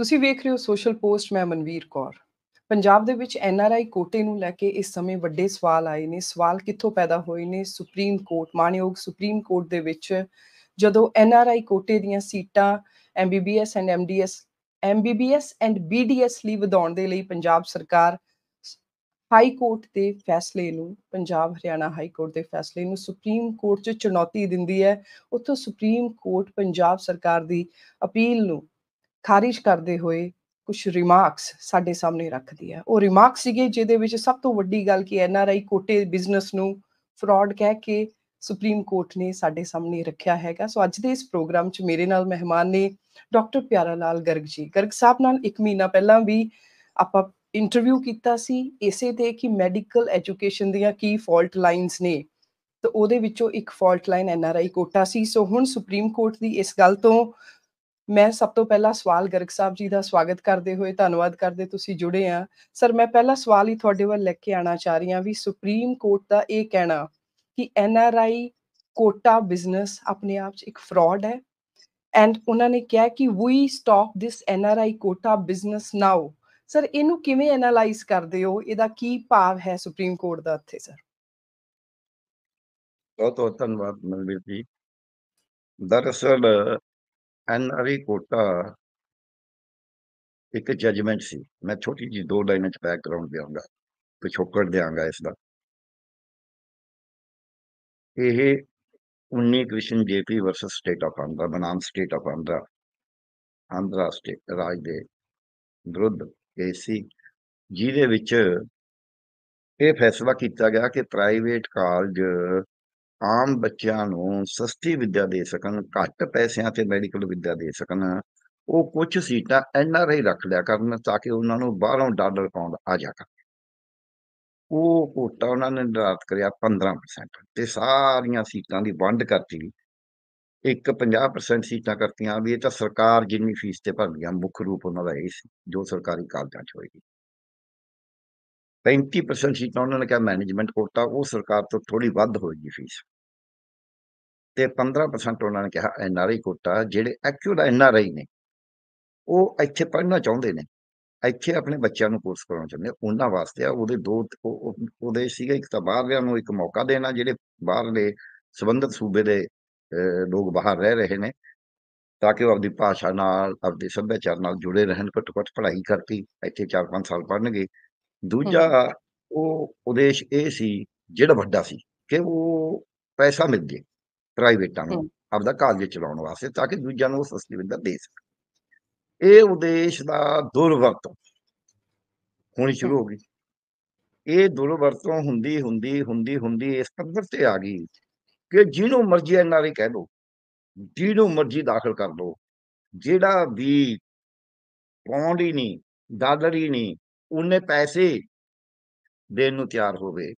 ਤੁਸੀਂ ਵੇਖ ਰਹੇ ਹੋ ਸੋਸ਼ਲ ਪੋਸਟ ਮੈਂ ਮਨਵੀਰ ਕੌਰ ਪੰਜਾਬ ਦੇ ਵਿੱਚ ਐਨ ਆਰ ਆਈ ਕੋਟੇ ਨੂੰ ਲੈ ਕੇ ਇਸ ਸਮੇਂ ਵੱਡੇ ਸਵਾਲ ਆਏ ਨੇ ਸਵਾਲ ਕਿੱਥੋਂ ਪੈਦਾ ਹੋਏ ਨੇ ਸੁਪਰੀਮ ਕੋਰਟ ਮਾਨਯੋਗ ਸੁਪਰੀਮ ਕੋਰਟ ਦੇ ਵਿੱਚ ਜਦੋਂ ਐਨ ਆਰ ਆਈ ਕੋਟੇ ਦੀਆਂ ਸੀਟਾਂ M B B S and M D S M B B S and B D S ਲਈ ਵਧਾਉਣ ਦੇ ਲਈ ਪੰਜਾਬ ਸਰਕਾਰ ਹਾਈ ਕੋਰਟ ਦੇ ਫੈਸਲੇ ਨੂੰ ਪੰਜਾਬ ਹਰਿਆਣਾ ਹਾਈ ਕੋਰਟ ਦੇ ਫੈਸਲੇ ਨੂੰ ਸੁਪਰੀਮ ਕੋਰਟ 'ਚ ਚੁਣੌਤੀ ਦਿੰਦੀ ਹੈ ਉੱਥੋਂ ਸੁਪਰੀਮ ਕੋਰਟ ਪੰਜਾਬ ਸਰਕਾਰ ਦੀ ਅਪੀਲ ਨੂੰ ਖਾਰਿਜ ਕਰਦੇ ਹੋਏ ਕੁਝ ਰਿਮਾਰਕਸ ਸਾਡੇ ਸਾਹਮਣੇ ਰੱਖਦੀ ਹੈ ਉਹ ਰਿਮਾਰਕਸ ਸੀਗੇ ਜਿਹਦੇ ਵਿੱਚ ਸਭ ਤੋਂ ਵੱਡੀ ਗੱਲ ਕੀ ਐਨ ਆਰ ਆਈ ਕੋਟੇ ਬਿਜ਼ਨਸ ਨੂੰ ਫਰਾਡ ਕਹਿ ਕੇ ਸੁਪਰੀਮ ਕੋਰਟ ਨੇ ਸਾਡੇ ਸਾਹਮਣੇ ਰੱਖਿਆ ਹੈਗਾ ਸੋ ਅੱਜ ਦੇ ਇਸ ਪ੍ਰੋਗਰਾਮ 'ਚ ਮੇਰੇ ਨਾਲ ਮਹਿਮਾਨ ਨੇ ਡਾਕਟਰ ਪਿਆਰਾ ਲਾਲ ਗਰਗ ਜੀ ਗਰਗ ਸਾਹਿਬ ਨਾਲ 1 ਮਹੀਨਾ ਪਹਿਲਾਂ ਵੀ ਆਪਾਂ ਇੰਟਰਵਿਊ ਕੀਤਾ ਸੀ ਇਸੇ ਤੇ ਕਿ ਮੈਡੀਕਲ ਐਜੂਕੇਸ਼ਨ ਦੀਆਂ ਕੀ ਫਾਲਟ ਲਾਈਨਸ ਨੇ ਤੇ ਉਹਦੇ ਵਿੱਚੋਂ ਇੱਕ fault line N R I quota ਸੀ ਸੋ ਹੁਣ ਸੁਪਰੀਮ ਕੋਰਟ ਦੀ ਇਸ ਗੱਲ ਤੋਂ ਮੈਂ ਸਭ ਤੋਂ ਪਹਿਲਾਂ ਸਵਾਲ ਗਰਗ ਸਾਹਿਬ ਜੀ ਦਾ ਸਵਾਗਤ ਕਰਦੇ ਹੋਏ ਧੰਨਵਾਦ ਕਰਦੇ ਤੁਸੀਂ ਜੁੜੇ ਆ ਸਰ ਮੈਂ ਪਹਿਲਾ ਸਵਾਲ ਹੀ ਤੁਹਾਡੇ ਵੱਲ ਲੈ ਕੇ ਆਣਾ ਚਾਹ ਰਹੀ ਆ ਵੀ ਸੁਪਰੀਮ ਕੋਰਟ ਦਾ ਇਹ ਕਹਿਣਾ ਕਿ N R I quota business ਆਪਣੇ ਆਪ 'ਚ ਇੱਕ ਫਰਾਡ ਹੈ ਐਂਡ ਉਹਨਾਂ ਨੇ ਕਿਹਾ ਕਿ we stop this N R I quota business now sir ਇਹਨੂੰ ਕਿਵੇਂ ਐਨਲਾਈਜ਼ ਕਰਦੇ ਹੋ ਇਹਦਾ ਕੀ ਭਾਵ ਹੈ ਸੁਪਰੀਮ ਕੋਰਟ ਦਾ ਇੱਥੇ ਸਰ ਬਹੁਤ ਬਹੁਤ ਧੰਨਵਾਦ ਮਨਵੀਰ ਜੀ ਦਰਅਸਲ ਐਨ ਅਰੀ ਕੋਟਾ ਇੱਕ ਜਜਮੈਂਟ ਸੀ ਮੈਂ ਛੋਟੀ ਜੀ ਦੋ ਲਾਈਨਾਂ ਚ ਬੈਕਗ੍ਰਾਉਂਡ ਦੇਵਾਂਗਾ ਪਿਛੋਕੜ ਦੇਵਾਂਗਾ ਇਸ ਦਾ ਇਹ 19 Krishan JP versus state of Andhra ਬਨਾਮ state of Andhra Andhra state ਰਾਜ ਦੇ ਵਿਰੁੱਧ ਕੇਸੀ ਜਿਹਦੇ ਵਿੱਚ ਇਹ ਫੈਸਲਾ ਕੀਤਾ ਗਿਆ ਕਿ ਪ੍ਰਾਈਵੇਟ ਕਾਲਜ ਆਮ ਬੱਚਿਆਂ ਨੂੰ ਸਸਤੀ ਵਿੱਦਿਆ ਦੇ ਸਕਣ ਘੱਟ ਪੈਸਿਆਂ ਤੇ ਮੈਡੀਕਲ ਵਿੱਦਿਆ ਦੇ ਸਕਣ ਉਹ ਕੁਝ ਸੀਟਾਂ ਐਨ ਆਰ ਆਈ ਰੱਖ ਲਿਆ ਕਰਨ ਤਾਂ ਕਿ ਉਹਨਾਂ ਨੂੰ ਬਾਹਰੋਂ ਡਾਲਰ ਪਾਉਂਦ ਆ ਜਾ ਕਰ ਉਹ ਕੋਟਾ ਉਹਨਾਂ ਨੇ ਨਿਰਧਾਰਤ ਕਰਿਆ 15% ਤੇ ਸਾਰੀਆਂ ਸੀਟਾਂ ਦੀ ਵੰਡ ਕਰਤੀ ਇੱਕ 50% ਸੀਟਾਂ ਕਰਤੀਆਂ ਵੀ ਇਹ ਤਾਂ ਸਰਕਾਰ ਜਿੰਨੀ ਫੀਸ ਤੇ ਭਰਦੀਆਂ ਮੁੱਖ ਰੂਪ ਉਹਨਾਂ ਦਾ ਇਹ ਸੀ ਜੋ ਸਰਕਾਰੀ ਕਾਲਜਾਂ 'ਚ ਹੋਏਗੀ 35% ਤਾਂ ਉਹਨਾਂ ਨੇ ਕਿਹਾ ਮੈਨੇਜਮੈਂਟ ਕੋਟਾ ਉਹ ਸਰਕਾਰ ਤੋਂ ਥੋੜੀ ਵੱਧ ਹੋਏਗੀ ਫੀਸ ਤੇ 15% ਉਹਨਾਂ ਨੇ ਕਿਹਾ ਐਨਆਰਆਈ ਕੋਟਾ ਜਿਹੜੇ ਐਕਚੁਅਲ ਐਨਆਰਆਈ ਨੇ ਉਹ ਇੱਥੇ ਪੜ੍ਹਨਾ ਚਾਹੁੰਦੇ ਨੇ ਇੱਥੇ ਆਪਣੇ ਬੱਚਿਆਂ ਨੂੰ ਕੋਰਸ ਕਰਾਉਣਾ ਚਾਹੁੰਦੇ ਉਹਨਾਂ ਵਾਸਤੇ ਆ ਉਹਦੇ ਦੋ ਉਹਦੇ ਸੀਗਾ ਇੱਕ ਤਾਂ ਬਾਹਰਲਿਆਂ ਨੂੰ ਇੱਕ ਮੌਕਾ ਦੇਣਾ ਜਿਹੜੇ ਬਾਹਰਲੇ ਸਬੰਧਤ ਸੂਬੇ ਦੇ ਲੋਕ ਬਾਹਰ ਰਹਿ ਰਹੇ ਨੇ ਤਾਂ ਕਿ ਉਹ ਆਪਣੀ ਭਾਸ਼ਾ ਨਾਲ ਆਪਣੀ ਸੱਭਿਆਚਾਰ ਨਾਲ ਜੁੜੇ ਰਹਿਣ ਘੱਟੋ ਘੱਟ ਪੜ੍ਹਾਈ ਕਰਕੇ ਇੱਥੇ 4-5 ਸਾਲ ਪੜਨਗੇ ਦੂਜਾ ਉਹ ਉਦੇਸ਼ ਇਹ ਸੀ ਜਿਹੜਾ ਵੱਡਾ ਸੀ ਕਿ ਉਹ ਪੈਸਾ ਮਿਲ ਜੇ ਪ੍ਰਾਈਵੇਟਾਂ ਨੂੰ ਆਪਦਾ ਕਾਲਜ ਚਲਾਉਣ ਵਾਸਤੇ ਤਾਂ ਕਿ ਦੂਜਿਆਂ ਨੂੰ ਸਸਤੀ ਵਿਦਿਆ ਦੇ ਸਕੇ ਇਹ ਉਦੇਸ਼ ਦਾ ਦੁਰਵਰਤੋਂ ਹੋਣੀ ਸ਼ੁਰੂ ਹੋ ਗਈ ਇਹ ਦੁਰਵਰਤੋਂ ਹੁੰਦੀ ਹੁੰਦੀ ਹੁੰਦੀ ਹੁੰਦੀ ਇਸ ਪੱਧਰ ਤੇ ਆ ਗਈ ਕਿ ਜਿਹਨੂੰ ਮਰਜ਼ੀ ਐਨਆਰਆਈ ਕਹਿ ਦੋ ਜਿਹਨੂੰ ਮਰਜ਼ੀ ਦਾਖਲ ਕਰ ਦੋ ਜਿਹੜਾ ਵੀ ਪੌਂਡ ਹੀ ਨਹੀਂ ਦਾਦਰ ਹੀ ਨਹੀਂ ਉਹਨੇ ਪੈਸੇ ਦੇਣ ਨੂੰ ਤਿਆਰ ਹੋਵੇ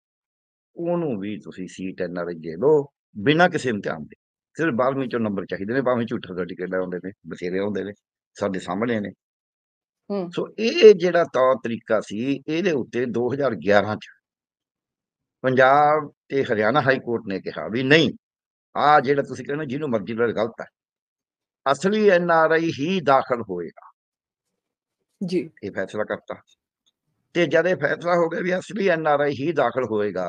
ਉਹਨੂੰ ਵੀ ਤੁਸੀਂ ਸੀਟ ਆਰ ਦੇ ਲੋ ਬਿਨਾਂ ਕਿਸੇ ਇਮਤਿਹਾਨ ਦੇ ਸਿਰਫ 12ਵੀਂ ਚੋਂ ਨੰਬਰ ਚਾਹੀਦੇ ਨੇ ਭਾਵੇਂ ਝੂਠਾ ਸਰਟੀਫਿਕੇਟ ਆਉਂਦੇ ਨੇ ਬਥੇਰੇ ਆਉਂਦੇ ਨੇ ਸਾਡੇ ਸਾਹਮਣੇ ਨੇ ਹੂੰ ਸੋ ਇਹ ਜਿਹੜਾ ਤੌਰ ਤਰੀਕਾ ਸੀ ਇਹਦੇ ਉੱਤੇ 2011 ਚ ਪੰਜਾਬ ਤੇ ਹਰਿਆਣਾ ਹਾਈ ਕੋਰਟ ਨੇ ਕਿਹਾ ਵੀ ਨਹੀਂ ਆ ਜਿਹੜਾ ਤੁਸੀਂ ਕਹਿੰਦੇ ਜਿਹਨੂੰ ਮਰਜ਼ੀ ਨਾਲ ਗਲਤ ਹੈ ਅਸਲੀ ਐਨਆਰਆਈ ਹੀ ਦਾਖਲ ਹੋਏਗਾ ਜੀ ਇਹ ਫੈਸਲਾ ਕਰਤਾ ਤੇ ਜਦ ਇਹ ਫੈਸਲਾ ਹੋ ਗਿਆ ਵੀ ਅਸਲੀ ਐਨਆਰਆਈ ਹੀ ਦਾਖਲ ਹੋਏਗਾ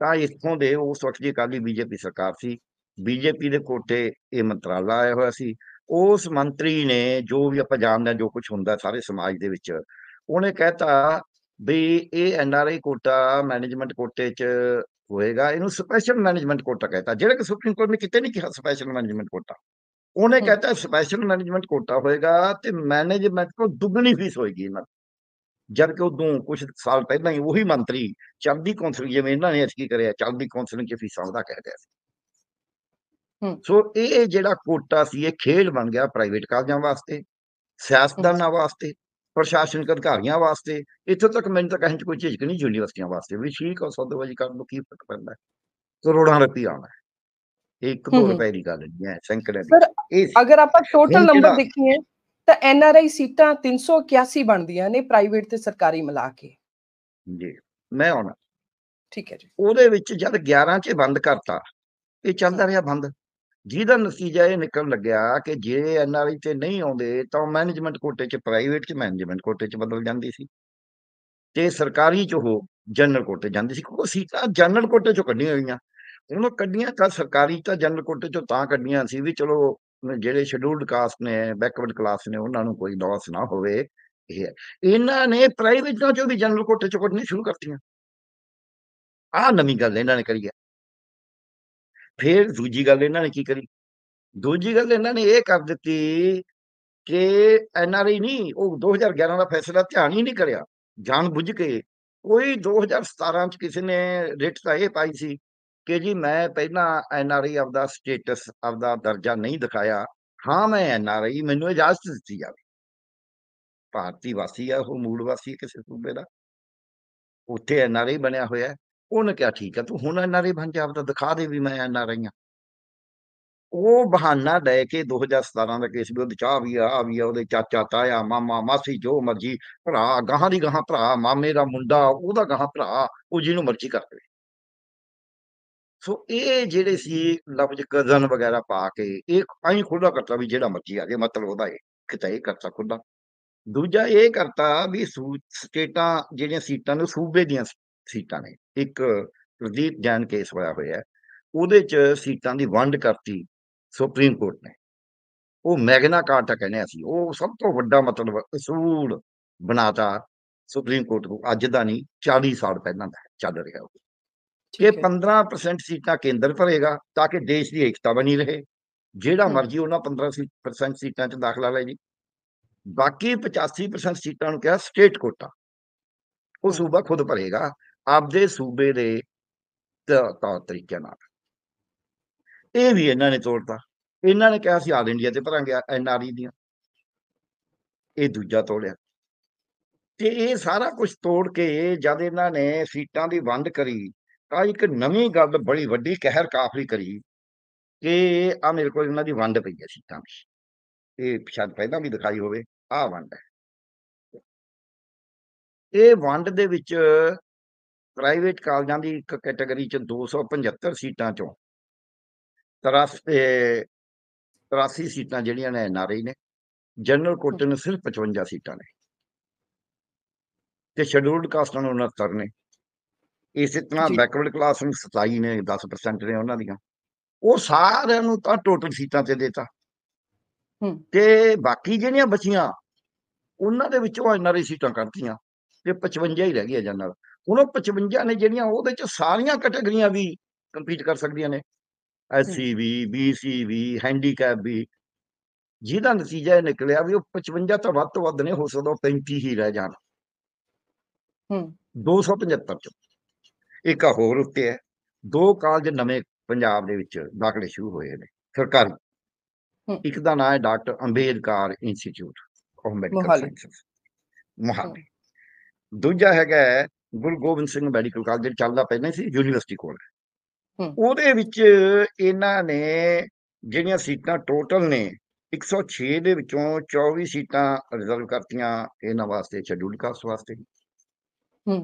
ਤਾਂ ਇਥੋਂ ਦੇ ਉਸ ਵਕਤ ਦੀ ਕਾਲੀ ਬੀਜੇਪੀ ਸਰਕਾਰ ਸੀ ਬੀਜੇਪੀ ਦੇ ਕੋਟੇ ਇਹ ਮੰਤਰਾਲਾ ਆਇਆ ਹੋਇਆ ਸੀ ਉਸ ਮੰਤਰੀ ਨੇ ਜੋ ਵੀ ਆਪਾਂ ਜਾਣਦੇ ਆ ਜੋ ਕੁਝ ਹੁੰਦਾ ਸਾਰੇ ਸਮਾਜ ਦੇ ਵਿੱਚ ਉਹਨੇ ਕਹਿਤਾ ਵੀ ਇਹ ਐਨਆਰਆਈ ਕੋਟਾ ਮੈਨੇਜਮੈਂਟ ਕੋਟੇ 'ਚ ਹੋਏਗਾ ਇਹਨੂੰ ਸਪੈਸ਼ਲ ਮੈਨੇਜਮੈਂਟ ਕੋਟਾ ਕਹਿੰਦਾ ਜਿਹੜਾ ਕਿ ਸੁਪਰੀਮ ਕੋਰਟ ਨੇ ਕਿਤੇ ਨਹੀਂ ਕਿਹਾ ਸਪੈਸ਼ਲ ਮੈਨੇਜਮੈਂਟ ਕੋਟਾ ਉਹਨੇ ਕਹਿੰਦਾ ਸਪੈਸ਼ਲ ਮੈਨੇਜਮੈਂਟ ਕੋਟਾ ਹੋਏਗਾ ਤੇ ਮੈਨੇਜਮੈਂਟ ਤੋਂ ਦੁੱਗਣੀ ਫੀਸ ਹੋਏਗੀ ਇਹਨਾਂ ਜਦ ਕਿ ਉਦੋਂ ਕੁਝ ਸਾਲ ਪਹਿਲਾਂ ਹੀ ਉਹੀ ਮੰਤਰੀ ਚੰਦੀ ਕੌਂਸਲ ਜਿਵੇਂ ਇਹਨਾਂ ਨੇ ਅਸਕੀ ਕਰਿਆ ਚੰਦੀ ਕੌਂਸਲ ਚ ਫੀਸਾਂ ਦਾ ਕਹਿ ਗਿਆ ਸੀ ਸੋ ਇਹ ਜਿਹੜਾ ਕੋਟਾ ਸੀ ਇਹ ਖੇਡ ਬਣ ਗਿਆ ਪ੍ਰਾਈਵੇਟ ਕਾਲਜਾਂ ਵਾਸਤੇ ਸਿਆਸਤਦਾਨਾਂ ਵਾਸਤੇ ਪ੍ਰਸ਼ਾਸਨਿਕ ਅਧਿਕਾਰੀਆਂ ਵਾਸਤੇ ਇੱਥੇ ਤੱਕ ਮੈਨੂੰ ਤਾਂ ਕਹਿੰਦਾ ਕੋਈ ਝਿਜਕ ਨਹੀਂ ਯੂਨੀਵਰਸਿਟੀਆਂ ਵਾਸਤੇ ਵੀ ਠੀਕ ਆ ਸੌਦੇਬਾਜ਼ੀ ਕਰਨ ਨੂੰ ਕੀ ਫਰਕ ਪੈਂਦਾ ਕਰੋੜਾਂ ਰੁਪਏ ਆਣਾ ਇੱਕ ਦੋ ਰੁਪਏ ਦੀ ਗੱਲ ਨਹੀਂ ਹੈ ਸੈਂਕੜੇ ਦੀ ਅਗਰ ਆਪਾਂ ਟੋਟਲ ਨੰਬਰ ਦੇਖੀਏ ਤਾਂ ਐਨ ਆਰ ਆਈ ਸੀਟਾਂ 381 ਬਣਦੀਆਂ ਨੇ ਪ੍ਰਾਈਵੇਟ ਤੇ ਸਰਕਾਰੀ ਮਿਲਾ ਕੇ ਜੀ ਮੈਂ ਆਉਣਾ ਠੀਕ ਹੈ ਜੀ ਉਹਦੇ ਵਿੱਚ ਜਦ 11 ਚ ਬੰਦ ਕਰਤਾ ਇਹ ਚੱਲਦਾ ਰਿਹਾ ਬੰਦ ਜਿਹਦਾ ਨਤੀਜਾ ਇਹ ਨਿਕਲਣ ਲੱਗਿਆ ਕਿ ਜੇ ਐਨ ਆਰ ਆਈ ਤੇ ਨਹੀਂ ਆਉਂਦੇ ਤਾਂ ਮੈਨੇਜਮੈਂਟ ਕੋਟੇ ਚ ਪ੍ਰਾਈਵੇਟ ਚ ਮੈਨੇਜਮੈਂਟ ਕੋਟੇ ਚ ਬਦਲ ਜਾਂਦੀ ਸੀ ਤੇ ਸਰਕਾਰੀ ਚ ਉਹ ਜਨਰਲ ਕੋਟੇ ਜਾਂਦੀ ਸੀ ਕਿਉਂਕਿ ਸੀਟਾਂ ਜਨਰਲ ਕੋਟੇ ਚੋਂ ਕੱਢੀਆਂ ਹੋਈਆਂ ਉਹਨੂੰ ਕੱਢੀਆਂ ਤਾਂ ਸਰਕਾਰੀ ਤਾਂ ਜਨਰਲ ਕੋਟੇ ਚੋਂ ਤਾਂ ਕੱਢੀਆਂ ਸੀ ਵੀ ਚਲੋ ਜਿਹੜੇ ਸ਼ਡਿਊਲਡ ਕਾਸਟ ਨੇ ਬੈਕਵਰਡ ਕਲਾਸ ਨੇ ਉਹਨਾਂ ਨੂੰ ਕੋਈ ਲਾਸ ਨਾ ਹੋਵੇ ਇਹ ਇਹਨਾਂ ਨੇ ਪ੍ਰਾਈਵੇਟਾਂ ਚੋਂ ਵੀ ਜਨਰਲ ਕੋਟੇ ਚ ਕੱਢਣੇ ਸ਼ੁਰੂ ਕਰਤੀਆਂ ਆ ਨਵੀਂ ਗੱਲ ਇਹਨਾਂ ਨੇ ਕਰੀ ਹੈ ਫਿਰ ਦੂਜੀ ਗੱਲ ਇਹਨਾਂ ਨੇ ਕੀ ਕਰੀ ਦੂਜੀ ਗੱਲ ਇਹਨਾਂ ਨੇ ਇਹ ਕਰ ਦਿੱਤੀ ਕਿ ਆਈ ਨਹੀਂ ਉਹ 2011 ਦਾ ਫੈਸਲਾ ਧਿਆਨ ਹੀ ਨਹੀਂ ਕਰਿਆ ਜਾਣ ਬੁੱਝ ਕੇ ਕੋਈ 2017 ਚ ਕਿਸੇ ਨੇ ਰਿਟ ਤਾਂ ਇਹ ਪਾਈ ਸੀ ਕਿ ਜੀ ਮੈਂ ਪਹਿਲਾਂ ਐਨ ਆਰ ਆਈ ਆਪਦਾ ਸਟੇਟਸ ਆਪਦਾ ਦਰਜਾ ਨਹੀਂ ਦਿਖਾਇਆ ਹਾਂ ਮੈਂ ਐਨ ਆਰ ਆਈ ਮੈਨੂੰ ਇਜਾਜ਼ਤ ਦਿੱਤੀ ਜਾਵੇ ਭਾਰਤੀ ਵਾਸੀ ਆ ਉਹ ਮੂਲ ਵਾਸੀ ਕਿਸੇ ਸੂਬੇ ਦਾ ਉੱਥੇ ਐਨ ਆਰ ਆਈ ਬਣਿਆ ਹੋਇਆ ਉਹਨੇ ਕਿਹਾ ਠੀਕ ਆ ਤੂੰ ਹੁਣ ਐਨ ਆਰ ਆਈ ਬਣ ਜਾ ਆਪਦਾ ਦਿਖਾ ਦੇ ਵੀ ਮੈਂ ਐਨ ਆਰ ਆਈ ਆ ਉਹ ਬਹਾਨਾ ਲੈ ਕੇ 2017 ਦਾ ਕੇਸ ਵੀ ਉਹਦੇ ਚਾਹ ਵੀ ਆ ਵੀ ਆ ਉਹਦੇ ਚਾਚਾ ਤਾਇਆ ਮਾਮਾ ਮਾਸੀ ਜੋ ਮਰਜੀ ਭਰਾ ਗਾਹਾਂ ਦੀ ਗਾਹਾਂ ਭਰਾ ਮਾਮੇ ਦਾ ਮੁੰਡਾ ਉਹਦਾ ਗਾਹਾਂ ਭਰਾ ਉਹ ਜਿਹਨੂੰ ਮਰਜੀ ਕਰ ਦੇ ਸੋ ਇਹ ਜਿਹੜੇ ਸੀ ਲਫ਼ਜ਼ ਕਜ਼ਨ ਵਗੈਰਾ ਪਾ ਕੇ ਇਹ ਐਂ ਖੁੱਲਾ ਕਰਤਾ ਵੀ ਜਿਹੜਾ ਮਰਜੀ ਆ ਜੇ ਮਤਲਬ ਉਹਦਾ ਇਹ ਕਿਤਾ ਇਹ ਕਰਤਾ ਖੁੱਲਾ ਦੂਜਾ ਇਹ ਕਰਤਾ ਵੀ ਸਟੇਟਾਂ ਜਿਹੜੀਆਂ ਸੀਟਾਂ ਨੇ ਸੂਬੇ ਦੀਆਂ ਸੀਟਾਂ ਨੇ ਇੱਕ ਪ੍ਰਦੀਪ ਜੈਨ ਕੇਸ ਹੋਇਆ ਹੋਇਆ ਉਹਦੇ ਚ ਸੀਟਾਂ ਦੀ ਵੰਡ ਕਰਤੀ ਸੁਪਰੀਮ ਕੋਰਟ ਨੇ ਉਹ ਮੈਗਨਾ ਕਾਰਟਾ ਕਹਿੰਦੇ ਅਸੀਂ ਉਹ ਸਭ ਤੋਂ ਵੱਡਾ ਮਤਲਬ ਅਸੂਲ ਬਣਾਤਾ ਸੁਪਰੀਮ ਕੋਰਟ ਨੂੰ ਅੱਜ ਦਾ ਨਹੀਂ 40 ਸਾਲ ਪਹਿਲਾਂ ਦਾ ਚੱਲ ਰਿਹਾ ਉਹ ਇਹ 15% ਸੀਟਾਂ ਕੇਂਦਰ ਭਰੇਗਾ ਤਾਂ ਕਿ ਦੇਸ਼ ਦੀ ਏਕਤਾ ਬਣੀ ਰਹੇ ਜਿਹੜਾ ਮਰਜ਼ੀ ਉਹਨਾਂ 15% ਸੀਟਾਂ 'ਚ ਦਾਖਲਾ ਲੈ ਜੀ ਬਾਕੀ 85% ਸੀਟਾਂ ਨੂੰ ਕਿਹਾ ਸਟੇਟ ਕੋਟਾ ਉਹ ਸੂਬਾ ਖੁਦ ਭਰੇਗਾ ਆਪਦੇ ਸੂਬੇ ਦੇ ਤੌਰ ਤਰੀਕੇ ਨਾਲ ਇਹ ਵੀ ਇਹਨਾਂ ਨੇ ਤੋੜਤਾ ਇਹਨਾਂ ਨੇ ਕਿਹਾ ਸੀ ਆਲ ਇੰਡੀਆ ਤੇ ਭਰਾਂਗੇ ਐਨਆਰਈ ਦੀਆਂ ਇਹ ਦੂਜਾ ਤੋੜਿਆ ਤੇ ਇਹ ਸਾਰਾ ਕੁਝ ਤੋੜ ਕੇ ਜਦ ਇਹਨਾਂ ਨੇ ਸੀਟਾਂ ਦੀ ਵੰਡ ਕਰੀ ਆ ਇੱਕ ਨਵੀਂ ਗੱਲ ਬੜੀ ਵੱਡੀ ਕਹਿਰ ਕਾਫਲੀ ਕਰੀ ਕਿ ਆ ਮੇਰੇ ਕੋਲ ਇਹਨਾਂ ਦੀ ਵੰਡ ਪਈ ਹੈ ਸੀਟਾਂ ਦੀ ਇਹ ਪਛਾਣ ਪਹਿਲਾਂ ਵੀ ਦਿਖਾਈ ਹੋਵੇ ਆ ਵੰਡ ਹੈ ਇਹ ਵੰਡ ਦੇ ਵਿੱਚ ਪ੍ਰਾਈਵੇਟ ਕਾਲਜਾਂ ਦੀ ਇੱਕ ਕੈਟਾਗਰੀ ਚ 275 ਸੀਟਾਂ ਚੋਂ 83 ਸੀਟਾਂ ਜਿਹੜੀਆਂ ਨੇ ਐਨਆਰਆਈ ਨੇ ਜਨਰਲ ਕੋਟੇ ਨੂੰ ਸਿਰਫ 55 ਸੀਟਾਂ ਨੇ ਤੇ ਸ਼ਡਿਊਲਡ ਕਾਸਟਾਂ ਨੂੰ 69 ਨੇ ਇਸੇ ਤਰ੍ਹਾਂ ਬੈਕਵਰਡ ਕਲਾਸ ਨੂੰ 27 ਨੇ 10% ਨੇ ਉਹਨਾਂ ਦੀਆਂ ਉਹ ਸਾਰਿਆਂ ਨੂੰ ਤਾਂ ਟੋਟਲ ਸੀਟਾਂ ਤੇ ਦੇਤਾ ਤੇ ਬਾਕੀ ਜਿਹੜੀਆਂ ਬਚੀਆਂ ਉਹਨਾਂ ਦੇ ਵਿੱਚੋਂ ਐਨਆਰਆਈ ਸੀਟਾਂ ਕੱਢਤੀਆਂ ਤੇ 55 ਹੀ ਰਹਿ ਗਿਆ ਜਨਰਲ ਉਹਨਾਂ 55 ਨੇ ਜਿਹੜੀਆਂ ਉਹਦੇ ਚ ਸਾਰੀਆਂ ਕੈਟਾਗਰੀਆਂ ਵੀ ਕੰਪੀਟ ਕਰ ਸਕਦੀਆਂ ਨੇ ਐਸਸੀ ਵੀ ਬੀਸੀ ਵੀ ਹੈਂਡੀਕੈਪ ਵੀ ਜਿਹਦਾ ਨਤੀਜਾ ਇਹ ਨਿਕਲਿਆ ਵੀ ਉਹ 55 ਤੋਂ ਵੱਧ ਤੋਂ ਵੱਧ ਨੇ ਹੋ ਸਕਦਾ 35 ਹੀ ਰਹਿ ਜਾਣ ਹੂੰ 275 ਚ ਇੱਕ ਹੋਰ ਉੱਤੇ ਹੈ ਦੋ ਕਾਲਜ ਨਵੇਂ ਪੰਜਾਬ ਦੇ ਵਿੱਚ ਦਾਖਲੇ ਸ਼ੁਰੂ ਹੋਏ ਨੇ ਸਰਕਾਰੀ ਇੱਕ ਦਾ ਨਾਮ ਹੈ doctor Ambedkar institute of medical Mohali ਦੂਜਾ ਹੈਗਾ ਗੁਰੂ ਗੋਬਿੰਦ ਸਿੰਘ ਮੈਡੀਕਲ ਕਾਲਜ ਚੱਲਦਾ ਪਹਿਲਾਂ ਸੀ ਯੂਨੀਵਰਸਿਟੀ ਕੋਲ ਉਹਦੇ ਵਿੱਚ ਇਹਨਾਂ ਨੇ ਜਿਹੜੀਆਂ ਸੀਟਾਂ ਟੋਟਲ ਨੇ 106 ਦੇ ਵਿੱਚੋਂ 24 ਸੀਟਾਂ ਰਿਜ਼ਰਵ ਕਰਤੀਆਂ ਇਹਨਾਂ ਵਾਸਤੇ ਸ਼ੈਡਿਊਲ ਕਾਸਟ ਵਾਸਤੇ ਹੂੰ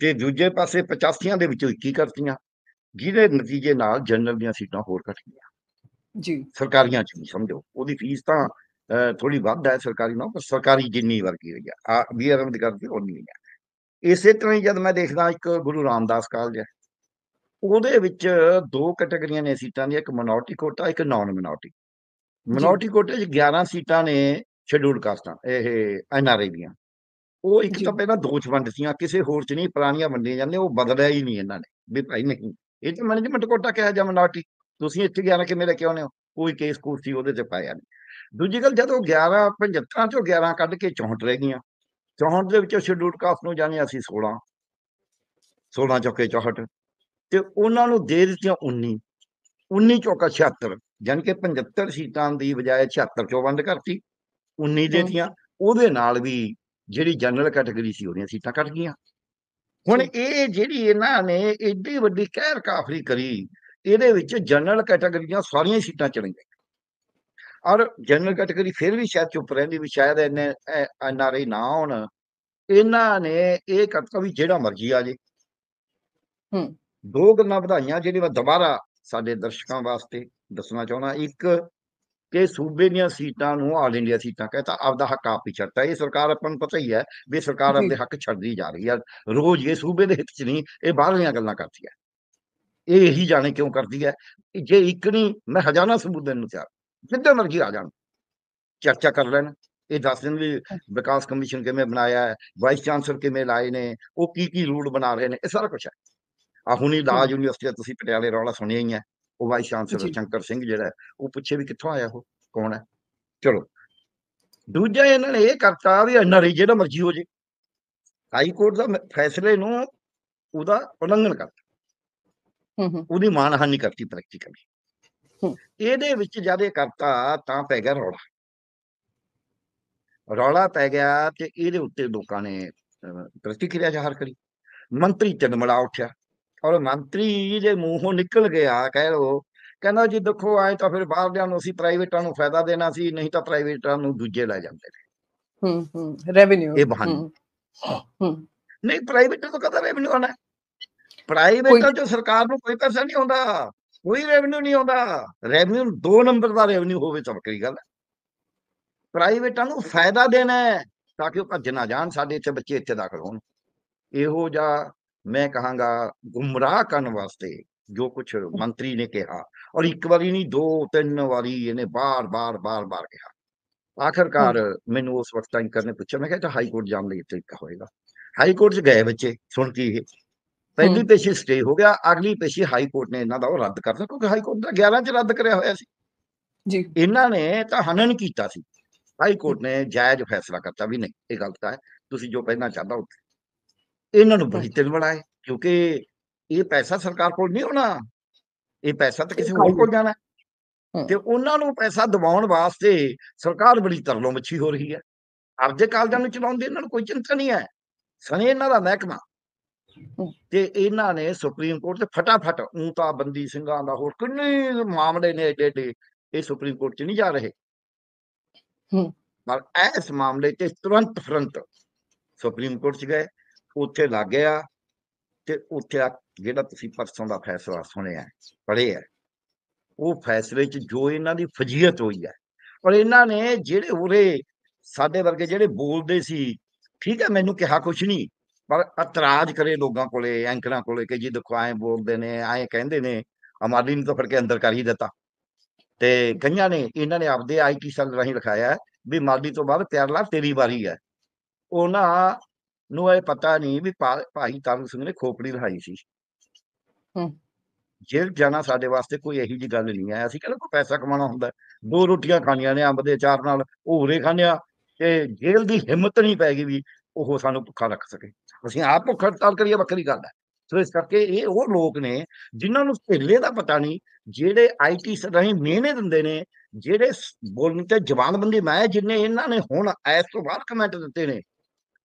ਤੇ ਦੂਜੇ ਪਾਸੇ 85ਾਂ ਦੇ ਵਿੱਚੋਂ 21 ਕਰਤੀਆਂ ਜਿਹਦੇ ਨਤੀਜੇ ਨਾਲ ਜਨਰਲ ਦੀਆਂ ਸੀਟਾਂ ਹੋਰ ਘਟ ਗਈਆਂ ਜੀ ਸਰਕਾਰੀਆਂ ਚ ਵੀ ਸਮਝੋ ਉਹਦੀ ਫੀਸ ਤਾਂ ਥੋੜੀ ਵੱਧ ਹੈ ਸਰਕਾਰੀ ਨਾਲ ਪਰ ਸਰਕਾਰੀ ਜਿੰਨੀ ਵਰਗੀ ਹੋਈ ਆ ਵੀ ਅਰਮਦ ਦੀ ਕਰਦੀ ਉਹ ਨਹੀਂ ਹੈ ਇਸੇ ਤਰ੍ਹਾਂ ਹੀ ਜਦ ਮੈਂ ਦੇਖਦਾ ਇੱਕ ਗੁਰੂ ਰਾਮਦਾਸ ਕਾਲਜ ਹੈ ਉਹਦੇ ਵਿੱਚ ਦੋ ਕੈਟਾਗਰੀਆਂ ਨੇ ਸੀਟਾਂ ਦੀ ਇੱਕ ਮਿਨੋਰਟੀ ਕੋਟਾ ਇੱਕ ਨਾਨ ਮਿਨੋਰਟੀ ਮਿਨੋਰਟੀ ਕੋਟੇ 'ਚ 11 ਸੀਟਾਂ ਨੇ ਸ਼ੈਡਿਊਲ ਕਾਸਟਾਂ ਇਹ ਐਨਆਰਆਈ ਦੀਆਂ ਉਹ ਇੱਕ ਤਾਂ ਪਹਿਲਾਂ ਦੋ ਚ ਵੰਡਤੀਆਂ ਕਿਸੇ ਹੋਰ ਚ ਨਹੀਂ ਪੁਰਾਣੀਆਂ ਵੰਡੀਆਂ ਜਾਂਦੇ ਉਹ ਬਦਲਿਆ ਹੀ ਨਹੀਂ ਇਹਨਾਂ ਨੇ ਵੀ ਭਾਈ ਨਹੀਂ ਇਹ ਤਾਂ ਮੈਨੇਜਮੈਂਟ ਕੋਟਾ ਕਿਹਾ ਜਾਂ ਮਨਾਟੀ ਤੁਸੀਂ ਇੱਥੇ ਗਿਆ ਕਿ ਮੇਰੇ ਕਿਉਂ ਨੇ ਹੋ ਕੋਈ ਕੇਸ ਕੋਰਟੀ ਸੀ ਉਹਦੇ ਤੇ ਪਾਇਆ ਨਹੀਂ ਦੂਜੀ ਗੱਲ ਜਦੋਂ 11 75 ਚੋਂ 11 ਕੱਢ ਕੇ 64 ਰਹਿ ਗਈਆਂ 64 ਦੇ ਵਿੱਚੋਂ ਸ਼ਡਿਊਲ ਕਾਸਟ ਨੂੰ ਜਾਣੇ ਅਸੀਂ 16 16 ਚੌਕੇ 64 ਤੇ ਉਹਨਾਂ ਨੂੰ ਦੇ ਦਿੱਤੀਆਂ 19 19 ਚੌਕਾ 76 ਜਾਨ 75 ਸੀਟਾਂ ਦੀ ਬਜਾਏ 76 ਚੋਂ ਬੰਦ ਕਰਤੀ 19 ਦੇਤੀਆਂ ਉਹਦੇ ਨਾਲ ਵੀ ਜਿਹੜੀ ਜਨਰਲ ਕੈਟਾਗਰੀ ਸੀ ਉਹਦੀਆਂ ਸੀਟਾਂ ਕੱਟ ਗਈਆਂ ਹੁਣ ਇਹ ਜਿਹੜੀ ਇਹਨਾਂ ਨੇ ਏਡੀ ਵੱਡੀ ਕਹਿਰ ਕਾਫਰੀ ਕਰੀ ਇਹਦੇ ਵਿੱਚ ਜਨਰਲ ਕੈਟਾਗਰੀਆਂ ਸਾਰੀਆਂ ਸੀਟਾਂ ਚਲੀ ਗਈਆਂ ਔਰ ਜਨਰਲ ਕੈਟਾਗਰੀ ਫਿਰ ਵੀ ਸ਼ਾਇਦ ਚੁੱਪ ਰਹਿੰਦੀ ਵੀ ਸ਼ਾਇਦ ਇਹਨੇ ਐਨਆਰਆਈ ਨਾ ਹੋਣ ਇਹਨਾਂ ਨੇ ਇਹ ਕਰਤਾ ਵੀ ਜਿਹੜਾ ਮਰਜ਼ੀ ਆ ਜੇ ਹੂੰ ਦੋ ਗੱਲਾਂ ਵਧਾਈਆਂ ਜਿਹੜੀ ਮੈਂ ਦੁਬਾਰਾ ਸਾਡੇ ਦਰਸ਼ਕਾਂ ਵਾਸਤੇ ਦੱਸਣਾ ਚਾਹਣਾ ਇੱਕ ਕਿ ਸੂਬੇ ਦੀਆਂ ਸੀਟਾਂ ਨੂੰ ਆਲ ਇੰਡੀਆ ਸੀਟਾਂ ਕਹਿੰਦਾ ਆਪਦਾ ਹੱਕ ਆਪ ਹੀ ਛੱਡਦਾ ਇਹ ਸਰਕਾਰ ਆਪਾਂ ਨੂੰ ਪਤਾ ਹੀ ਹੈ ਵੀ ਸਰਕਾਰ ਆਪਦੇ ਹੱਕ ਛੱਡਦੀ ਜਾ ਰਹੀ ਹੈ ਰੋਜ਼ ਇਹ ਸੂਬੇ ਦੇ ਹਿੱਤ 'ਚ ਨਹੀਂ ਇਹ ਬਾਹਰਲੀਆਂ ਗੱਲਾਂ ਕਰਦੀ ਹੈ ਇਹ ਇਹੀ ਜਾਣੇ ਕਿਉਂ ਕਰਦੀ ਹੈ ਜੇ ਇੱਕ ਨਹੀਂ ਮੈਂ ਹਜ਼ਾਰਾਂ ਸਬੂਤ ਦੇਣ ਨੂੰ ਤਿਆਰ ਜਿੱਦਾਂ ਮਰਜ਼ੀ ਆ ਜਾਣ ਚਰਚਾ ਕਰ ਲੈਣ ਇਹ ਦੱਸ ਦਿਨ ਵੀ ਵਿਕਾਸ ਕਮਿਸ਼ਨ ਕਿਵੇਂ ਬਣਾਇਆ ਹੈ ਵਾਈਸ ਚਾਂਸਲਰ ਕਿਵੇਂ ਲਾਏ ਨੇ ਉਹ ਕੀ ਕੀ ਰੂਲ ਬਣਾ ਰਹੇ ਨੇ ਇਹ ਸਾਰਾ ਕੁਝ ਹੈ ਆ ਹੁਣੀ ਲਾਜ ਯੂਨੀਵਰਸਿਟੀ ਤੁਸੀਂ ਪਟਿਆਲੇ ਰੌਲਾ ਸੁਣਿਆ ਹੀ ਹੈ ਉਹ ਵਾਈਸ ਚਾਂਸਲਰ ਚੰਕਰ ਸਿੰਘ ਜਿਹੜਾ ਉਹ ਪੁੱਛੇ ਵੀ ਕਿੱਥੋਂ ਆਇਆ ਉਹ ਕੌਣ ਹੈ ਚਲੋ ਦੂਜਾ ਇਹਨਾਂ ਨੇ ਇਹ ਕਰਤਾ ਵੀ ਨਰੀ ਜਿਹੜਾ ਮਰਜ਼ੀ ਹੋ ਜੇ ਹਾਈ ਕੋਰਟ ਦਾ ਫੈਸਲੇ ਨੂੰ ਉਹਦਾ ਉਲੰਘਣ ਕਰ ਹੂੰ ਉਹਦੀ ਮਾਨਹਾਨੀ ਕਰਤੀ ਪ੍ਰੈਕਟੀਕਲੀ ਇਹਦੇ ਵਿੱਚ ਜਦ ਇਹ ਕਰਤਾ ਤਾਂ ਪੈ ਗਿਆ ਰੌਲਾ ਰੌਲਾ ਪੈ ਗਿਆ ਤੇ ਇਹਦੇ ਉੱਤੇ ਲੋਕਾਂ ਨੇ ਪ੍ਰਤੀਕਿਰਿਆ ਜ਼ਾਹਰ ਕਰੀ ਮੰਤਰੀ ਚੰਦਮੜਾ ਉੱਠਿਆ ਔਰ ਮੰਤਰੀ ਦੇ ਮੂੰਹੋਂ ਨਿਕਲ ਗਿਆ ਕਹਿ ਲੋ ਕਹਿੰਦਾ ਜੀ ਦੇਖੋ ਆਏ ਤਾਂ ਫਿਰ ਬਾਹਰਲਿਆਂ ਨੂੰ ਅਸੀਂ ਪ੍ਰਾਈਵੇਟਾਂ ਨੂੰ ਫਾਇਦਾ ਦੇਣਾ ਸੀ ਨਹੀਂ ਤਾਂ ਪ੍ਰਾਈਵੇਟਾਂ ਨੂੰ ਦੂਜੇ ਲੈ ਜਾਂਦੇ ਨੇ ਹੂੰ ਹੂੰ ਰੈਵਨਿਊ ਇਹ ਬਹਾਨਾ ਹੂੰ ਨਹੀਂ ਪ੍ਰਾਈਵੇਟ ਤੋਂ ਕਦਾ ਰੈਵਨਿਊ ਆਣਾ ਪ੍ਰਾਈਵੇਟਾਂ ਤੋਂ ਸਰਕਾਰ ਨੂੰ ਕੋਈ ਪੈਸਾ ਨਹੀਂ ਆਉਂਦਾ ਕੋਈ ਰੈਵਨਿਊ ਨਹੀਂ ਆਉਂਦਾ ਰੈਵਨਿਊ ਦੋ ਨੰਬਰ ਦਾ ਰੈਵਨਿਊ ਹੋਵੇ ਤਾਂ ਗੱਲ ਹੈ ਪ੍ਰਾਈਵੇਟਾਂ ਨੂੰ ਫਾਇਦਾ ਦੇਣਾ ਹੈ ਤਾਂ ਕਿ ਉਹ ਭੱਜ ਨਾ ਜਾਣ ਸਾਡੇ ਇੱਥੇ ਬੱਚੇ ਇੱਥੇ ਦਾਖਲ ਹੋਣ ਇਹੋ ਜਿਹਾ ਮੈਂ ਕਹਾਂਗਾ ਗੁੰਮਰਾਹ ਕਰਨ ਵਾਸਤੇ ਜੋ ਕੁਝ ਮੰਤਰੀ ਨੇ ਕਿਹਾ ਔਰ ਇੱਕ ਵਾਰੀ ਨਹੀਂ ਦੋ ਤਿੰਨ ਵਾਰੀ ਇਹਨੇ ਬਾਰ-ਬਾਰ ਬਾਰ-ਬਾਰ ਕਿਹਾ ਆਖਰਕਾਰ ਮੈਨੂੰ ਉਸ ਵਕਤ ਟਾਈਮ ਕਰਨੇ ਪੁੱਛਿਆ ਮੈਂ ਕਿਹਾ ਤਾਂ ਹਾਈ ਕੋਰਟ ਜਾਣ ਲਈ ਤਰੀਕਾ ਹੋਏਗਾ ਹਾਈ ਕੋਰਟ 'ਚ ਗਏ ਬੱਚੇ ਸੁਣ ਕੀ ਇਹ ਪਹਿਲੀ ਪੇਸ਼ੀ ਸਟੇ ਹੋ ਗਿਆ ਅਗਲੀ ਪੇਸ਼ੀ ਹਾਈ ਕੋਰਟ ਨੇ ਇਹਨਾਂ ਦਾ ਉਹ ਰੱਦ ਕਰਤਾ ਕਿਉਂਕਿ ਹਾਈ ਕੋਰਟ ਦਾ 11 'ਚ ਰੱਦ ਕਰਿਆ ਹੋਇਆ ਸੀ ਜੀ ਇਹਨਾਂ ਨੇ ਤਾਂ ਹਨਨ ਕੀਤਾ ਸੀ ਹਾਈ ਕੋਰਟ ਨੇ ਜਾਇਜ਼ ਫੈਸਲਾ ਕਰਤਾ ਵੀ ਨਹੀਂ ਇਹ ਗਲਤ ਹੈ ਤੁਸੀਂ ਜੋ ਪਹਿਲਾਂ ਚਾਹਦਾ ਉਹ ਇਹਨਾਂ ਨੂੰ ਬੜੀ ਤਿਲ ਆਏ ਕਿਉਂਕਿ ਇਹ ਪੈਸਾ ਸਰਕਾਰ ਕੋਲ ਨਹੀਂ ਹੋਣਾ ਇਹ ਪੈਸਾ ਤਾਂ ਕਿਸੇ ਹੋਰ ਕੋਲ ਜਾਣਾ ਤੇ ਉਹਨਾਂ ਨੂੰ ਪੈਸਾ ਦਿਵਾਉਣ ਵਾਸਤੇ ਸਰਕਾਰ ਬੜੀ ਤਰਲੋ ਮੱਛੀ ਹੋ ਰਹੀ ਹੈ ਆਪਦੇ ਕਾਲਜਾਂ ਨੂੰ ਚਲਾਉਂਦੇ ਇਹਨਾਂ ਨੂੰ ਕੋਈ ਚਿੰਤਾ ਨਹੀਂ ਹੈ ਸਣੇ ਇਹਨਾਂ ਦਾ ਮਹਿਕਮਾ ਤੇ ਇਹਨਾਂ ਨੇ ਸੁਪਰੀਮ ਕੋਰਟ ਤੇ ਫਟਾਫਟ ਉਂਤਾ ਬੰਦੀ ਸਿੰਘਾਂ ਦਾ ਹੋਰ ਕਿੰਨੇ ਮਾਮਲੇ ਨੇ ਏਡੇ ਏਡੇ ਇਹ ਸੁਪਰੀਮ ਕੋਰਟ 'ਚ ਨਹੀਂ ਜਾ ਰਹੇ ਪਰ ਇਸ ਮਾਮਲੇ ਤੇ ਤੁਰੰਤ ਫਰੰਟ ਸੁਪਰੀਮ ਕੋਰਟ 'ਚ ਗਏ ਉੱਥੇ ਲੱਗ ਗਿਆ ਤੇ ਉੱਥੇ ਜਿਹੜਾ ਤੁਸੀਂ ਪਰਸੋਂ ਦਾ ਫੈਸਲਾ ਸੁਣਿਆ ਪੜ੍ਹਿਆ ਉਹ ਫੈਸਲੇ 'ਚ ਜੋ ਇਹਨਾਂ ਦੀ ਫਜੀਅਤ ਹੋਈ ਹੈ ਪਰ ਇਹਨਾਂ ਨੇ ਜਿਹੜੇ ਉਰੇ ਸਾਡੇ ਵਰਗੇ ਜਿਹੜੇ ਬੋਲਦੇ ਸੀ ਠੀਕ ਹੈ ਮੈਨੂੰ ਕਿਹਾ ਕੁਛ ਨਹੀਂ ਪਰ ਇਤਰਾਜ਼ ਕਰੇ ਲੋਕਾਂ ਕੋਲੇ ਐਂਕਰਾਂ ਕੋਲੇ ਕਿ ਜੀ ਦੇਖੋ ਬੋਲਦੇ ਨੇ ਆਏ ਕਹਿੰਦੇ ਨੇ ਅਮਾਲੀ ਨੂੰ ਤਾਂ ਫੜ ਕੇ ਅੰਦਰ ਕਰ ਹੀ ਦਿੱਤਾ ਤੇ ਕਈਆਂ ਨੇ ਇਹਨਾਂ ਨੇ ਆਪਦੇ ਆਈਟੀ ਸੈੱਲ ਰਾਹੀਂ ਲਿਖਾਇਆ ਵੀ ਮਾਲੀ ਤੋਂ ਬਾਅਦ ਪਿਆਰਲਾ ਤੇਰੀ ਵਾਰੀ ਹੈ ਉਹਨਾਂ ਨੂੰ ਇਹ ਪਤਾ ਨਹੀਂ ਵੀ ਭਾਈ ਤਾਰੂ ਸਿੰਘ ਨੇ ਖੋਪੜੀ ਲਹਾਈ ਸੀ ਹੂੰ ਜੇਲ੍ਹ ਜਾਣਾ ਸਾਡੇ ਵਾਸਤੇ ਕੋਈ ਇਹੀ ਜੀ ਗੱਲ ਨਹੀਂ ਆ ਅਸੀਂ ਕਹਿੰਦੇ ਕੋਈ ਪੈਸਾ ਕਮਾਉਣਾ ਹੁੰਦਾ ਦੋ ਰੋਟੀਆਂ ਖਾਣੀਆਂ ਨੇ ਅੰਬ ਦੇ ਅਚਾਰ ਨਾਲ ਹੋਰੇ ਖਾਣਿਆ ਤੇ ਜੇਲ੍ਹ ਦੀ ਹਿੰਮਤ ਨਹੀਂ ਪੈ ਗਈ ਵੀ ਉਹ ਸਾਨੂੰ ਭੁੱਖਾ ਰੱਖ ਸਕੇ ਅਸੀਂ ਆਪ ਭੁੱਖ ਹੜਤਾਲ ਕਰੀਏ ਵੱਖਰੀ ਗੱਲ ਹੈ ਸੋ ਇਸ ਕਰਕੇ ਇਹ ਉਹ ਲੋਕ ਨੇ ਜਿਨ੍ਹਾਂ ਨੂੰ ਥੇਲੇ ਦਾ ਪਤਾ ਨਹੀਂ ਜਿਹੜੇ ਆਈਟੀ ਸਦਾਈ ਮਿਹਨੇ ਦਿੰਦੇ ਨੇ ਜਿਹੜੇ ਬੋਲਣ ਤੇ ਬੰਦੇ ਮੈਂ ਜਿੰਨੇ ਇਹਨਾਂ ਨੇ ਹੁਣ ਐਸ ਤੋਂ ਬਾਅਦ ਕਮੈਂਟ ਦਿੱਤੇ ਨੇ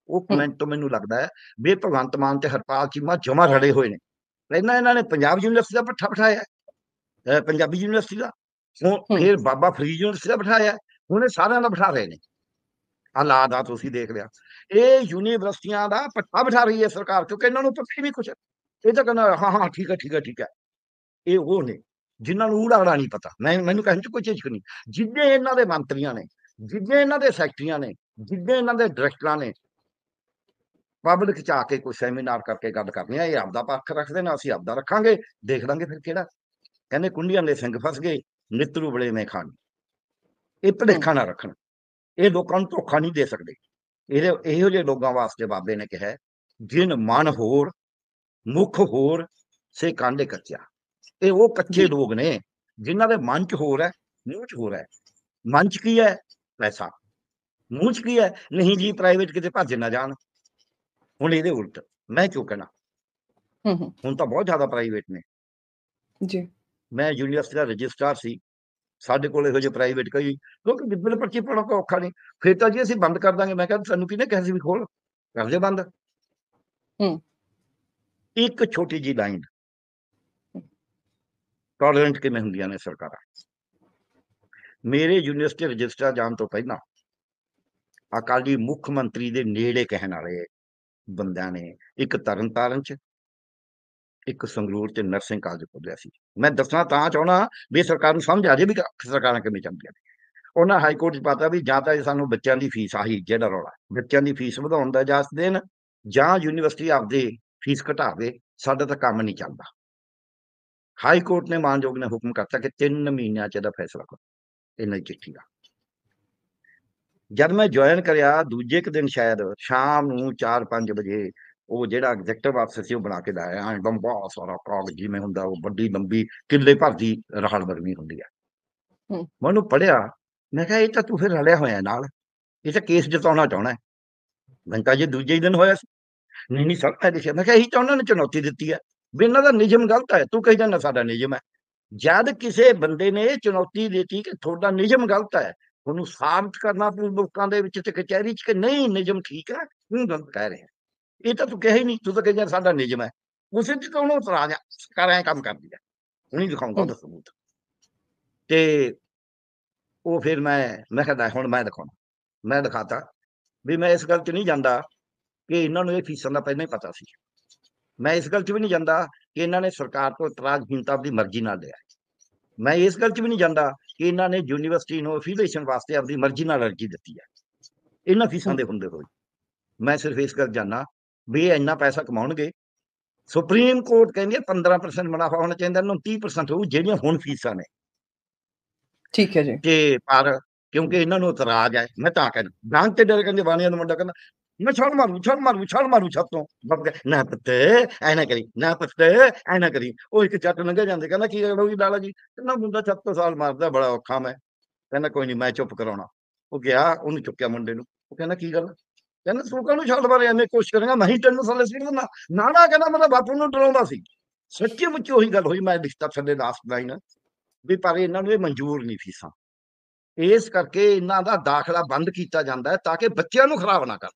ਉਹ ਕਮੈਂਟ ਤੋਂ ਮੈਨੂੰ ਲੱਗਦਾ ਹੈ ਵੀ ਭਗਵੰਤ ਮਾਨ ਤੇ ਹਰਪਾਲ ਚੀਮਾ ਜਮਾ ਰੜੇ ਹੋਏ ਨੇ ਪਹਿਲਾਂ ਇਹਨਾਂ ਨੇ ਪੰਜਾਬ ਯੂਨੀਵਰਸਿਟੀ ਦਾ ਪੱਠਾ ਪਠਾਇਆ ਪੰਜਾਬੀ ਯੂਨੀਵਰਸਿਟੀ ਦਾ ਹੁਣ ਫਿਰ ਬਾਬਾ ਫਰੀਦ ਯੂਨੀਵਰਸਿਟੀ ਦਾ ਬਿਠਾਇਆ ਹੁਣ ਇਹ ਸਾਰਿਆਂ ਦਾ ਬਿਠਾ ਰਹੇ ਨੇ ਹਾਲਾਤ ਦਾ ਤੁਸੀਂ ਦੇਖ ਲਿਆ ਇਹ ਯੂਨੀਵਰਸਿਟੀਆਂ ਦਾ ਪੱਠਾ ਬਿਠਾ ਰਹੀ ਹੈ ਸਰਕਾਰ ਕਿਉਂਕਿ ਇਹਨਾਂ ਨੂੰ ਪਤਾ ਵੀ ਕੁਛ ਇਹ ਤਾਂ ਕਹਿੰਦਾ ਹਾਂ ਹਾਂ ਠੀਕ ਹੈ ਠੀਕ ਹੈ ਠੀਕ ਹੈ ਇਹ ਉਹ ਨੇ ਜਿਨ੍ਹਾਂ ਨੂੰ ਉੜਾੜਾ ਨਹੀਂ ਪਤਾ ਮੈਂ ਮੈਨੂੰ ਕਹਿੰਦੇ ਚ ਕੋਈ ਚੀਜ਼ ਨਹੀਂ ਜਿੱਦੇ ਇਹਨਾਂ ਦੇ ਮੰਤਰੀਆਂ ਨੇ ਜਿੱਦੇ ਇਹਨਾਂ ਦੇ ਸੈਕਟਰੀਆਂ ਨੇ ਜਿੱਦੇ ਇਹਨਾਂ ਦੇ ਡਾਇਰੈਕਟਰਾਂ ਨੇ ਪਬਲਿਕ ਚ ਆ ਕੇ ਕੋਈ ਸੈਮੀਨਾਰ ਕਰਕੇ ਗੱਲ ਕਰਨੀ ਆ ਇਹ ਆਪਦਾ ਪੱਖ ਰੱਖਦੇ ਨਾ ਅਸੀਂ ਆਪਦਾ ਰੱਖਾਂਗੇ ਦੇਖ ਲਾਂਗੇ ਫਿਰ ਕਿਹੜਾ ਕਹਿੰਦੇ ਕੁੰਡੀਆਂ ਦੇ ਸਿੰਘ ਫਸ ਗਏ ਮਿੱਤਰੂ ਬਲੇ ਨੇ ਖਾਣ ਇਹ ਭੜੇਖਾ ਨਾ ਰੱਖਣ ਇਹ ਲੋਕਾਂ ਨੂੰ ਧੋਖਾ ਨਹੀਂ ਦੇ ਸਕਦੇ ਇਹਦੇ ਇਹੋ ਜਿਹੇ ਲੋਕਾਂ ਵਾਸਤੇ ਬਾਬੇ ਨੇ ਕਿਹਾ ਜਿਨ ਮਨ ਹੋਰ ਮੁਖ ਹੋਰ ਸੇ ਕਾਂਡੇ ਕੱਚਿਆ ਇਹ ਉਹ ਕੱਚੇ ਲੋਕ ਨੇ ਜਿਨ੍ਹਾਂ ਦੇ ਮਨ 'ਚ ਹੋਰ ਹੈ ਮੂੰਹ 'ਚ ਹੋਰ ਹੈ ਮਨ 'ਚ ਕੀ ਹੈ ਪੈਸਾ ਮੂੰਹ 'ਚ ਕੀ ਹੈ ਨਹੀਂ ਜੀ ਪ੍ਰਾਈਵੇਟ ਕਿਤੇ ਭੱਜ ਨਾ ਜਾਣ ਹੁਣ ਇਹਦੇ ਉਲਟ ਮੈਂ ਕਿਉਂ ਕਹਣਾ ਹੂੰ ਹੂੰ ਹੁਣ ਤਾਂ ਬਹੁਤ ਜ਼ਿਆਦਾ ਪ੍ਰਾਈਵੇਟ ਨੇ ਜੀ ਮੈਂ ਯੂਨੀਵਰਸਿਟੀ ਦਾ ਰਜਿਸਟਰਾਰ ਸੀ ਸਾਡੇ ਕੋਲ ਇਹੋ ਜਿਹੇ ਪ੍ਰਾਈਵੇਟ ਕਈ ਕਿਉਂਕਿ ਬਿੱਲ ਪਰਚੀ ਪੜੋ ਕੋ ਔਖਾ ਨਹੀਂ ਫਿਰ ਤਾਂ ਜੀ ਅਸੀਂ ਬੰਦ ਕਰ ਦਾਂਗੇ ਮੈਂ ਕਹਿੰਦਾ ਸਾਨੂੰ ਕਿਨੇ ਕਹੇ ਸੀ ਵੀ ਖੋਲ ਕਰ ਦੇ ਬੰਦ ਹੂੰ ਇੱਕ ਛੋਟੀ ਜੀ ਲਾਈਨ ਟੋਲਰੈਂਟ ਕਿਵੇਂ ਹੁੰਦੀਆਂ ਨੇ ਸਰਕਾਰਾਂ ਮੇਰੇ ਯੂਨੀਵਰਸਿਟੀ ਰਜਿਸਟਰ ਜਾਣ ਤੋਂ ਪਹਿਲਾਂ ਅਕਾਲੀ ਮੁੱਖ ਮੰਤਰੀ ਦੇ ਨੇੜੇ ਕਹਿਣ ਵਾਲੇ ਬੰਦਿਆਂ ਨੇ ਇੱਕ ਤਰਨਤਾਰਨ ਚ ਇੱਕ ਸੰਗਰੂਰ ਚ ਨਰਸਿੰਗ ਕਾਲਜ ਖੋਲਿਆ ਸੀ ਮੈਂ ਦੱਸਣਾ ਤਾਂ ਚਾਹਣਾ ਵੀ ਸਰਕਾਰ ਨੂੰ ਸਮਝ ਆ ਜੇ ਵੀ ਸਰਕਾਰਾਂ ਕਿਵੇਂ ਚੰਗੀਆਂ ਨੇ ਉਹਨਾਂ ਹਾਈ ਕੋਰਟ 'ਚ ਪਾਤਾ ਵੀ ਜਾਂ ਤਾਂ ਸਾਨੂੰ ਬੱਚਿਆਂ ਦੀ ਫੀਸ ਆਹੀ ਜਿਹੜਾ ਰੋਲਾ ਬੱਚਿਆਂ ਦੀ ਫੀਸ ਵਧਾਉਣ ਦਾ ਇਜਾਜ਼ਤ ਦੇਣ ਜਾਂ ਯੂਨੀਵਰਸਿਟੀ ਆਪਦੇ ਫੀਸ ਘਟਾਵੇ ਸਾਡਾ ਤਾਂ ਕੰਮ ਨਹੀਂ ਚੱਲਦਾ ਹਾਈ ਕੋਰਟ ਨੇ ਮਾਨਯੋਗ ਨੇ ਹੁਕਮ ਕਰਤਾ ਕਿ 3 ਮਹੀਨਿਆਂ 'ਚ ਇਹਦਾ ਫੈਸਲਾ ਕਰੋ ਇਹਨਾਂ ਦੀ ਚਿੱਠੀ ਦਾ ਜਦ ਮੈਂ ਜੁਆਇਨ ਕਰਿਆ ਦੂਜੇ ਇੱਕ ਦਿਨ ਸ਼ਾਇਦ ਸ਼ਾਮ ਨੂੰ 4-5 ਵਜੇ ਉਹ ਜਿਹੜਾ ਐਗਜ਼ੈਕਟਿਵ ਆਫਸਰ ਸੀ ਉਹ ਬਣਾ ਕੇ ਲਾਇਆ ਐਂ ਬੰਬਾ ਸਾਰਾ ਕਾਗ ਜਿਵੇਂ ਹੁੰਦਾ ਉਹ ਵੱਡੀ ਲੰਬੀ ਕਿੱਲੇ ਭਰ ਦੀ ਰਹਾਲ ਵਰਮੀ ਹੁੰਦੀ ਆ ਮੈਨੂੰ ਪੜਿਆ ਮੈਂ ਕਿਹਾ ਇਹ ਤਾਂ ਤੂੰ ਫਿਰ ਰਲਿਆ ਹੋਇਆ ਨਾਲ ਇਹ ਤਾਂ ਕੇਸ ਜਿਤਾਉਣਾ ਚਾਹਣਾ ਹੈ ਕਿਹਾ ਜੇ ਦੂਜੇ ਹੀ ਦਿਨ ਹੋਇਆ ਸੀ ਨਹੀਂ ਨਹੀਂ ਸਭ ਮੈਂ ਮੈਂ ਕਿਹਾ ਇਹ ਤਾਂ ਉਹਨਾਂ ਨੇ ਚੁਣੌਤੀ ਦਿੱਤੀ ਹੈ ਵੀ ਇਹਨਾਂ ਦਾ ਨਿਯਮ ਗਲਤ ਹੈ ਤੂੰ ਕਹਿੰਦਾ ਨਾ ਸਾਡਾ ਨਿਯਮ ਹੈ ਜਦ ਕਿਸੇ ਬੰਦੇ ਨੇ ਚੁਣੌਤੀ ਦਿੱਤੀ ਕਿ ਤੁਹਾਡਾ ਨਿਯਮ ਗਲਤ ਹੈ ਤੁਹਾਨੂੰ ਸਾਬਤ ਕਰਨਾ ਪਊ ਲੋਕਾਂ ਦੇ ਵਿੱਚ ਤੇ ਕਚਹਿਰੀ 'ਚ ਕਿ ਨਹੀਂ ਨਿਯਮ ਠੀਕ ਹੈ ਤੂੰ ਗਲਤ ਕਹਿ ਰਿਹਾ ਇਹ ਤਾਂ ਤੂੰ ਕਹਿ ਹੀ ਨਹੀਂ ਤੂੰ ਤਾਂ ਕਹਿੰਦਾ ਸਾਡਾ ਨਿਯਮ ਹੈ ਉਸੇ ਤੇ ਉਹਨੂੰ ਉਤਰਾ ਜਾ ਕਰ ਰਿਹਾ ਕੰਮ ਕਰਦੀ ਹੈ ਹੁਣੀ ਦਿਖਾਉਂਗਾ ਉਹਦਾ ਸਬੂਤ ਤੇ ਉਹ ਫਿਰ ਮੈਂ ਮੈਂ ਕਹਿੰਦਾ ਹੁਣ ਮੈਂ ਦਿਖਾਉਣਾ ਮੈਂ ਦਿਖਾਤਾ ਵੀ ਮੈਂ ਇਸ ਗੱਲ 'ਚ ਨਹੀਂ ਜਾਂਦਾ ਕਿ ਇਹਨਾਂ ਨੂੰ ਇਹ ਫੀਸਾਂ ਦਾ ਪਹਿਲਾਂ ਹੀ ਪਤਾ ਸੀ ਮੈਂ ਇਸ ਗੱਲ 'ਚ ਵੀ ਨਹੀਂ ਜਾਂਦਾ ਕਿ ਇਹਨਾਂ ਨੇ ਸਰਕਾਰ ਤੋਂ ਇਤਰਾਜ਼ਹੀਨਤਾ ਦੀ ਮਰਜ਼ੀ ਨਾਲ ਲਿਆ ਮੈਂ ਇਸ ਗੱਲ 'ਚ ਵੀ ਨਹੀਂ ਜਾਂਦਾ ਕਿ ਇਹਨਾਂ ਨੇ ਯੂਨੀਵਰਸਿਟੀ ਨੂੰ ਅਫੀਲੀਏਸ਼ਨ ਵਾਸਤੇ ਆਪਣੀ ਮਰਜ਼ੀ ਨਾਲ ਅਰਜੀ ਦਿੱਤੀ ਹੈ ਇਹਨਾਂ ਫੀਸਾਂ ਦੇ ਹੁੰਦੇ ਹੋਏ ਮੈਂ ਸਿਰਫ ਇਸ ਗੱਲ ਜਾਣਾ ਵੀ ਇੰਨਾ ਪੈਸਾ ਕਮਾਉਣਗੇ ਸੁਪਰੀਮ ਕੋਰਟ ਕਹਿੰਦੀ ਹੈ 15% ਮੁਨਾਫਾ ਹੋਣਾ ਚਾਹੀਦਾ ਇਹਨਾਂ ਨੂੰ 30% ਹੋਊ ਜਿਹੜੀਆਂ ਹੁਣ ਫੀਸਾਂ ਨੇ ਠੀਕ ਹੈ ਜੀ ਕਿ ਪਰ ਕਿਉਂਕਿ ਇਹਨਾਂ ਨੂੰ ਇਤਰਾਜ਼ ਹੈ ਮੈਂ ਤਾਂ ਕਹਿੰਦਾ ਬੈਂਕ ਤੇ ਡਰ ਕਹਿੰਦੇ ਬਾਣੀਆਂ ਦਾ ਮੁੰਡਾ ਕਹਿੰਦਾ መቻል ਮਾਰੂ ቻል ਮਾਰੂ ቻል ማሩ ਛੱਤੋਂ ਬੱਗ ਨਾ ਪੱਤੇ ਐਨਾ ਕਰੀ ਨਾ ਪੱਤੇ ਐਨਾ ਕਰੀ ਉਹ ਇੱਕ ਜੱਟ ਲੰਘ ਜਾਂਦੇ ਕਹਿੰਦਾ ਕੀ ਕਰੋ ਜੀ ਲਾਲਾ ਜੀ ਕਹਿੰਦਾ ਮੁੰਡਾ ਤੋਂ ਸਾਲ ਮਾਰਦਾ ਬੜਾ ਔਖਾ ਮੈਂ ਕਹਿੰਦਾ ਕੋਈ ਨਹੀਂ ਮੈਂ ਚੁੱਪ ਕਰਾਉਣਾ ਉਹ ਗਿਆ ਉਹਨੂੰ ਚੁੱਕਿਆ ਮੁੰਡੇ ਨੂੰ ਉਹ ਕਹਿੰਦਾ ਕੀ ਗੱਲ ਕਹਿੰਦਾ ਸੁਲਕਾ ਨੂੰ ਛੱਡ ਬਾਰੇ ਐਵੇਂ ਕੋਸ਼ਿਸ਼ ਕਰਾਂਗਾ ਮੈਂ ਹੀ ਤੈਨੂੰ ਸਾਲੇ ਸੀ ਨਾ ਨਾਣਾ ਕਹਿੰਦਾ ਮੇਰਾ ਬਾਪੂ ਨੂੰ ਡਰਾਉਂਦਾ ਸੀ ਸੱਚੀ ਮੁੱਚ ਉਹੀ ਗੱਲ ਹੋਈ ਮੈਂ ਲਿਖਤਾ ਥੱਲੇ ਲਾਸਟ ਲਾਈਨ ਵੀ ਪਰ ਇਹਨਾਂ ਨੂੰ ਇਹ ਮਨਜ਼ੂਰ ਨਹੀਂ ਫੀਸਾਂ ਇਸ ਕਰਕੇ ਇਹਨਾਂ ਦਾ ਦਾਖਲਾ ਬੰਦ ਕੀਤਾ ਜਾਂਦਾ ਹੈ ਤਾਂ ਕਿ ਬੱਚਿਆਂ ਨੂੰ ਖਰਾਬ ਨਾ ਕਰ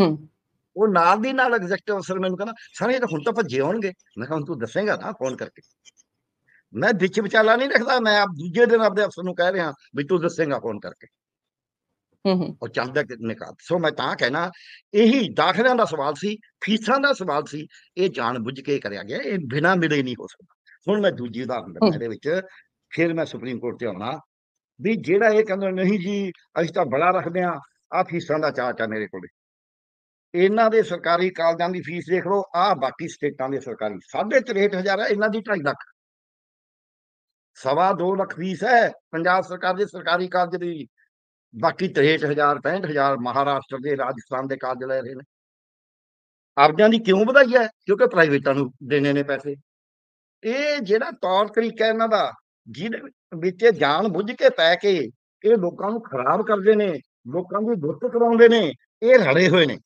ਹੂੰ ਉਹ ਨਾਲ ਦੀ ਨਾਲ ਐਗਜ਼ੈਕਟਿਵ ਅਫਸਰ ਮੈਨੂੰ ਕਹਿੰਦਾ ਸਰ ਇਹ ਤਾਂ ਹੁਣ ਤਾਂ ਭੱਜੇ ਹੋਣਗੇ ਮੈਂ ਕਿਹਾ ਹੁਣ ਤੂੰ ਦੱਸੇਗਾ ਨਾ ਫੋਨ ਕਰਕੇ ਮੈਂ ਵਿੱਚ ਵਿਚਾਲਾ ਨਹੀਂ ਰੱਖਦਾ ਮੈਂ ਆਪ ਦੂਜੇ ਦਿਨ ਆਪਦੇ ਅਫਸਰ ਨੂੰ ਕਹਿ ਰਿਹਾ ਵੀ ਤੂੰ ਦੱਸੇਗਾ ਫੋਨ ਕਰਕੇ ਹੂੰ ਉਹ ਚੰਦਾ ਨਿਕਾਲ ਸੋ ਮੈਂ ਤਾਂ ਕਹਿਣਾ ਇਹੀ ਦਾਖਲਿਆਂ ਦਾ ਸਵਾਲ ਸੀ ਫੀਸਾਂ ਦਾ ਸਵਾਲ ਸੀ ਇਹ ਜਾਣ ਬੁੱਝ ਕੇ ਕਰਿਆ ਗਿਆ ਇਹ ਬਿਨਾ ਮਿਲੇ ਨਹੀਂ ਹੋ ਸਕਦਾ ਹੁਣ ਮੈਂ ਦੂਜੀ ਉਦਾਹਰਨ ਦਿੰਦਾ ਇਹਦੇ ਵਿੱਚ ਫਿਰ ਮੈਂ ਸੁਪਰੀਮ ਕੋਰਟ ਤੇ ਆਉਣਾ ਵੀ ਜਿਹੜਾ ਇਹ ਕਹਿੰਦਾ ਨਹੀਂ ਜੀ ਅਸੀਂ ਤਾਂ ਬੜਾ ਰੱਖਦੇ ਆ ਆ ਫੀਸਾਂ ਦਾ ਚਾਚਾ ਮੇਰੇ ਕੋਲੇ ਇਹਨਾਂ ਦੇ ਸਰਕਾਰੀ ਕਾਲਜਾਂ ਦੀ ਫੀਸ ਦੇਖ ਲਓ ਆਹ ਬਾਕੀ ਸਟੇਟਾਂ ਦੇ ਸਰਕਾਰੀ 63000 ਹੈ ਇਹਨਾਂ ਦੀ 2.5 ਲੱਖ ਸਵਾ 2 ਲੱਖ ਫੀਸ ਹੈ ਪੰਜਾਬ ਸਰਕਾਰ ਦੇ ਸਰਕਾਰੀ ਕਾਲਜ ਦੀ ਬਾਕੀ 63000 65000 ਮਹਾਰਾਸ਼ਟਰ ਦੇ ਰਾਜਸਥਾਨ ਦੇ ਕਾਲਜ ਲੈ ਰਹੇ ਨੇ ਆਪਜਾਂ ਦੀ ਕਿਉਂ ਵਧਾਈ ਹੈ ਕਿਉਂਕਿ ਪ੍ਰਾਈਵੇਟਾਂ ਨੂੰ ਦੇਣੇ ਨੇ ਪੈਸੇ ਇਹ ਜਿਹੜਾ ਤੌਰ ਤਰੀਕਾ ਇਹਨਾਂ ਦਾ ਜਿਹਦੇ ਵਿੱਚ ਜਾਣ ਬੁੱਝ ਕੇ ਪੈ ਕੇ ਇਹ ਲੋਕਾਂ ਨੂੰ ਖਰਾਬ ਕਰਦੇ ਨੇ ਲੋਕਾਂ ਦੀ ਦੁੱਖ ਕਰਾਉਂਦੇ ਨੇ ਇਹ ਰੜੇ ਹੋਏ ਨੇ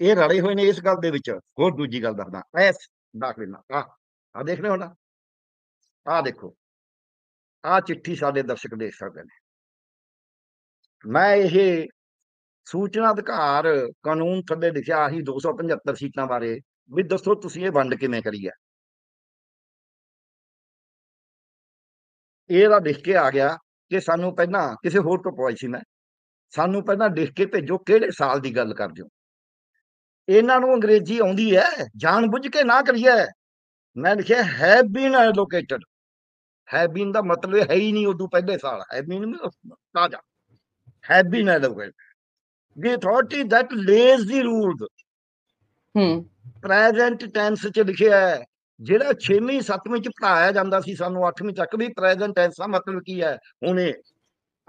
ਇਹ ਰਲੇ ਹੋਏ ਨੇ ਇਸ ਗੱਲ ਦੇ ਵਿੱਚ ਹੋਰ ਦੂਜੀ ਗੱਲ ਦੱਸਦਾ ਐਸ ਦਾਖਲੇ ਨਾਲ ਆ ਆ ਦੇਖਣੇ ਹੋਣਾ ਆ ਦੇਖੋ ਆ ਚਿੱਠੀ ਸਾਡੇ ਦਰਸ਼ਕ ਦੇਖ ਸਕਦੇ ਨੇ ਮੈਂ ਇਹ ਸੂਚਨਾ ਅਧਿਕਾਰ ਕਾਨੂੰਨ ਥੱਲੇ ਲਿਖਿਆ ਆਹੀ 275 ਸੀਟਾਂ ਬਾਰੇ ਵੀ ਦੱਸੋ ਤੁਸੀਂ ਇਹ ਵੰਡ ਕਿਵੇਂ ਕਰੀ ਹੈ ਇਹਦਾ ਲਿਖ ਕੇ ਆ ਗਿਆ ਕਿ ਸਾਨੂੰ ਪਹਿਲਾਂ ਕਿਸੇ ਹੋਰ ਤੋਂ ਪੁਆਇਸੀ ਨਾ ਸਾਨੂੰ ਪਹਿਲਾਂ ਲਿਖ ਕੇ ਭੇਜੋ ਕਿਹੜੇ ਸਾਲ ਦੀ ਗੱਲ ਕਰਦੇ ਹੋ ਇਹਨਾਂ ਨੂੰ ਅੰਗਰੇਜ਼ੀ ਆਉਂਦੀ ਹੈ ਜਾਣ ਬੁੱਝ ਕੇ ਨਾ ਕਰੀਏ ਮੈਂ ਲਿਖਿਆ ਹੈ ਬੀਨ ਐਲੋਕੇਟਡ ਹੈ ਬੀਨ ਦਾ ਮਤਲਬ ਹੈ ਹੀ ਨਹੀਂ ਉਦੋਂ ਪਹਿਲੇ ਸਾਲ ਹੈ ਬੀਨ ਤਾਜ਼ਾ ਹੈ been allocated the authority that lays the rules ਹੂੰ ਪ੍ਰੈਜ਼ੈਂਟ ਟੈਂਸ ਚ ਲਿਖਿਆ ਹੈ ਜਿਹੜਾ 6ਵੀਂ 7ਵੀਂ ਚ ਪੜਾਇਆ ਜਾਂਦਾ ਸੀ ਸਾਨੂੰ 8ਵੀਂ ਤੱਕ ਵੀ ਪ੍ਰੈਜ਼ੈਂਟ ਟੈਂਸ ਦਾ ਮਤਲਬ ਕੀ ਹੈ ਹੁਣੇ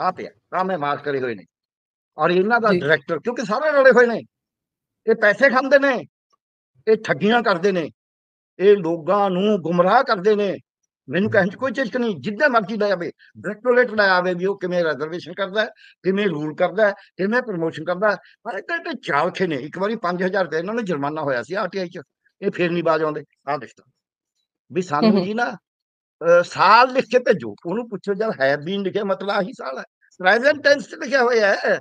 ਆ ਪਿਆ ਤਾਂ ਮੈਂ ਮਾਰਕ ਕਰੇ ਹੋਏ ਨੇ ਔਰ ਇਹਨਾਂ ਦਾ ਡਾਇਰੈਕਟਰ ਕਿਉਂਕਿ ਸਾਰੇ ਰਲੇ ਹੋਏ ਨੇ ਇਹ ਪੈਸੇ ਖਾਂਦੇ ਨੇ ਇਹ ਠੱਗੀਆਂ ਕਰਦੇ ਨੇ ਇਹ ਲੋਕਾਂ ਨੂੰ ਗੁੰਮਰਾਹ ਕਰਦੇ ਨੇ ਮੈਨੂੰ ਕਹਿੰਦੇ ਕੋਈ ਚਿਲਕ ਨਹੀਂ ਜਿੱਦਾਂ ਮਰਜ਼ੀ ਦਾ ਆਵੇ ਡਾਇਰੈਕਟੋਰੇਟ ਦਾ ਆਵੇ ਵੀ ਉਹ ਕਿਵੇਂ ਰਿਜ਼ਰਵੇਸ਼ਨ ਕਰਦਾ ਕਿਵੇਂ ਰੂਲ ਕਰਦਾ ਕਿਵੇਂ ਪ੍ਰੋਮੋਸ਼ਨ ਕਰਦਾ ਪਰ ਇੱਕ ਤੇ ਚਾਲਖੇ ਨੇ ਇੱਕ ਵਾਰੀ 5000 ਰੁਪਏ ਇਹਨਾਂ ਨੂੰ ਜੁਰਮਾਨਾ ਹੋਇਆ ਸੀ ਆਰਟੀਆਈ ਚ ਇਹ ਫੇਰ ਨਹੀਂ ਬਾਜ ਆਉਂਦੇ ਆਹ ਰਿਸ਼ਤਾ ਵੀ ਸਾਨੂੰ ਜੀ ਨਾ ਸਾਲ ਲਿਖ ਕੇ ਭੇਜੋ ਉਹਨੂੰ ਪੁੱਛੋ ਜਦ ਹੈ ਵੀ ਲਿਖਿਆ ਮਤਲਬ ਆਹੀ ਸਾਲ ਹੈ ਪ੍ਰੈਜ਼ੈਂਟ ਟੈਂਸ ਲਿਖਿਆ ਹੋਇਆ ਹੈ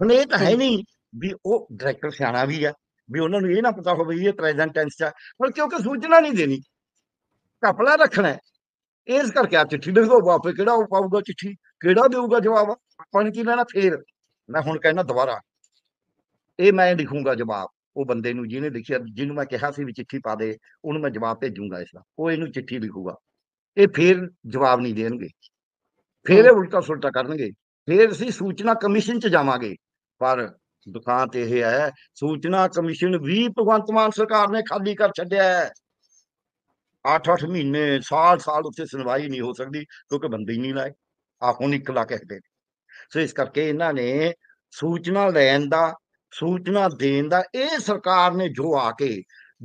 ਹੁਣ ਇਹ ਤਾਂ ਹੈ ਨਹੀਂ ਵੀ ਉਹ ਡਾਇਰੈਕਟਰ ਸਿਆਣਾ ਵੀ ਆ ਵੀ ਉਹਨਾਂ ਨੂੰ ਇਹ ਨਾ ਪਤਾ ਹੋਵੇ ਇਹ ਪ੍ਰੈਜ਼ੈਂਟ ਟੈਂਸ ਆ ਪਰ ਕਿਉਂਕਿ ਸੂਚਨਾ ਨਹੀਂ ਦੇਣੀ ਕਪਲਾ ਰੱਖਣਾ ਇਸ ਕਰਕੇ ਆ ਚਿੱਠੀ ਲਿਖੋ ਵਾਪੇ ਕਿਹੜਾ ਉਹ ਪਾਊਗਾ ਚਿੱਠੀ ਕਿਹੜਾ ਦੇਊਗਾ ਜਵਾਬ ਆਪਾਂ ਨੇ ਕੀ ਲੈਣਾ ਫੇਰ ਮੈਂ ਹੁਣ ਕਹਿਣਾ ਦੁਬਾਰਾ ਇਹ ਮੈਂ ਲਿਖੂੰਗਾ ਜਵਾਬ ਉਹ ਬੰਦੇ ਨੂੰ ਜਿਹਨੇ ਲਿਖਿਆ ਜਿਹਨੂੰ ਮੈਂ ਕਿਹਾ ਸੀ ਵੀ ਚਿੱਠੀ ਪਾ ਦੇ ਉਹਨੂੰ ਮੈਂ ਜਵਾਬ ਭੇਜੂੰਗਾ ਇਸ ਦਾ ਉਹ ਇਹਨੂੰ ਚਿੱਠੀ ਲਿਖੂਗਾ ਇਹ ਫੇਰ ਜਵਾਬ ਨਹੀਂ ਦੇਣਗੇ ਫੇਰ ਇਹ ਉਲਟਾ ਸੁਲਟਾ ਕਰਨਗੇ ਫੇਰ ਅਸੀਂ ਸੂਚਨਾ ਕਮਿਸ਼ਨ 'ਚ ਜਾਵਾਂਗੇ ਪਰ ਤੇ ਇਹ ਹੈ ਸੂਚਨਾ ਕਮਿਸ਼ਨ ਵੀ ਭਗਵੰਤ ਮਾਨ ਸਰਕਾਰ ਨੇ ਖਾਲੀ ਕਰ ਛੱਡਿਆ ਹੈ 8-8 ਮਹੀਨੇ ਸਾਲ ਸਾਲ ਉੱਤੇ ਸੁਣਵਾਈ ਨਹੀਂ ਹੋ ਸਕਦੀ ਕਿਉਂਕਿ ਬੰਦੇ ਨਹੀਂ ਲਾਏ ਆ ਹੁਣ ਇੱਕ ਲਾ ਕਹਿੰਦੇ ਸੋ ਇਸ ਕਰਕੇ ਇਹਨਾਂ ਨੇ ਸੂਚਨਾ ਲੈਣ ਦਾ ਸੂਚਨਾ ਦੇਣ ਦਾ ਇਹ ਸਰਕਾਰ ਨੇ ਜੋ ਆ ਕੇ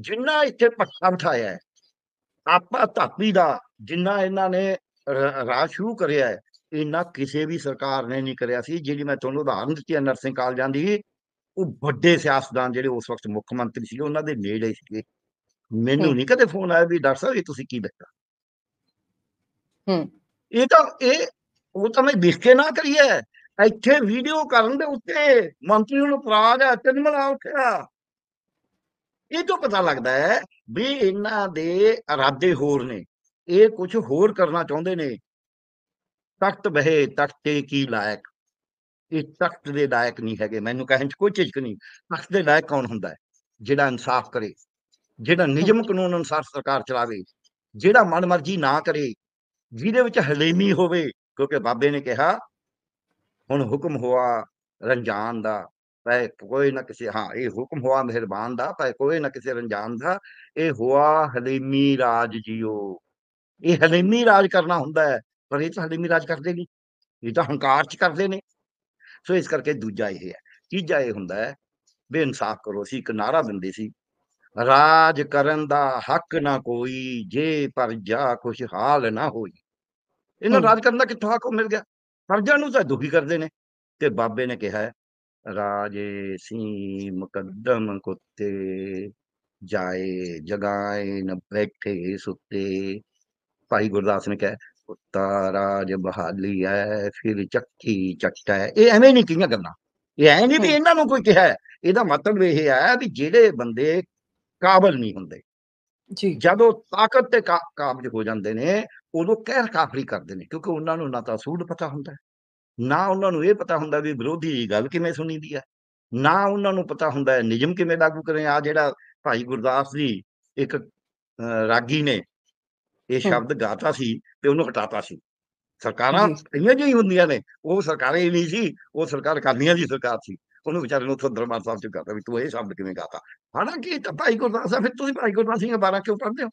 ਜਿੰਨਾ ਇੱਥੇ ਪੱਟਾ ਉਠਾਇਆ ਹੈ ਆਪਾ ਧਾਪੀ ਦਾ ਜਿੰਨਾ ਇਹਨਾਂ ਨੇ ਰਾਜ ਸ਼ੁਰੂ ਕਰਿਆ ਹੈ ਇਨਾ ਕਿਸੇ ਵੀ ਸਰਕਾਰ ਨੇ ਨਹੀਂ ਕਰਿਆ ਸੀ ਜਿਹੜੀ ਮੈਂ ਤੁਹਾਨੂੰ ਉਦਾਹਰਨ ਦਿੱਤੀ ਨਰਸਿੰਘ ਕਾਲਜਾਂ ਦੀ ਉਹ ਵੱਡੇ ਸਿਆਸਤਦਾਨ ਜਿਹੜੇ ਉਸ ਵਕਤ ਮੁੱਖ ਮੰਤਰੀ ਸੀ ਉਹਨਾਂ ਦੇ ਨੇੜੇ ਸੀਗੇ ਮੈਨੂੰ ਨਹੀਂ ਕਦੇ ਫੋਨ ਆਇਆ ਵੀ ਡਾਕਟਰ ਸਾਹਿਬ ਇਹ ਤੁਸੀਂ ਕੀ ਦੱਸਿਆ ਹੂੰ ਇਹ ਤਾਂ ਇਹ ਉਹ ਤਾਂ ਮੈਂ ਦੇਖ ਕੇ ਨਾ ਕਰੀਏ ਇੱਥੇ ਵੀਡੀਓ ਕਰਨ ਦੇ ਉੱਤੇ ਮੰਤਰੀ ਨੂੰ ਅਪਰਾਧ ਹੈ ਤਿੰਨ ਔਖਿਆ ਇਹ ਤੋਂ ਪਤਾ ਲੱਗਦਾ ਹੈ ਵੀ ਇਹਨਾਂ ਦੇ ਇਰਾਦੇ ਹੋਰ ਨੇ ਇਹ ਕੁਝ ਹੋਰ ਕਰਨਾ ਚਾਹੁੰਦੇ ਨੇ ਤਖਤ ਬਹਿ ਤਖਤੇ ਕੀ ਲਾਇਕ ਇਹ ਤਖਤ ਦੇ ਲਾਇਕ ਨਹੀਂ ਹੈਗੇ ਮੈਨੂੰ ਕਹਿਣ ਚ ਕੋਈ ਝਿਜਕ ਨਹੀਂ ਤਖਤ ਦੇ ਲਾਇਕ ਕੌਣ ਹੁੰਦਾ ਹੈ ਜਿਹੜਾ ਇਨਸਾਫ ਕਰੇ ਜਿਹੜਾ ਨਿਯਮ ਕਾਨੂੰਨ ਅਨੁਸਾਰ ਸਰਕਾਰ ਚਲਾਵੇ ਜਿਹੜਾ ਮਨਮਰਜ਼ੀ ਨਾ ਕਰੇ ਜਿਹਦੇ ਵਿੱਚ ਹਲੇਮੀ ਹੋਵੇ ਕਿਉਂਕਿ ਬਾਬੇ ਨੇ ਕਿਹਾ ਹੁਣ ਹੁਕਮ ਹੋਆ ਰੰਜਾਨ ਦਾ ਪੈ ਕੋਈ ਨਾ ਕਿਸੇ ਹਾਂ ਇਹ ਹੁਕਮ ਹੋਆ ਮਿਹਰਬਾਨ ਦਾ ਪੈ ਕੋਈ ਨਾ ਕਿਸੇ ਰੰਜਾਨ ਦਾ ਇਹ ਹੋਆ ਹਲੇਮੀ ਰਾਜ ਜੀਓ ਇਹ ਹਲੇਮੀ ਰਾਜ ਕਰਨਾ ਹੁੰਦਾ ਹੈ ਪਰ ਇਹ ਤਾਂ ਸਾਡੇ ਵੀ ਰਾਜ ਕਰਦੇ ਨਹੀਂ ਇਹ ਤਾਂ ਹੰਕਾਰ ਚ ਕਰਦੇ ਨੇ ਸੋ ਇਸ ਕਰਕੇ ਦੂਜਾ ਇਹ ਹੈ ਤੀਜਾ ਇਹ ਹੁੰਦਾ ਹੈ ਬੇਇਨਸਾਫ ਕਰੋ ਸੀ ਇੱਕ ਨਾਰਾ ਦਿੰਦੇ ਸੀ ਰਾਜ ਕਰਨ ਦਾ ਹੱਕ ਨਾ ਕੋਈ ਜੇ ਪਰ ਜਾ ਖੁਸ਼ਹਾਲ ਨਾ ਹੋਈ ਇਹਨਾਂ ਰਾਜ ਕਰਨ ਦਾ ਕਿੱਥੋਂ ਹੱਕ ਮਿਲ ਗਿਆ ਪਰਜਾ ਨੂੰ ਤਾਂ ਦੁਖੀ ਕਰਦੇ ਨੇ ਤੇ ਬਾਬੇ ਨੇ ਕਿਹਾ ਰਾਜੇ ਸੀ ਮੁਕੱਦਮ ਕੁੱਤੇ ਜਾਏ ਜਗਾਏ ਨ ਬੈਠੇ ਸੁੱਤੇ ਭਾਈ ਗੁਰਦਾਸ ਨੇ ਕਿਹਾ ਉਤਾਰਾ ਰਾਜ ਬਹਾਲੀ ਐ ਫਿਰ ਚੱਕੀ ਚੱਕਾ ਇਹ ਐਵੇਂ ਨਹੀਂ ਕੀਆ ਗੱਲਾਂ ਇਹ ਐ ਨਹੀਂ ਵੀ ਇਹਨਾਂ ਨੂੰ ਕੋਈ ਕਿਹਾ ਇਹਦਾ ਮਤਲਬ ਇਹ ਹੈ ਵੀ ਜਿਹੜੇ ਬੰਦੇ ਕਾਬਲ ਨਹੀਂ ਹੁੰਦੇ ਜੀ ਜਦੋਂ ਤਾਕਤ ਤੇ ਕਾਬਜ ਹੋ ਜਾਂਦੇ ਨੇ ਉਦੋਂ ਕਹਿਰ ਕਾਫਰੀ ਕਰਦੇ ਨੇ ਕਿਉਂਕਿ ਉਹਨਾਂ ਨੂੰ ਨਾ ਤਾਂ ਸੂਲ ਪਤਾ ਹੁੰਦਾ ਨਾ ਉਹਨਾਂ ਨੂੰ ਇਹ ਪਤਾ ਹੁੰਦਾ ਵੀ ਵਿਰੋਧੀ ਦੀ ਗੱਲ ਕਿਵੇਂ ਦੀ ਹੈ ਨਾ ਉਹਨਾਂ ਨੂੰ ਪਤਾ ਹੁੰਦਾ ਨਿਯਮ ਕਿਵੇਂ ਲਾਗੂ ਕਰੇ ਆ ਜਿਹੜਾ ਭਾਈ ਗੁਰਦਾਸ ਜੀ ਇੱਕ ਰਾਗੀ ਨੇ ਇਹ ਸ਼ਬਦ ਗਾਤਾ ਸੀ ਤੇ ਉਹਨੂੰ ਹਟਾਤਾ ਸੀ ਸਰਕਾਰਾਂ ਇੰਨੀਆਂ ਜਿਹੀ ਹੁੰਦੀਆਂ ਨੇ ਉਹ ਸਰਕਾਰਾਂ ਹੀ ਨਹੀਂ ਸੀ ਉਹ ਸਰਕਾਰ ਕਰਨੀਆਂ ਦੀ ਸਰਕਾਰ ਸੀ ਉਹਨੂੰ ਵਿਚਾਰੇ ਨੂੰ ਉਥੋਂ ਦਰਬਾਰ ਸਾਹਿਬ ਚ ਕਰਦਾ ਵੀ ਤੂੰ ਇਹ ਸ਼ਬਦ ਕਿਵੇਂ ਗਾਤਾ ਹਾਲਾਂਕਿ ਤਾਂ ਭਾਈ ਗੁਰਦਾਸ ਆ ਫਿਰ ਤੁਸੀਂ ਭਾਈ ਗੁਰਦਾਸ ਸਿੰਘ ਬਾਰਾ ਕਿਉਂ ਪੜਦੇ ਹੋ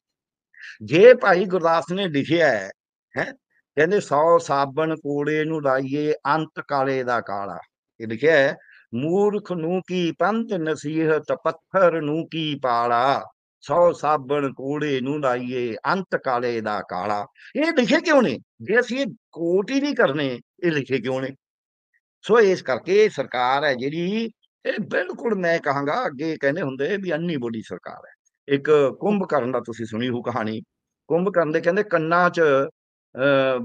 ਜੇ ਭਾਈ ਗੁਰਦਾਸ ਨੇ ਲਿਖਿਆ ਹੈ ਹੈ ਕਹਿੰਦੇ 100 ਸਾਬਣ ਕੋੜੇ ਨੂੰ ਲਾਈਏ ਅੰਤ ਕਾਲੇ ਦਾ ਕਾਲਾ ਇਹ ਲਿਖਿਆ ਹੈ ਮੂਰਖ ਨੂੰ ਕੀ ਪੰਥ ਨਸੀਹਤ ਪੱਥਰ ਨੂੰ ਕੀ ਪਾਲਾ ਸੌ ਸਾਬਣ ਕੋੜੇ ਨੂੰ ਲਾਈਏ ਅੰਤ ਕਾਲੇ ਦਾ ਕਾਲਾ ਇਹ ਲਿਖੇ ਕਿਉਂ ਨੇ ਜੇ ਅਸੀਂ ਕੋਟ ਹੀ ਨਹੀਂ ਕਰਨੇ ਇਹ ਲਿਖੇ ਕਿਉਂ ਨੇ ਸੋ ਇਸ ਕਰਕੇ ਸਰਕਾਰ ਹੈ ਜਿਹੜੀ ਇਹ ਬਿਲਕੁਲ ਮੈਂ ਕਹਾਂਗਾ ਅੱਗੇ ਕਹਿੰਦੇ ਹੁੰਦੇ ਵੀ ਅੰਨੀ ਬੋਲੀ ਸਰਕਾਰ ਹੈ ਇੱਕ ਕੁੰਭ ਕਰਨ ਦਾ ਤੁਸੀਂ ਸੁਣੀ ਹੋ ਕਹਾਣੀ ਕੁੰਭ ਕਰਨ ਦੇ ਕਹਿੰਦੇ ਕੰਨਾਂ 'ਚ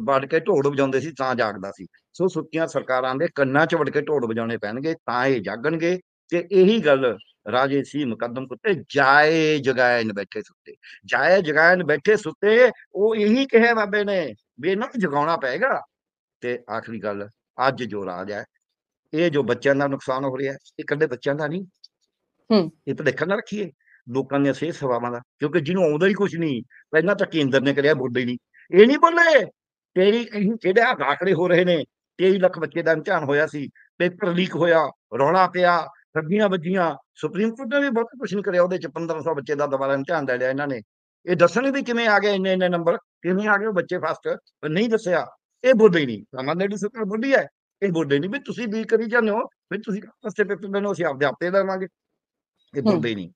ਵੜ ਕੇ ਢੋਲ ਵਜਾਉਂਦੇ ਸੀ ਤਾਂ ਜਾਗਦਾ ਸੀ ਸੋ ਸੁੱਕੀਆਂ ਸਰਕਾਰਾਂ ਦੇ ਕੰਨਾਂ 'ਚ ਵੜ ਕੇ ਢੋਲ ਵਜਾਉਣੇ ਪੈਣਗੇ ਤਾਂ ਇਹ ਜਾਗਣਗੇ ਤੇ ਇਹੀ ਗੱਲ ਰਾਜੇ ਸੀ ਮੁਕੱਦਮ ਕੁੱਤੇ ਜਾਏ ਜਗਾਏ ਨ ਬੈਠੇ ਸੁੱਤੇ ਜਾਏ ਜਗਾਏ ਨ ਬੈਠੇ ਸੁੱਤੇ ਉਹ ਇਹੀ ਕਹੇ ਬਾਬੇ ਨੇ ਵੀ ਇਹਨਾਂ ਨੂੰ ਜਗਾਉਣਾ ਪਏਗਾ ਤੇ ਆਖਰੀ ਗੱਲ ਅੱਜ ਜੋ ਰਾਜ ਹੈ ਇਹ ਜੋ ਬੱਚਿਆਂ ਦਾ ਨੁਕਸਾਨ ਹੋ ਰਿਹਾ ਇਹ ਕੱਲੇ ਬੱਚਿਆਂ ਦਾ ਨਹੀਂ ਹੂੰ ਇਹ ਤਾਂ ਦੇਖਣ ਨਾ ਰੱਖੀਏ ਲੋਕਾਂ ਦੀਆਂ ਸਿਹਤ ਸਵਾਵਾਂ ਦਾ ਕਿਉਂਕਿ ਜਿਹਨੂੰ ਆਉਂਦਾ ਹੀ ਕੁਝ ਨਹੀਂ ਪਹਿਲਾਂ ਤਾਂ ਕੇਂਦਰ ਨੇ ਕਰਿਆ ਬੋਲਦੇ ਨਹੀਂ ਇਹ ਨਹੀਂ ਬੋਲੇ ਤੇਰੀ ਜਿਹੜੇ ਕਿਹੜਾ ਗਾਖੜੇ ਹੋ ਰਹੇ ਨੇ 23 ਲੱਖ ਬੱਚੇ ਦਾ ਇਮਤਿਹਾਨ ਹੋਇਆ ਸੀ ਪੇਪਰ ਲੀਕ ਹੋਇਆ ਰੋਣਾ ਪਿਆ ਠੱਗੀਆਂ ਵੱਜੀਆਂ ਸੁਪਰੀਮ ਕੋਰਟ ਨੇ ਵੀ ਬਹੁਤ ਕੁਝ ਨਹੀਂ ਕਰਿਆ ਉਹਦੇ ਚ 1500 ਬੱਚੇ ਦਾ ਦੁਬਾਰਾ ਇਮਤਿਹਾਨ ਲੈ ਲਿਆ ਇਹਨਾਂ ਨੇ ਇਹ ਦੱਸਣ ਵੀ ਕਿਵੇਂ ਆ ਗਏ ਇੰਨੇ ਇੰਨੇ ਨੰਬਰ ਕਿਵੇਂ ਆ ਗਏ ਬੱਚੇ ਫਸਟ ਨਹੀਂ ਦੱਸਿਆ ਇਹ ਬੁੱਢੇ ਨਹੀਂ ਦੀ ਸਰਕਾਰ ਬੁੱਢੀ ਹੈ ਇਹ ਬੁੱਢੇ ਨਹੀਂ ਵੀ ਤੁਸੀਂ ਵੀ ਕਰੀ ਜਾਂਦੇ ਹੋ ਵੀ ਤੁਸੀਂ ਫਸਟ ਪੇਪਰ ਨੂੰ ਅਸੀਂ ਆਪਦੇ ਆਪੇ ਦੇਵਾਂਗੇ ਇਹ ਬੁੱਢੇ ਨਹੀਂ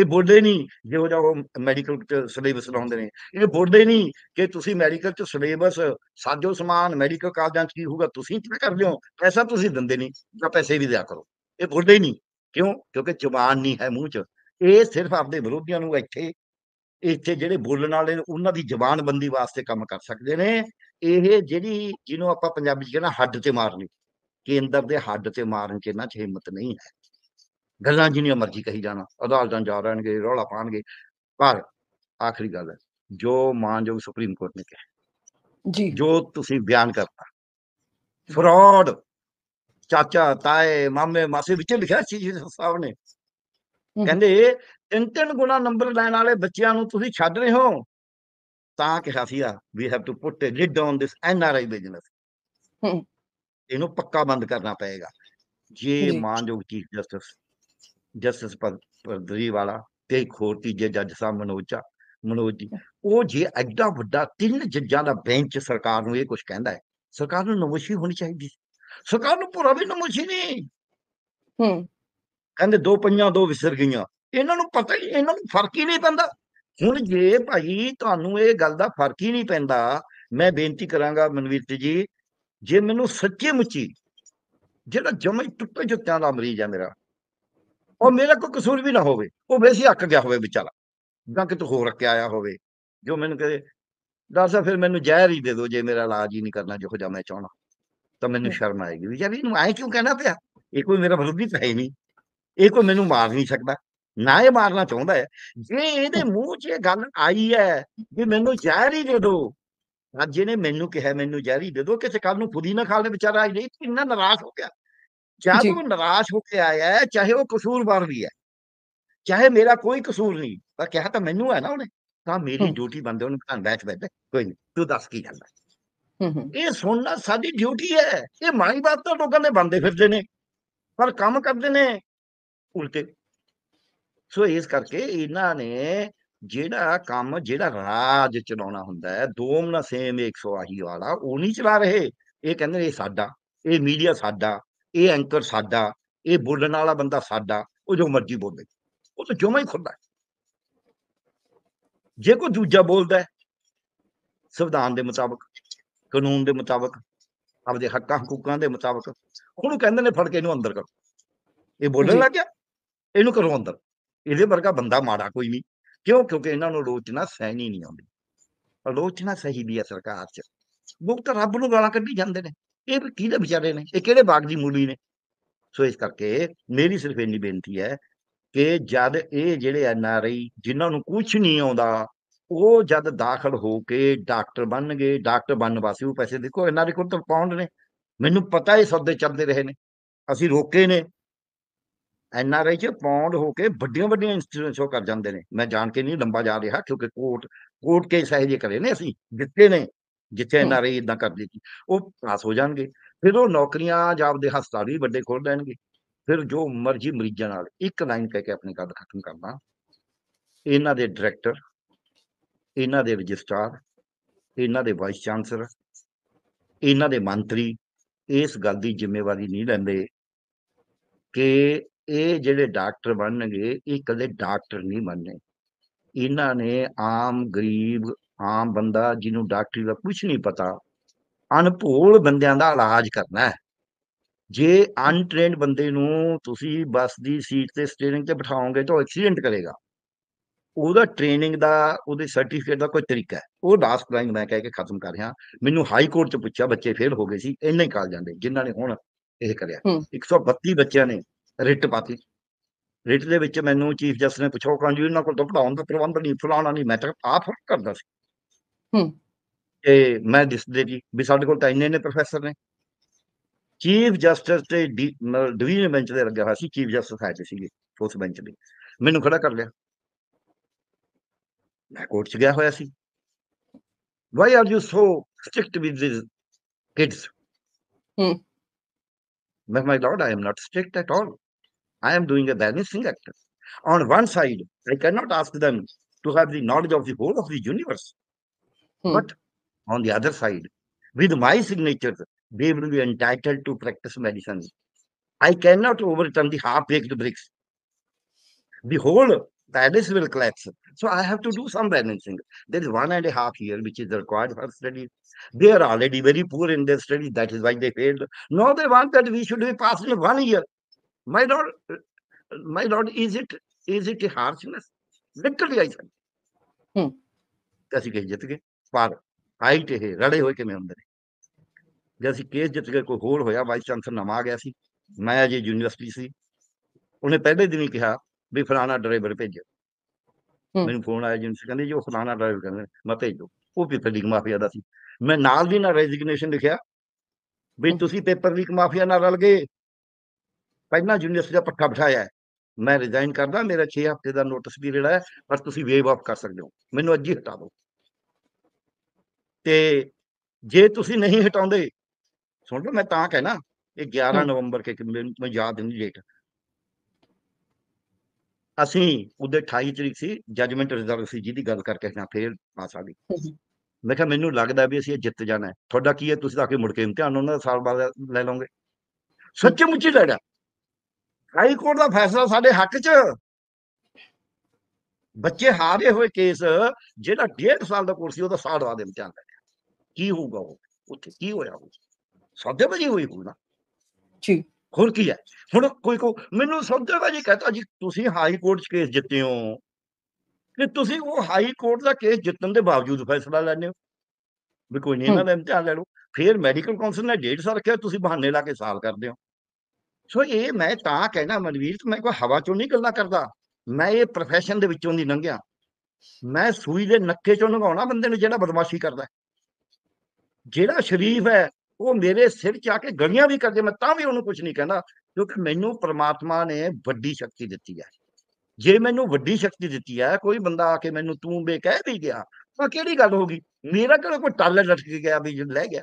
ਇਹ ਬੁੱਢੇ ਨਹੀਂ ਜਿਹੋ ਜਿਹਾ ਉਹ ਮੈਡੀਕਲ ਸਿਲੇਬਸ ਲਾਉਂਦੇ ਨੇ ਇਹ ਬੁੱਢੇ ਨਹੀਂ ਕਿ ਤੁਸੀਂ ਮੈਡੀਕਲ ਚ ਸਿਲੇਬਸ ਸਾਜੋ ਸਮਾਨ ਮੈਡੀਕਲ ਕਾਲਜਾਂ ਚ ਕੀ ਹੋਊਗਾ ਤੁਸੀਂ ਕੀ ਕਰ ਲਿਓ ਪੈਸਾ ਤੁਸੀਂ ਦਿੰਦੇ ਨਹੀਂ ਜਾਂ ਪੈਸੇ ਵੀ ਦਿਆ ਕਰੋ ਇਹ ਬੋਲਦੇ ਹੀ ਨਹੀਂ ਕਿਉਂ ਕਿਉਂਕਿ ਜ਼ੁਬਾਨ ਨਹੀਂ ਹੈ ਮੂੰਹ 'ਚ ਇਹ ਸਿਰਫ ਆਪਣੇ ਵਿਰੋਧੀਆਂ ਨੂੰ ਇੱਥੇ ਇੱਥੇ ਜਿਹੜੇ ਬੋਲਣ ਵਾਲੇ ਉਹਨਾਂ ਦੀ ਬੰਦੀ ਵਾਸਤੇ ਕੰਮ ਕਰ ਸਕਦੇ ਨੇ ਇਹ ਜਿਹੜੀ ਜਿਹਨੂੰ ਆਪਾਂ ਪੰਜਾਬੀ 'ਚ ਕਹਿੰਦਾ ਹੱਡ ਤੇ ਮਾਰਨੀ ਕੇਂਦਰ ਦੇ ਹੱਡ ਤੇ ਮਾਰਨ 'ਚ ਇਹਨਾਂ 'ਚ ਹਿੰਮਤ ਨਹੀਂ ਹੈ ਗੱਲਾਂ ਜਿੰਨੀਆਂ ਮਰਜ਼ੀ ਕਹੀ ਜਾਣਾ ਅਦਾਲਤਾਂ ਜਾ ਰਹਿਣਗੇ ਰੌਲਾ ਪਾਣਗੇ ਪਰ ਆਖਰੀ ਗੱਲ ਹੈ ਜੋ ਮਾਨਯੋਗ ਸੁਪਰੀਮ ਕੋਰਟ ਨੇ ਕਿਹਾ ਜੀ ਜੋ ਤੁਸੀਂ ਬਿਆਨ ਕਰਤਾ ਫਰਾਡ ਚਾਚਾ ਤਾਏ ਮਾਮੇ ਮਾਸੀ ਵਿੱਚ ਲਿਖਿਆ ਸੀ ਜੀ ਸਾਹਿਬ ਨੇ ਕਹਿੰਦੇ ਤਿੰਨ ਤਿੰਨ ਗੁਣਾ ਨੰਬਰ ਲੈਣ ਵਾਲੇ ਬੱਚਿਆਂ ਨੂੰ ਤੁਸੀਂ ਛੱਡ ਰਹੇ ਹੋ ਤਾਂ ਕਿਹਾ ਸੀ ah we have to put lid on this N R I business ਇਹਨੂੰ ਪੱਕਾ ਬੰਦ ਕਰਨਾ ਪਏਗਾ ਜੇ ਮਾਨਯੋਗ ਚੀਫ ਜਸਟਿਸ ਜਸਟਿਸ ਪਰਦਰੀ ਵਾਲਾ ਤੇ ਖੋਰ ਤੀਜੇ ਜੱਜ ਸਾਹਿਬ ਮਨੋਜਾ ਮਨੋਜ ਜੀ ਉਹ ਜੇ ਐਡਾ ਵੱਡਾ ਤਿੰਨ ਜੱਜਾਂ ਦਾ ਬੈਂਚ ਸਰਕਾਰ ਨੂੰ ਇਹ ਕੁਝ ਕਹਿੰਦਾ ਹੈ ਸਰਕਾਰ ਨੂੰ ਨਵਸ਼ੀ ਹੋਣੀ ਚਾਹੀਦੀ ਸਰਕਾਰ ਨੂੰ ਪੂਰਾ ਵੀ ਨਮੋਸ਼ੀ ਨਹੀਂ ਹੂੰ ਕਹਿੰਦੇ ਦੋ ਪੰਜਾਂ ਦੋ ਵਿਸਰ ਗਈਆਂ ਇਹਨਾਂ ਨੂੰ ਪਤਾ ਹੀ ਇਹਨਾਂ ਨੂੰ ਫਰਕ ਹੀ ਨਹੀਂ ਪੈਂਦਾ ਹੁਣ ਜੇ ਭਾਈ ਤੁਹਾਨੂੰ ਇਹ ਗੱਲ ਦਾ ਫਰਕ ਹੀ ਨਹੀਂ ਪੈਂਦਾ ਮੈਂ ਬੇਨਤੀ ਕਰਾਂਗਾ ਮਨਵੀਰ ਜੀ ਜੇ ਮੈਨੂੰ ਸੱਚੇ ਮੁੱਚੀ ਜਿਹੜਾ ਜਮੇ ਟੁੱਟੇ ਜੁੱਤਿਆਂ ਦਾ ਮਰੀਜ਼ ਆ ਮੇਰਾ ਉਹ ਮੇਰਾ ਕੋਈ ਕਸੂਰ ਵੀ ਨਾ ਹੋਵੇ ਉਹ ਵੈਸੇ ਅੱਕ ਗਿਆ ਹੋਵੇ ਵਿਚਾਰਾ ਜਾਂ ਕਿਤੇ ਹੋਰ ਰੱਖਿਆ ਆਇਆ ਹੋਵੇ ਜੋ ਮੈਨੂੰ ਕਹੇ ਦੱਸਾ ਫਿਰ ਮੈਨੂੰ ਜ਼ਹਿਰ ਹੀ ਦੇ ਦਿਓ ਜੇ ਮੇਰਾ ਇਲਾਜ ਹੀ ਨਹੀਂ ਕਰਨਾ ਜਿਹੋ ਜਿਹਾ ਮੈਂ ਚਾਹਣਾ ਤਾਂ ਮੈਨੂੰ ਸ਼ਰਮ ਆਏਗੀ ਵੀ ਯਾਰ ਇਹਨੂੰ ਐ ਕਿਉਂ ਕਹਿਣਾ ਪਿਆ ਇਹ ਕੋਈ ਮੇਰਾ ਵਿਰੋਧੀ ਤਾਂ ਹੈ ਨਹੀਂ ਇਹ ਕੋਈ ਮੈਨੂੰ ਮਾਰ ਨਹੀਂ ਸਕਦਾ ਨਾ ਇਹ ਮਾਰਨਾ ਚਾਹੁੰਦਾ ਹੈ ਜੇ ਇਹਦੇ ਮੂੰਹ 'ਚ ਇਹ ਗੱਲ ਆਈ ਹੈ ਵੀ ਮੈਨੂੰ ਜ਼ਹਿਰ ਹੀ ਦੇ ਦਿਓ ਅੱਜ ਜਿਹਨੇ ਮੈਨੂੰ ਕਿਹਾ ਮੈਨੂੰ ਜ਼ਹਿਰ ਹੀ ਦੇ ਦਿਓ ਕਿਸੇ ਕੱਲ ਨੂੰ ਖੁਦੀ ਨਾ ਖਾ ਵਿਚਾਰਾ ਅੱਜ ਨਹੀਂ ਇੰਨਾ ਨਰਾਸ਼ ਹੋ ਗਿਆ ਜਦ ਉਹ ਨਰਾਸ਼ ਹੋ ਕੇ ਆਇਆ ਹੈ ਚਾਹੇ ਉਹ ਕਸੂਰਵਾਰ ਵੀ ਹੈ ਚਾਹੇ ਮੇਰਾ ਕੋਈ ਕਸੂਰ ਨਹੀਂ ਪਰ ਕਿਹਾ ਤਾਂ ਮੈਨੂੰ ਹੈ ਨਾ ਉਹਨੇ ਤਾਂ ਮੇਰੀ ਡਿਊਟੀ ਬੰਦੇ ਉਹਨੂੰ ਘਰ ਬੈਠ ਬੈਠ ਕੋਈ ਨਹੀਂ ਤੂੰ ਦੱਸ ਕੀ ਗੱਲ ਹੈ ਇਹ ਸੁਣਨਾ ਸਾਡੀ ਡਿਊਟੀ ਹੈ ਇਹ ਮਾਈ ਬਾਤ ਤਾਂ ਲੋਕਾਂ ਦੇ ਬੰਦੇ ਫਿਰਦੇ ਨੇ ਪਰ ਕੰਮ ਕਰਦੇ ਨੇ ਉਲਟੇ ਸੋ ਇਸ ਕਰਕੇ ਇਹਨਾਂ ਨੇ ਜਿਹੜਾ ਕੰਮ ਜਿਹੜਾ ਰਾਜ ਚਲਾਉਣਾ ਹੁੰਦਾ ਹੈ ਦੋਮ ਨਾ ਸੇਮ 180 ਵਾਲਾ ਉਹ ਨਹੀਂ ਚਲਾ ਰਹੇ ਇਹ ਕਹਿੰਦੇ ਨੇ ਇਹ ਸਾਡਾ ਇਹ ਮੀਡੀਆ ਸਾਡਾ ਇਹ ਐਂਕਰ ਸਾਡਾ ਇਹ ਬੋਲਣ ਵਾਲਾ ਬੰਦਾ ਸਾਡਾ ਉਹ ਜੋ ਮਰਜ਼ੀ ਬੋਲੇ ਉਹ ਤਾਂ ਜੋ ਹੀ ਖੁੱਲਦਾ ਜੇ ਕੋਈ ਦੂਜਾ ਬੋਲਦਾ ਹੈ ਸੰਵਿਧਾਨ ਦੇ ਮੁਤਾਬਕ ਕਾਨੂੰਨ ਦੇ ਮੁਤਾਬਕ ਆਪਦੇ ਹੱਕਾਂ ਹਕੂਕਾਂ ਦੇ ਮੁਤਾਬਕ ਉਹਨੂੰ ਕਹਿੰਦੇ ਨੇ ਫੜ ਕੇ ਇਹਨੂੰ ਅੰਦਰ ਕਰੋ ਇਹ ਬੋਲਣ ਲੱਗਿਆ ਇਹਨੂੰ ਕਰੋ ਅੰਦਰ ਇਹਦੇ ਵਰਗਾ ਬੰਦਾ ਮਾੜਾ ਕੋਈ ਨਹੀਂ ਕਿਉਂ ਕਿਉਂਕਿ ਇਹਨਾਂ ਨੂੰ ਲੋਚਣਾ ਸਹਿਣੀ ਨਹੀਂ ਆਉਂਦੀ ਲੋਚਣਾ ਸਹੀ ਵੀ ਹੈ ਸਰਕਾਰ 'ਚ ਲੋਕ ਰੱਬ ਨੂੰ ਗਾਲਾਂ ਕੱਢੀ ਜਾਂਦੇ ਨੇ ਇਹ ਕਿਹਦੇ ਵਿਚਾਰੇ ਨੇ ਇਹ ਕਿਹੜੇ ਬਾਗ ਦੀ ਮੂਲੀ ਨੇ ਸੋ ਇਸ ਕਰਕੇ ਮੇਰੀ ਸਿਰਫ ਇੰਨੀ ਬੇਨਤੀ ਹੈ ਕਿ ਜਦ ਇਹ ਜਿਹੜੇ ਐਨਆਰਆਈ ਜਿਨ੍ਹਾਂ ਨੂੰ ਕੁਝ ਨਹੀਂ ਆਉਂਦਾ ਉਹ ਜਦ ਦਾਖਲ ਹੋ ਕੇ ਡਾਕਟਰ ਬਣ ਗਏ ਡਾਕਟਰ ਬਣਨ ਵਾਸਤੇ ਉਹ ਪੈਸੇ ਦੇਖੋ ਇਹਨਾਂ ਦੇ ਕੋਲ ਤਾਂ ਪਾਉਂਡ ਨੇ ਮੈਨੂੰ ਪਤਾ ਇਹ ਸੌਦੇ ਚੱਲਦੇ ਰਹੇ ਨੇ ਅਸੀਂ ਰੋਕੇ ਨੇ ਐਨ ਆਰ ਆਈ ਚ ਪਾਉਂਡ ਹੋ ਕੇ ਵੱਡੀਆਂ ਵੱਡੀਆਂ ਇੰਸਟੀਟਿਊਸ਼ਨਾਂ ਕਰ ਜਾਂਦੇ ਨੇ ਮੈਂ ਜਾਣ ਕੇ ਨਹੀਂ ਲੰਬਾ ਜਾ ਰਿਹਾ ਕਿਉਂਕਿ ਕੋਰਟ ਕੋਰਟ ਕੇਸ ਸਹਿ ਜੇ ਕਰੇ ਨੇ ਅਸੀਂ ਜਿੱਤੇ ਨੇ ਜਿੱਥੇ ਐਨ ਆਰ ਆਈ ਇਦਾਂ ਕਰ ਦਿੱਤੀ ਉਹ ਪਾਸ ਹੋ ਜਾਣਗੇ ਫਿਰ ਉਹ ਨੌਕਰੀਆਂ ਜਾਬ ਦੇ ਹਸਪਤਾਲ ਵੀ ਵੱਡੇ ਖੋਲ ਲੈਣਗੇ ਫਿਰ ਜੋ ਮਰਜ਼ੀ ਮਰੀਜ਼ਾਂ ਨਾਲ ਇੱਕ ਲਾਈਨ ਕਹਿ ਕੇ ਆਪਣੀ ਗੱਲ ਖਤਮ ਕਰਦਾ ਇਹਨਾਂ ਦੇ ਡਾਇਰੈਕਟਰ ਇਹਨਾਂ ਦੇ ਰਜਿਸਟਰ ਇਹਨਾਂ ਦੇ ਵਾਈਸ ਚਾਂਸਲਰ ਇਹਨਾਂ ਦੇ ਮੰਤਰੀ ਇਸ ਗੱਲ ਦੀ ਜ਼ਿੰਮੇਵਾਰੀ ਨਹੀਂ ਲੈਂਦੇ ਕਿ ਇਹ ਜਿਹੜੇ ਡਾਕਟਰ ਬਣਨਗੇ ਇਹ ਕਦੇ ਡਾਕਟਰ ਨਹੀਂ ਬਣਨੇ ਇਹਨਾਂ ਨੇ ਆਮ ਗਰੀਬ ਆਮ ਬੰਦਾ ਜਿਹਨੂੰ ਡਾਕਟਰੀ ਦਾ ਕੁਝ ਨਹੀਂ ਪਤਾ ਅਨਭੋਲ ਬੰਦਿਆਂ ਦਾ ਇਲਾਜ ਕਰਨਾ ਹੈ ਜੇ ਅਨਟ੍ਰੇਨਡ ਬੰਦੇ ਨੂੰ ਤੁਸੀਂ ਬੱਸ ਦੀ ਸੀਟ ਤੇ ਸਟੀering ਤੇ ਬਿਠਾਓਗੇ ਤਾਂ ਐਕਸੀਡੈਂਟ ਕਰੇਗਾ ਉਹਦਾ ਟ੍ਰੇਨਿੰਗ ਦਾ ਉਹਦੇ ਸਰਟੀਫਿਕੇਟ ਦਾ ਕੋਈ ਤਰੀਕਾ ਹੈ ਉਹ ਲਾਸਟ ਪ੍ਰਾਈਮ ਮੈਂ ਕਹਿ ਕੇ ਖਤਮ ਕਰ ਰਿਹਾ ਮੈਨੂੰ ਹਾਈ ਕੋਰਟ ਚ ਪੁੱਛਿਆ ਬੱਚੇ ਫੇਲ ਹੋ ਗਏ ਸੀ ਇੰਨੇ ਹੀ ਜਾਂਦੇ ਜਿਨ੍ਹਾਂ ਨੇ ਹੁਣ ਇਹ ਕਰਿਆ 132 ਬੱਚਿਆਂ ਨੇ ਰਿਟ ਪਾਤੀ ਰਿਟ ਦੇ ਵਿੱਚ ਮੈਨੂੰ ਚੀਫ ਜਸਟਿਸ ਨੇ ਪੁੱਛੋ ਕਹਿੰਦੇ ਜੀ ਇਹਨਾਂ ਕੋਲ ਤਾਂ ਪੜਾਉਣ ਦਾ ਪ੍ਰਬੰਧ ਨਹੀਂ ਫਲਾਣਾ ਨਹੀਂ ਮੈਂ ਤਾਂ ਆਪ ਕਰਦਾ ਸੀ ਹੂੰ ਤੇ ਮੈਂ ਦਿਸਦੇ ਜੀ ਵੀ ਸਾਡੇ ਕੋਲ ਤਾਂ ਇੰਨੇ ਨੇ ਪ੍ਰੋਫੈਸਰ ਨੇ ਚੀਫ ਜਸਟਿਸ ਤੇ ਡਿਵੀਜ਼ਨ ਬੈਂਚ ਦੇ ਲੱਗਿਆ ਹੋਇਆ ਸੀ ਚੀਫ ਜਸਟਿਸ ਆਏ ਸੀਗੇ ਉਸ ਬੈਂਚ ਦੇ ਮੈਨੂੰ ਖੜਾ ਕਰ ਲਿਆ ਬੈਕਵਰਡ ਚ ਗਿਆ ਹੋਇਆ ਸੀ why are you so strict with this kids hmm ਮੈਂ my lord I am not strict at all I am doing a balancing act on one side i cannot ask them to have the knowledge of the whole of the universe but on the other side with my signatures they will be entitled to practice medicine i cannot overturn the half-baked bricks the whole palace will collapse So I have to do some balancing. There is one and a half year which is required for studies. They are already very poor in their studies. That is why they failed. Now they want that we should be passing one year. My Lord, my Lord, is it is it a harshness? Literally, I said. कैसी कही जित गए पार height है रड़े होए के मैं अंदर जैसे केस जित गए कोई होर होया वाइस चांसलर नमा गया सी मैं अजे यूनिवर्सिटी सी उन्हें पहले दिन ही कहा भी फलाना ड्राइवर भेजो ਮੈਨੂੰ ਫੋਨ ਆਇਆ ਜਿੰਨ ਕਹਿੰਦੇ ਜੀ ਉਹ ਫਲਾਣਾ ਡਰਾਈਵ ਕਰਦੇ ਮੈਂ ਦੋ ਉਹ ਪੇਪਰ ਲੀਗ ਮਾਫੀਆ ਦਾ ਸੀ ਮੈਂ ਨਾਲ ਦੀ ਨਾਲ ਰੈਜ਼ਿਗਨੇਸ਼ਨ ਲਿਖਿਆ ਵੀ ਤੁਸੀਂ ਪੇਪਰ ਲੀਗ ਮਾਫੀਆ ਨਾਲ ਰਲ ਗਏ ਪਹਿਲਾਂ ਯੂਨੀਵਰਸਿਟੀ ਦਾ ਪੱਕਾ ਬਿਠਾਇਆ ਮੈਂ ਰਿਜ਼ਾਈਨ ਕਰਦਾ ਮੇਰਾ 6 ਹਫ਼ਤੇ ਦਾ ਨੋਟਿਸ ਵੀ ਰਿਹਾ ਹੈ ਪਰ ਤੁਸੀਂ ਵੇਵ ਆਫ ਕਰ ਸਕਦੇ ਹੋ ਮੈਨੂੰ ਅੱਜ ਹੀ ਹਟਾ ਦਿਓ ਤੇ ਜੇ ਤੁਸੀਂ ਨਹੀਂ ਹਟਾਉਂਦੇ ਸੁਣ ਲਓ ਮੈਂ ਤਾਂ ਕਹਿਣਾ ਇਹ 11 ਨਵੰਬਰ ਕੇ ਮੈਂ ਯਾਦ ਨਹੀਂ ਲੇਟ ਅਸੀਂ ਉਹਦੇ 28 ਤਰੀਕ ਸੀ ਜਜਮੈਂਟ ਰਿਜ਼ਲਟ ਸੀ ਜਿਹਦੀ ਗੱਲ ਕਰਕੇ ਅਸੀਂ ਫੇਰ ਪਾਸ ਆ ਗਈ ਮੈਂ ਕਿਹਾ ਮੈਨੂੰ ਲੱਗਦਾ ਵੀ ਅਸੀਂ ਇਹ ਜਿੱਤ ਜਾਣਾ ਹੈ ਤੁਹਾਡਾ ਕੀ ਹੈ ਤੁਸੀਂ ਤਾਂ ਕਿ ਮੁੜ ਕੇ ਇਮਤਿਹਾਨ ਉਹਨਾਂ ਦਾ ਸਾਲ ਬਾਅਦ ਲੈ ਲਓਗੇ ਸੱਚੇ ਮੁੱਚੇ ਲੜਾ ਹਾਈ ਕੋਰਟ ਦਾ ਫੈਸਲਾ ਸਾਡੇ ਹੱਕ 'ਚ ਬੱਚੇ ਹਾਰੇ ਹੋਏ ਕੇਸ ਜਿਹੜਾ 1.5 ਸਾਲ ਦਾ ਕੋਰਸ ਸੀ ਉਹਦਾ ਸਾਲ ਬਾਅਦ ਇਮਤਿਹਾਨ ਲੈ ਕੀ ਹੋਊਗਾ ਉਹ ਉੱਥੇ ਕੀ ਹੋਇਆ ਉਹ ਸੌਦੇ ਬਜੀ ਹੋਈ ਹੋਊ ਨਾ ਜੀ ਹੋਰ ਕੀ ਹੈ ਹੁਣ ਕੋਈ ਕੋ ਮੈਨੂੰ ਦਾ ਜੀ ਕਹਤਾ ਜੀ ਤੁਸੀਂ ਹਾਈ ਕੋਰਟ 'ਚ ਕੇਸ ਜਿੱਤੇ ਹੋ ਕਿ ਤੁਸੀਂ ਉਹ ਹਾਈ ਕੋਰਟ ਦਾ ਕੇਸ ਜਿੱਤਣ ਦੇ ਬਾਵਜੂਦ ਫੈਸਲਾ ਲੈਣੇ ਹੋ ਵੀ ਕੋਈ ਨਹੀਂ ਇਹਨਾਂ ਦਾ ਇਮਤਿਹਾਨ ਲੈ ਲਓ ਫਿਰ ਮੈਡੀਕਲ ਕਾਉਂਸਲ ਨੇ 1.5 ਸਾਲ ਰੱਖਿਆ ਤੁਸੀਂ ਬਹਾਨੇ ਲਾ ਕੇ ਸਾਲ ਕਰਦੇ ਹੋ ਸੋ ਇਹ ਮੈਂ ਤਾਂ ਕਹਿਣਾ ਮਨਵੀਰ ਮੈਂ ਕੋਈ ਹਵਾ ਚੋਂ ਨਹੀਂ ਗੱਲਾਂ ਕਰਦਾ ਮੈਂ ਇਹ profession ਦੇ ਵਿੱਚੋਂ ਦੀ ਲੰਘਿਆ ਮੈਂ ਸੂਈ ਦੇ ਨੱਕੇ ਚੋਂ ਲੰਘਾਉਣਾ ਬੰਦੇ ਨੂੰ ਜਿਹੜਾ ਬਦਮਾਸ਼ੀ ਕਰਦਾ ਜਿਹੜਾ ਸ਼ਰੀਫ ਹੈ ਉਹ ਮੇਰੇ ਸਿਰ 'ਚ ਆ ਕੇ ਗਲੀਆਂ ਵੀ ਕਰਦੇ ਮੈਂ ਤਾਂ ਵੀ ਉਹਨੂੰ ਕੁਝ ਨਹੀਂ ਕਹਿੰਦਾ ਕਿਉਂਕਿ ਮੈਨੂੰ ਪ੍ਰਮਾਤਮਾ ਨੇ ਵੱਡੀ ਸ਼ਕਤੀ ਦਿੱਤੀ ਹੈ ਜੇ ਮੈਨੂੰ ਵੱਡੀ ਸ਼ਕਤੀ ਦਿੱਤੀ ਹੈ ਕੋਈ ਬੰਦਾ ਆ ਕੇ ਮੈਨੂੰ ਤੂੰ ਬੇ ਕਹਿ ਵੀ ਗਿਆ ਤਾਂ ਕਿਹੜੀ ਗੱਲ ਹੋ ਗਈ ਮੇਰਾ ਕਿਹੜਾ ਕੋਈ ਟੱਲ ਲਟਕ ਗਿਆ ਵੀ ਲੈ ਗਿਆ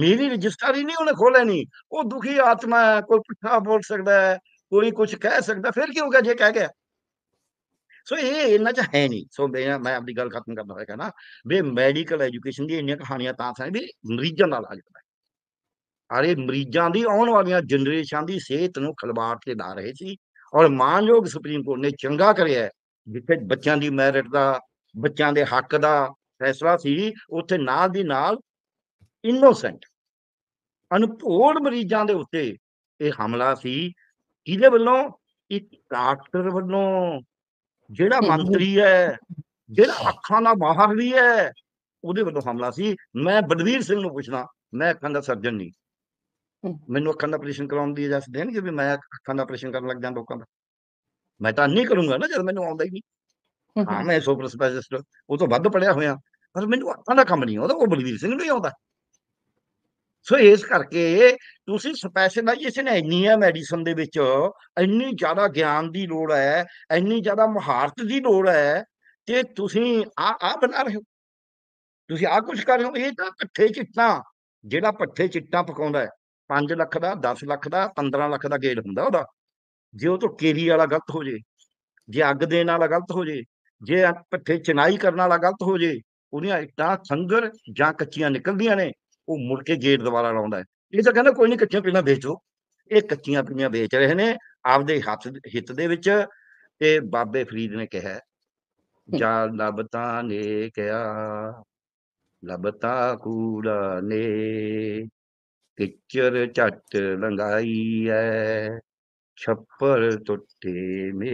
ਮੇਰੀ ਰਜਿਸਟਰੀ ਨਹੀਂ ਉਹਨੇ ਖੋਲੇ ਨਹੀਂ ਉਹ ਦੁਖੀ ਆਤਮਾ ਹੈ ਕੋਈ ਪੁੱਛਾ ਬੋਲ ਸਕਦਾ ਹੈ ਕੋਈ ਕੁਝ ਕਹਿ ਸਕਦਾ ਫਿਰ ਕੀ ਹੋਗਾ ਜੇ ਕਹਿ ਗਿਆ ਸੋ ਇਹ ਇਹਨਾਂ ਚ ਹੈ ਨਹੀਂ ਸੋ ਮੈਂ ਆਪਣੀ ਗੱਲ ਖਤਮ ਕਰਨਾ ਹੈ ਕਹਿੰਦਾ ਵੀ ਮੈਡੀਕਲ ਐਜੂਕੇਸ਼ਨ ਦੀ ਇੰਨੀਆਂ ਕਹਾਣੀਆਂ ਤਾਂ ਸਾਂ ਵੀ ਮਰੀਜ਼ਾਂ ਦਾ ਇਲਾਜ ਕਰਾਇਆ ਅਰੇ ਮਰੀਜ਼ਾਂ ਦੀ ਆਉਣ ਵਾਲੀਆਂ ਜਨਰੇਸ਼ਨਾਂ ਦੀ ਸਿਹਤ ਨੂੰ ਖਲਵਾੜ ਤੇ ਲਾ ਰਹੇ ਸੀ ਔਰ ਮਾਨਯੋਗ ਸੁਪਰੀਮ ਕੋਰਟ ਨੇ ਚੰਗਾ ਕਰਿਆ ਜਿੱਥੇ ਬੱਚਿਆਂ ਦੀ ਮੈਰਿਟ ਦਾ ਬੱਚਿਆਂ ਦੇ ਹੱਕ ਦਾ ਫੈਸਲਾ ਸੀ ਉੱਥੇ ਨਾਲ ਦੀ ਨਾਲ ਇਨੋਸੈਂਟ ਅਨਪੋੜ ਮਰੀਜ਼ਾਂ ਦੇ ਉੱਤੇ ਇਹ ਹਮਲਾ ਸੀ ਕਿਹਦੇ ਵੱਲੋਂ ਇੱਕ ਡਾਕਟਰ ਵੱਲੋਂ ਜਿਹੜਾ ਮੰਤਰੀ ਹੈ ਜਿਹੜਾ ਅੱਖਾਂ ਦਾ ਬਾਹਰ ਵੀ ਹੈ ਉਹਦੇ ਵੱਲੋਂ ਹਮਲਾ ਸੀ ਮੈਂ ਬਲਵੀਰ ਸਿੰਘ ਨੂੰ ਪੁੱਛਣਾ ਮੈਂ ਅੱਖਾਂ ਦਾ ਸਰਜਨ ਨਹੀਂ ਮੈਨੂੰ ਅੱਖਾਂ ਦਾ ਆਪਰੇਸ਼ਨ ਕਰਾਉਣ ਦੀ ਇਜਾਜ਼ਤ ਦੇਣਗੇ ਵੀ ਮੈਂ ਅੱਖਾਂ ਦਾ ਆਪਰੇਸ਼ਨ ਕਰਨ ਲੱਗ ਜਾਂ ਲੋਕਾਂ ਦਾ ਮੈਂ ਤਾਂ ਨਹੀਂ ਕਰੂੰਗਾ ਨਾ ਜਦ ਮੈਨੂੰ ਆਉਂਦਾ ਹੀ ਨਹੀਂ ਹਾਂ ਮੈਂ ਸੁਪਰ ਸਪੈਸ਼ਲਿਸਟ ਉਹ ਤੋਂ ਵੱਧ ਪੜਿਆ ਹੋਇਆ ਪਰ ਮੈਨੂੰ ਅੱਖਾਂ ਦਾ ਕੰਮ ਨਹੀਂ ਆਉਂਦਾ ਉਹ ਬਲਵੀਰ ਸਿੰਘ ਨੂੰ ਹੀ ਆਉਂਦਾ ਸੋ ਇਸ ਕਰਕੇ ਤੁਸੀਂ ਸਪੈਸ਼ਲਾਈਜ਼ ਇਸ ਨੇ ਇੰਨੀ ਆ ਮੈਡੀਸਨ ਦੇ ਵਿੱਚ ਇੰਨੀ ਜ਼ਿਆਦਾ ਗਿਆਨ ਦੀ ਲੋੜ ਹੈ ਇੰਨੀ ਜ਼ਿਆਦਾ ਮਹਾਰਤ ਦੀ ਲੋੜ ਹੈ ਕਿ ਤੁਸੀਂ ਆ ਆ ਬਣਾ ਰਹੇ ਹੋ ਤੁਸੀਂ ਆ ਕੁਝ ਕਰ ਰਹੇ ਹੋ ਇਹ ਤਾਂ ਪੱਠੇ ਚਿੱਟਾ ਜਿਹੜਾ ਪੱਠੇ ਚਿੱਟਾ ਪਕਾਉਂਦਾ ਹੈ 5 ਲੱਖ ਦਾ 10 ਲੱਖ ਦਾ 15 ਲੱਖ ਦਾ ਗੇੜ ਹੁੰਦਾ ਉਹਦਾ ਜੇ ਉਹ ਤੋਂ ਕੇਰੀ ਵਾਲਾ ਗਲਤ ਹੋ ਜੇ ਜੇ ਅੱਗ ਦੇ ਨਾਲ ਗਲਤ ਹੋ ਜੇ ਜੇ ਪੱਠੇ ਚਨਾਈ ਕਰਨ ਵਾਲਾ ਗਲਤ ਹੋ ਜੇ ਉਹਨੀਆਂ ਇੱਟਾਂ ਸੰਗਰ ਜਾਂ ਕੱਚੀਆਂ ਨਿਕਲਦੀਆਂ ਨੇ ਉਹ ਮੁੜ ਕੇ ਗੇਟ ਦੁਬਾਰਾ ਲਾਉਂਦਾ ਹੈ ਇਹ ਤਾਂ ਕਹਿੰਦਾ ਕੋਈ ਨਹੀਂ ਕੱਚੀਆਂ ਪੀਣਾ ਵੇਚੋ ਇਹ ਕੱਚੀਆਂ ਪੀਣਾ ਵੇਚ ਰਹੇ ਨੇ ਆਪਦੇ ਹੱਥ ਹਿੱਤ ਦੇ ਵਿੱਚ ਤੇ ਬਾਬੇ ਫਰੀਦ ਨੇ ਕਿਹਾ ਜਾ ਲਬਤਾ ਨੇ ਕਿਹਾ ਲਬਤਾ ਕੂੜਾ ਨੇ ਕਿਚਰ ਚੱਟ ਲੰਗਾਈ ਐ ਛੱਪਰ ਟੁੱਟੇ ਮੇ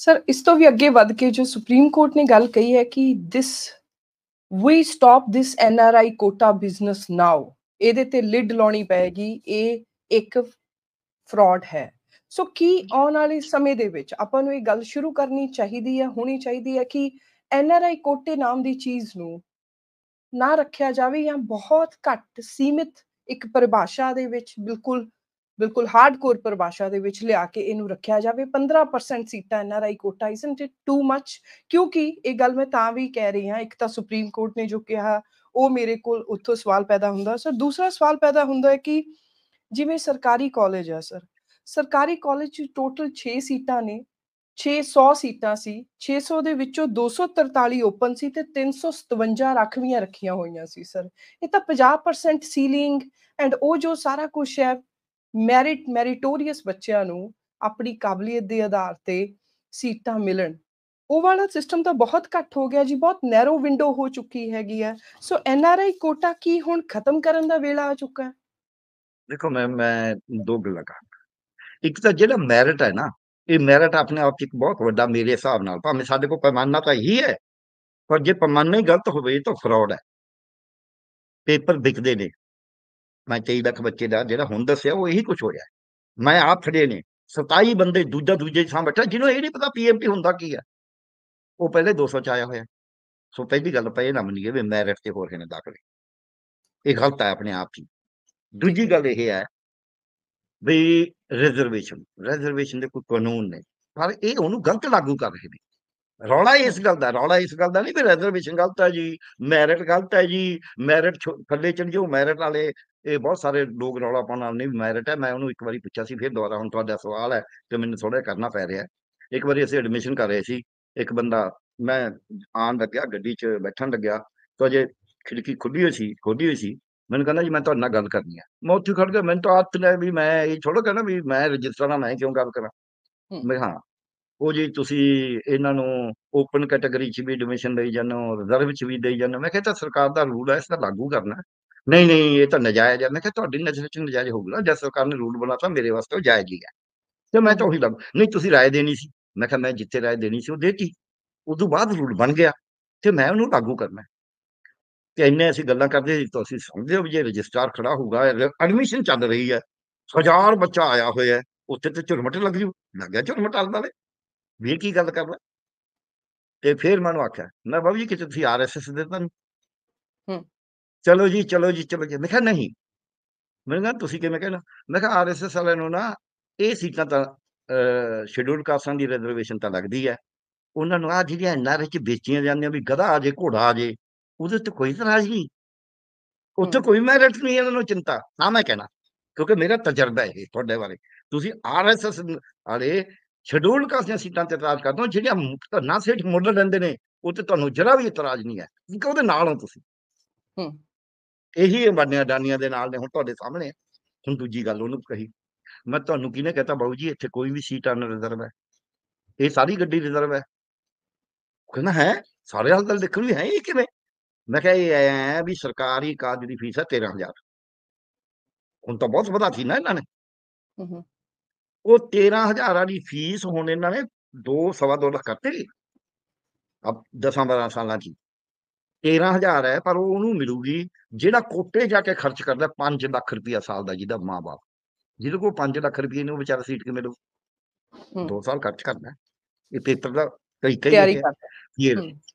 ਸਰ ਇਸ ਤੋਂ ਵੀ ਅੱਗੇ ਵੱਧ ਕੇ ਜੋ ਸੁਪਰੀਮ ਕੋਰਟ ਨੇ ਗੱਲ ਕਹੀ ਹੈ ਕਿ this we stop this NRI quota business now ਇਹਦੇ ਤੇ ਲਿਡ ਲਾਉਣੀ ਪੈਗੀ ਇਹ ਇੱਕ ਫਰਾਡ ਹੈ ਸੋ ਕੀ ਆਉਣ ਵਾਲੇ ਸਮੇਂ ਦੇ ਵਿੱਚ ਆਪਾਂ ਨੂੰ ਇਹ ਗੱਲ ਸ਼ੁਰੂ ਕਰਨੀ ਚਾਹੀਦੀ ਹੈ ਹੋਣੀ ਚਾਹੀਦੀ ਹੈ ਕਿ ਐਨਆਰਆਈ ਕੋਟੇ ਨਾਮ ਦੀ ਚੀਜ਼ ਨੂੰ ਨਾ ਰੱਖਿਆ ਜਾਵੇ ਜਾਂ ਬਹੁਤ ਘੱਟ ਸੀਮਿਤ ਇੱਕ ਪਰਿਭਾਸ਼ਾ ਦੇ ਵਿੱਚ ਬਿਲਕੁਲ ਬਿਲਕੁਲ ਹਾਰਡਕੋਰ ਪਰਿਭਾਸ਼ਾ ਦੇ ਵਿੱਚ ਲਿਆ ਕੇ ਇਹਨੂੰ ਰੱਖਿਆ ਜਾਵੇ 15% ਸੀਟਾਂ NRI quota isn't it too much ਕਿਉਂਕਿ ਇਹ ਗੱਲ ਮੈਂ ਤਾਂ ਵੀ ਕਹਿ ਰਹੀ ਹਾਂ ਇੱਕ ਤਾਂ ਸੁਪਰੀਮ ਕੋਰਟ ਨੇ ਜੋ ਕਿਹਾ ਉਹ ਮੇਰੇ ਕੋਲ ਉੱਥੋਂ ਸਵਾਲ ਪੈਦਾ ਹੁੰਦਾ ਸਰ ਦੂਸਰਾ ਸਵਾਲ ਪੈਦਾ ਹੁੰਦਾ ਹੈ ਕਿ ਜਿਵੇਂ ਸਰਕਾਰੀ ਕਾਲਜ ਆ ਸਰ ਸਰਕਾਰੀ ਕਾਲਜ ਚ ਟੋਟਲ 6 ਸੀਟਾਂ ਨੇ 600 ਸੀਟਾਂ ਸੀ 600 ਦੇ ਵਿੱਚੋਂ 243 ਓਪਨ ਸੀ ਤੇ 357 ਰੱਖਵੀਆਂ ਰੱਖੀਆਂ ਹੋਈਆਂ ਸੀ ਸਰ ਇਹ ਤਾਂ 50% ਸੀਲਿੰਗ ਐਂਡ ਉਹ ਜੋ ਸਾਰਾ ਕੁਝ ਹੈ ਮੈਰਿਟ ਮੈਰੀਟੋਰੀਅਸ ਬੱਚਿਆਂ ਨੂੰ ਆਪਣੀ ਕਾਬਲੀਅਤ ਦੇ ਆਧਾਰ ਤੇ ਸੀਟਾਂ ਮਿਲਣ ਉਹ ਵਾਲਾ ਸਿਸਟਮ ਤਾਂ ਬਹੁਤ ਘੱਟ ਹੋ ਗਿਆ ਜੀ ਬਹੁਤ ਨੈਰੋ ਵਿੰਡੋ ਹੋ ਚੁੱਕੀ ਹੈਗੀ ਆ ਸੋ ਐਨ ਆਰ ਆਈ ਕੋਟਾ ਕੀ ਹੁਣ ਖਤਮ ਕਰਨ ਦਾ ਵੇਲਾ ਆ ਚੁੱਕਾ ਹੈ ਦੇਖੋ ਮੈਂ ਮੈਂ ਦੋ ਗੱਲਾਂ ਕਰਾਂ ਇੱਕ ਤਾਂ ਜਿਹੜਾ ਮੈਰਿਟ ਹੈ ਨਾ ਇਹ ਮੈਰਿਟ ਆਪਣੇ ਆਪ ਇੱਕ ਬਹੁਤ ਵੱਡਾ ਮੇਰੇ ਹਿਸਾਬ ਨਾਲ ਭਾਵੇਂ ਸਾਡੇ ਕੋਲ ਪੈਮਾਨਾ ਤਾਂ ਹੀ ਹੈ ਪਰ ਜੇ ਪੈਮਾਨਾ ਹੀ ਗਲਤ ਹੋਵੇ ਤਾਂ ਫਰਾਡ ਹੈ ਪੇਪਰ ਵਿਕਦੇ ਨੇ ਮੈਂ 23 ਲੱਖ ਬੱਚੇ ਦਾ ਜਿਹੜਾ ਹੁਣ ਦੱਸਿਆ ਉਹ ਇਹੀ ਕੁਝ ਹੋ ਰਿਹਾ ਮੈਂ ਆਪ ਖੜੇ ਨੇ 27 ਬੰਦੇ ਦੂਜਾ ਦੂਜੇ ਸਾਹ ਬੈਠਾ ਜਿਹਨੂੰ ਇਹ ਨਹੀਂ ਪਤਾ ਪੀਐਮਪੀ ਹੁੰਦਾ ਕੀ ਆ ਉਹ ਪਹਿਲੇ 200 ਚ ਆਇਆ ਹੋਇਆ ਸੋ ਪਹਿਲੀ ਗੱਲ ਪਈ ਨਾ ਮੰਨੀਏ ਵੀ ਮੈਰਿਟ ਤੇ ਹੋਰ ਕਿਨੇ ਦਾਖਲੇ ਇਹ ਗਲਤ ਹੈ ਆਪਣੇ ਆਪ ਹੀ ਦੂਜੀ ਗੱਲ ਇਹ ਹੈ ਵੀ ਰਿਜ਼ਰਵੇਸ਼ਨ ਰਿਜ਼ਰਵੇਸ਼ਨ ਦੇ ਕੋਈ ਕਾਨੂੰਨ ਨਹੀਂ ਪਰ ਇਹ ਉਹਨੂੰ ਗਲਤ ਲਾਗੂ ਕਰ ਰਹੇ ਨੇ ਰੌਲਾ ਇਸ ਗੱਲ ਦਾ ਰੌਲਾ ਇਸ ਗੱਲ ਦਾ ਨਹੀਂ ਵੀ ਰਿਜ਼ਰਵੇਸ਼ਨ ਗਲਤ ਹੈ ਜੀ ਮੈਰਿਟ ਗਲਤ ਹੈ ਜੀ ਮੈਰਿਟ ਥੱਲੇ ਚੜ ਜਾਓ ਮੈਰਿਟ ਵਾਲੇ ਇਹ ਬਹੁਤ ਸਾਰੇ ਲੋਕ ਰੌਲਾ ਪਾਉਣ ਨਾਲ ਨਹੀਂ ਮੈਰਿਟ ਹੈ ਮੈਂ ਉਹਨੂੰ ਇੱਕ ਵਾਰੀ ਪੁੱਛਿਆ ਸੀ ਫਿਰ ਦੁਬਾਰਾ ਹੁਣ ਤੁਹਾਡਾ ਸਵਾਲ ਹੈ ਤੇ ਮੈਨੂੰ ਥੋੜਾ ਕਰਨਾ ਪੈ ਰਿਹਾ ਇੱਕ ਵਾਰੀ ਅਸੀਂ ਐਡਮਿਸ਼ਨ ਕਰ ਰਹੇ ਸੀ ਇੱਕ ਬੰਦਾ ਮੈਂ ਆਣ ਲੱਗਿਆ ਗੱਡੀ 'ਚ ਬੈਠਣ ਲੱਗਿਆ ਤਾਂ ਜੇ ਖਿੜਕੀ ਖੁੱਲੀ ਹੋਈ ਸੀ ਖੋਲੀ ਹੋਈ ਸੀ ਮੈਨੂੰ ਕਹਿੰਦਾ ਜੀ ਮੈਂ ਤੁਹਾਡੇ ਨਾਲ ਗੱਲ ਕਰਨੀ ਹੈ ਮੈਂ ਉੱਥੇ ਖੜ ਗਿਆ ਮੈਨੂੰ ਤਾਂ ਆਤ ਲੈ ਵੀ ਮੈਂ ਇਹ ਛੋੜੋ ਕਹਿੰਦਾ ਵੀ ਮੈਂ ਰਜਿਸਟਰ ਨਾਲ ਮੈਂ ਕਿਉਂ ਗੱਲ ਕਰਾਂ ਮੈਂ ਹਾਂ ਉਹ ਜੀ ਤੁਸੀਂ ਇਹਨਾਂ ਨੂੰ ਓਪਨ ਕੈਟਾਗਰੀ 'ਚ ਵੀ ਐਡਮਿਸ਼ਨ ਦੇਈ ਜਾਂਦੇ ਹੋ ਰਿਜ਼ਰਵ 'ਚ ਵੀ ਦੇਈ ਜਾਂਦੇ ਮੈਂ ਕਿਹਾ ਤਾਂ ਸਰਕਾਰ ਦਾ ਰੂਲ ਹੈ ਇਸ ਦਾ ਲਾਗੂ ਕਰਨਾ ਨਹੀਂ ਨਹੀਂ ਇਹ ਤਾਂ ਨਜਾਇਜ਼ ਹੈ ਮੈਂ ਕਿਹਾ ਤੁਹਾਡੀ ਨਜ਼ਰ ਚ ਨਜਾਇਜ਼ ਹੋਊਗਾ ਜਦ ਸਰਕਾਰ ਨੇ ਰੂਲ ਬਣਾਤਾ ਮੇਰੇ ਵਾਸਤੇ ਉਹ ਜਾਇਜ਼ ਹੀ ਹੈ ਤੇ ਮੈਂ ਤਾਂ ਉਹੀ ਲੱਗ ਨਹੀਂ ਤੁਸੀਂ رائے ਦੇਣੀ ਸੀ ਮੈਂ ਕਿਹਾ ਮੈਂ ਜਿੱਥੇ رائے ਦੇਣੀ ਸੀ ਉਹ ਦੇਤੀ ਉਦੋਂ ਬਾਅਦ ਰੂਲ ਬਣ ਗਿਆ ਤੇ ਮੈਂ ਉਹਨੂੰ ਲਾਗੂ ਕਰਨਾ ਤੇ ਇੰਨੇ ਅਸੀਂ ਗੱਲਾਂ ਕਰਦੇ ਸੀ ਤੁਸੀਂ ਸਮਝਦੇ ਹੋ ਵੀ ਜੇ ਰਜਿਸਟਰ ਖੜਾ ਹੋਊਗਾ ਐਡਮਿਸ਼ਨ ਚੱਲ ਰਹੀ ਹੈ ਹਜ਼ਾਰ ਬੱਚਾ ਆਇਆ ਹੋਇਆ ਹੈ ਉੱਥੇ ਤੇ ਝੁਰਮਟ ਲੱਗ ਜੂ ਲੱਗਿਆ ਝੁਰਮਟ ਆਲਦਾ ਵੇ ਵੀਰ ਕੀ ਗੱਲ ਕਰਦਾ ਤੇ ਫਿਰ ਮੈਨੂੰ ਆਖਿਆ ਮੈਂ ਬਾਬੂ ਜੀ ਕਿ ਤੁਸੀਂ ਆਰਐਸਐਸ ਦੇ ਤਾਂ ਹੂੰ ਚਲੋ ਜੀ ਚਲੋ ਜੀ ਚਲੋ ਜੀ ਮੈਂ ਕਿਹਾ ਨਹੀਂ ਮੈਂ ਕਹਿੰਦਾ ਤੁਸੀਂ ਕਿਵੇਂ ਕਹਿਣਾ ਮੈਂ ਕਿਹਾ ਆਰਐਸਐਸ ਵਾਲਿਆਂ ਨੂੰ ਨਾ ਇਹ ਸੀਟਾਂ ਤਾਂ ਸ਼ਡਿਊਲ ਕਾਸਾਂ ਦੀ ਰਿਜ਼ਰਵੇਸ਼ਨ ਤਾਂ ਲੱਗਦੀ ਹੈ ਉਹਨਾਂ ਨੂੰ ਆ ਜਿਹੜੀਆਂ ਨਾਰੇ ਚ ਵੇਚੀਆਂ ਜਾਂਦੀਆਂ ਵੀ ਗਧਾ ਆ ਜੇ ਘੋੜਾ ਆ ਜੇ ਉਹਦੇ ਤੇ ਕੋਈ ਤਰ੍ਹਾਂ ਨਹੀਂ ਉੱਥੇ ਕੋਈ ਮੈਰਿਟ ਨਹੀਂ ਇਹਨਾਂ ਨੂੰ ਚਿੰਤਾ ਨਾ ਮੈਂ ਕਹਿਣਾ ਕਿਉਂਕਿ ਮੇਰਾ ਤਜਰਬਾ ਹੈ ਤੁਹਾਡੇ ਬਾਰੇ ਤੁਸੀਂ ਆਰਐਸਐਸ ਵਾਲੇ ਸ਼ਡਿਊਲ ਕਾਸਟਾਂ ਸੀਟਾਂ ਤੇ ਇਤਰਾਜ਼ ਕਰਦੇ ਹੋ ਜਿਹੜੀਆਂ ਨਾ ਸੇਠ ਮੁੱਢ ਲੈਂਦੇ ਨੇ ਉਹ ਤੇ ਤੁਹਾਨੂੰ ਜਰਾ ਵੀ ਇਤਰਾਜ਼ ਨਹੀਂ ਹੈ ਕਿਉਂਕਿ ਉਹਦੇ ਨਾਲ ਹੋ ਤੁਸੀਂ ਹੂੰ ਇਹੀ ਅੰਬਾਨੀਆਂ ਦਾਨੀਆਂ ਦੇ ਨਾਲ ਨੇ ਹੁਣ ਤੁਹਾਡੇ ਸਾਹਮਣੇ ਹੁਣ ਦੂਜੀ ਗੱਲ ਉਹਨੂੰ ਕਹੀ ਮੈਂ ਤੁਹਾਨੂੰ ਕਿਹਨੇ ਕਹਤਾ ਬਾਬੂ ਜੀ ਇੱਥੇ ਕੋਈ ਵੀ ਸੀਟ ਅਨ ਰਿਜ਼ਰਵ ਹੈ ਇਹ ਸਾਰੀ ਗੱਡੀ ਰਿਜ਼ਰਵ ਹੈ ਕਹਿੰਦਾ ਹੈ ਸਾਰੇ ਹਾਲ ਦੇਖਣ ਦੇਖਣ ਵੀ ਹੈ ਇਹ ਕਿਵੇਂ ਮੈਂ ਕਿਹਾ ਇਹ ਹੈ ਵੀ ਸਰਕਾਰੀ ਕਾਜ ਦੀ ਫੀਸ ਹੈ 13000 ਹੁਣ ਤਾਂ ਬਹੁਤ ਵਧਾ ਥੀ ਨਾ ਇਹਨਾਂ ਨੇ ਉਹ 13000 ਵਾਲੀ ਫੀਸ ਹੁਣ ਇਹਨਾਂ ਨੇ 2 ਸਵਾ 2 ਲੱਖ ਕਰਤੇ ਲਈ ਅਬ 10 12 ਸਾਲਾਂ ਦੀ 13000 ਹੈ ਪਰ ਉਹ ਉਹਨੂੰ ਮਿਲੂਗੀ ਜਿਹੜਾ ਕੋਟੇ ਜਾ ਕੇ ਖਰਚ ਕਰਦਾ 5 ਲੱਖ ਰੁਪਇਆ ਸਾਲ ਦਾ ਜਿਹਦਾ ਮਾਪੇ ਜਿਹਦੇ ਕੋਲ 5 ਲੱਖ ਰੁਪਏ ਨੂੰ ਵਿਚਾਰਾ ਸੀਟ ਕਿਵੇਂ ਮਿਲੂ 2 ਸਾਲ ਖਰਚ ਕਰਦਾ ਇਹ ਪੇਪਰ ਦਾ ਕਈ ਕਈ ਇਹ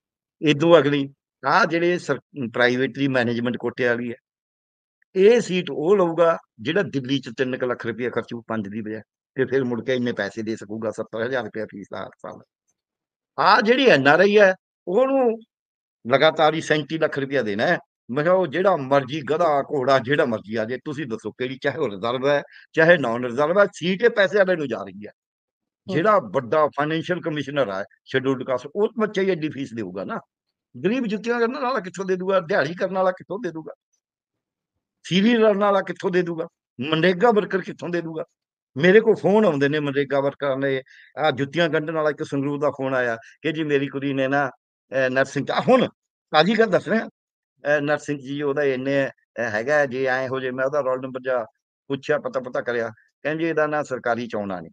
ਇਦੋਂ ਅਗਲੀ ਆ ਜਿਹੜੇ ਪ੍ਰਾਈਵੇਟਲੀ ਮੈਨੇਜਮੈਂਟ ਕੋਟੇ ਵਾਲੀ ਹੈ ਇਹ ਸੀਟ ਉਹ ਲਊਗਾ ਜਿਹੜਾ ਦਿੱਲੀ ਚ 3 ਲੱਖ ਰੁਪਏ ਖਰਚੂ 5 ਦੀ ਬਜਾਏ ਤੇ ਫਿਰ ਮੁੜ ਕੇ ਇੰਨੇ ਪੈਸੇ ਦੇ ਸਕੂਗਾ 70000 ਰੁਪਏ ਫੀਸ ਦਾ ਹਰ ਸਾਲ ਆ ਜਿਹੜੀ ਐਨਆਰਆਈ ਹੈ ਉਹਨੂੰ ਲਗਾਤਾਰ ਹੀ 37 ਲੱਖ ਰੁਪਇਆ ਦੇਣਾ ਹੈ ਮੈਂ ਕਿਹਾ ਉਹ ਜਿਹੜਾ ਮਰਜੀ ਗਧਾ ਘੋੜਾ ਜਿਹੜਾ ਮਰਜੀ ਆ ਜੇ ਤੁਸੀਂ ਦੱਸੋ ਕਿਹੜੀ ਚਾਹੇ ਉਹ ਰਿਜ਼ਰਵ ਹੈ ਚਾਹੇ ਨਾਨ ਰਿਜ਼ਰਵ ਹੈ ਸੀਟੇ ਪੈਸੇ ਵਾਲੇ ਨੂੰ ਜਾ ਰਹੀ ਹੈ ਜਿਹੜਾ ਵੱਡਾ ਫਾਈਨੈਂਸ਼ੀਅਲ ਕਮਿਸ਼ਨਰ ਆ ਸ਼ਡਿਊਲਡ ਕਾਸਟ ਉਹ ਬੱਚੇ ਹੀ ਐਡੀ ਫੀਸ ਦੇਊਗਾ ਨਾ ਗਰੀਬ ਜੁੱਤੀਆਂ ਕਰਨ ਵਾਲਾ ਕਿੱਥੋਂ ਦੇ ਦੂਗਾ ਦਿਹਾੜੀ ਕਰਨ ਵਾਲਾ ਕਿੱਥੋਂ ਦੇ ਦੂਗਾ ਸੀਰੀ ਰਨ ਵਾਲਾ ਕਿੱਥੋਂ ਦੇ ਦੂਗਾ ਮੰਡੇਗਾ ਵਰਕਰ ਕਿੱਥੋਂ ਦੇ ਦੂਗਾ ਮੇਰੇ ਕੋਲ ਫੋਨ ਆਉਂਦੇ ਨੇ ਮੰਡੇਗਾ ਵਰਕਰਾਂ ਨੇ ਆ ਜੁੱਤੀਆਂ ਗੰਢਣ ਵਾਲਾ ਇੱਕ ਸੰਗਰੂਰ ਦਾ ਫੋਨ ਆਇਆ ਕਿ ਜੀ ਮੇਰੀ ਕੁੜੀ ਨੇ ਨਾ ਨਰਸਿੰਘ ਹੁਣ ਸਾਜੀ ਗੱਲ ਦੱਸ ਰਿਹਾ ਨਰਸਿੰਘ ਜੀ ਉਹਦਾ ਇੰਨੇ ਹੈਗਾ ਜੇ ਐ ਹੋ ਜੇ ਮੈਂ ਉਹਦਾ ਰੋਲ ਨੰਬਰ ਜਾ ਪੁੱਛਿਆ ਪਤਾ ਪਤਾ ਕਰਿਆ ਕਹਿੰਦੇ ਇਹਦਾ ਨਾਂ ਸਰਕਾਰੀ ਚੋਣਾ ਨਹੀਂ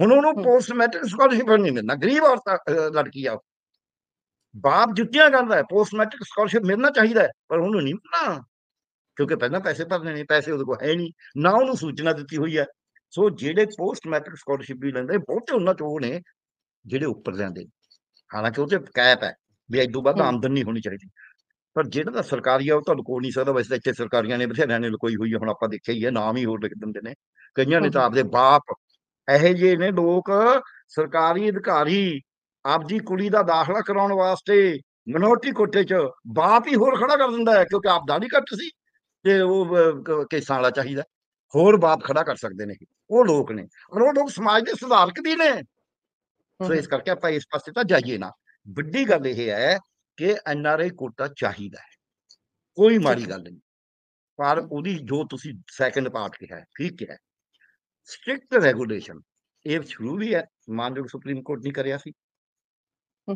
ਹੁਣ ਉਹਨੂੰ ਪੋਸਟ ਮੈਟ੍ਰਿਕ ਸਕਾਲਰਸ਼ਿਪ ਨਹੀਂ ਮਿਲਣਾ ਗਰੀਬ ਔਰਤ ਲੜਕੀ ਆ ਬਾਪ ਜੁੱਤੀਆਂ ਕਰਦਾ ਹੈ ਪੋਸਟ ਮੈਟ੍ਰਿਕ ਸਕਾਲਰਸ਼ਿਪ ਮਿਲਣਾ ਚਾਹੀਦਾ ਪਰ ਉਹਨੂੰ ਨਹੀਂ ਮਿਲਣਾ ਕਿਉਂਕਿ ਪਹਿਲਾਂ ਪੈਸੇ ਭਰਨੇ ਨੇ ਪੈਸੇ ਉਹਦੇ ਕੋਲ ਹੈ ਨਹੀਂ ਨਾ ਉਹਨੂੰ ਸੂਚਨਾ ਦਿੱਤੀ ਹੋਈ ਹੈ ਸੋ ਜਿਹੜੇ ਪੋਸਟ ਮੈਟ੍ਰਿਕ ਸਕਾਲਰਸ਼ਿਪ ਵੀ ਲੈਂਦੇ ਬਹੁਤੇ ਉਹਨਾਂ ਚੋਂ ਨੇ ਜਿਹੜੇ ਉੱਪਰ ਨੇ ਹਾਲਾਂਕਿ ਉਹ ਤੇ ਕੈਪ ਹੈ ਵੀ ਐਦੋਂ ਵੱਧ ਆਮਦਨ ਨਹੀਂ ਹੋਣੀ ਚਾਹੀਦੀ ਪਰ ਜਿਹੜਾ ਤਾਂ ਸਰਕਾਰੀ ਆ ਉਹ ਤੁਹਾਨੂੰ ਲੁਕੋ ਨਹੀਂ ਸਕਦਾ ਵੈਸੇ ਇੱਥੇ ਸਰਕਾਰੀਆਂ ਨੇ ਬਥੇਰਿਆਂ ਨੇ ਲਕੋਈ ਹੋਈ ਹੈ ਹੁਣ ਆਪਾਂ ਦੇਖਿਆ ਹੀ ਹੈ ਨਾਮ ਹੀ ਹੋਰ ਲਿਖ ਦਿੰਦੇ ਨੇ ਕਈਆਂ ਨੇ ਤਾਂ ਆਪਦੇ ਬਾਪ ਇਹੋ ਜਿਹੇ ਨੇ ਲੋਕ ਸਰਕਾਰੀ ਅਧਿਕਾਰੀ ਆਪਦੀ ਕੁੜੀ ਦਾ ਦਾਖਲਾ ਕਰਾਉਣ ਵਾਸਤੇ ਮਨੋਟੀ ਕੋਟੇ 'ਚ ਬਾਪ ਹੀ ਹੋਰ ਖੜਾ ਕਰ ਦਿੰਦਾ ਹੈ ਕਿਉਂਕਿ ਆਪ ਦਾੜੀ ਕੱਟ ਸੀ ਤੇ ਉਹ ਕੇਸਾਂ ਵਾਲਾ ਚਾਹੀਦਾ ਹੋਰ ਬਾਪ ਖੜਾ ਕਰ ਸਕਦੇ ਨੇ ਉਹ ਲੋਕ ਨੇ ਔਰ ਉਹ ਲੋਕ ਸਮਾਜ ਦੇ ਸੁਧਾਰਕ ਵੀ ਨੇ ਸੋ ਇਸ ਕਰਕੇ ਆਪਾਂ ਇਸ ਪਾਸੇ ਤਾਂ ਜਾਈਏ ਨਾ ਵੱਡੀ ਗੱਲ ਇਹ ਹੈ ਕਿ ਐਨਆਰਆਈ ਕੋਟਾ ਚਾਹੀਦਾ ਹੈ ਕੋਈ ਮਾੜੀ ਗੱਲ ਨਹੀਂ ਪਰ ਉਹਦੀ ਜੋ ਤੁਸੀਂ ਸੈਕੰਡ ਪਾਰਟ ਕਿਹਾ ਠੀਕ ਹੈ ਸਟ੍ਰਿਕਟ ਰੈਗੂਲੇਸ਼ਨ ਇਹ ਸ਼ੁਰੂ ਵੀ ਹੈ ਮਾਨਯੋਗ ਸੁਪਰੀਮ ਕੋਰਟ ਨਹੀਂ ਕਰਿਆ ਸੀ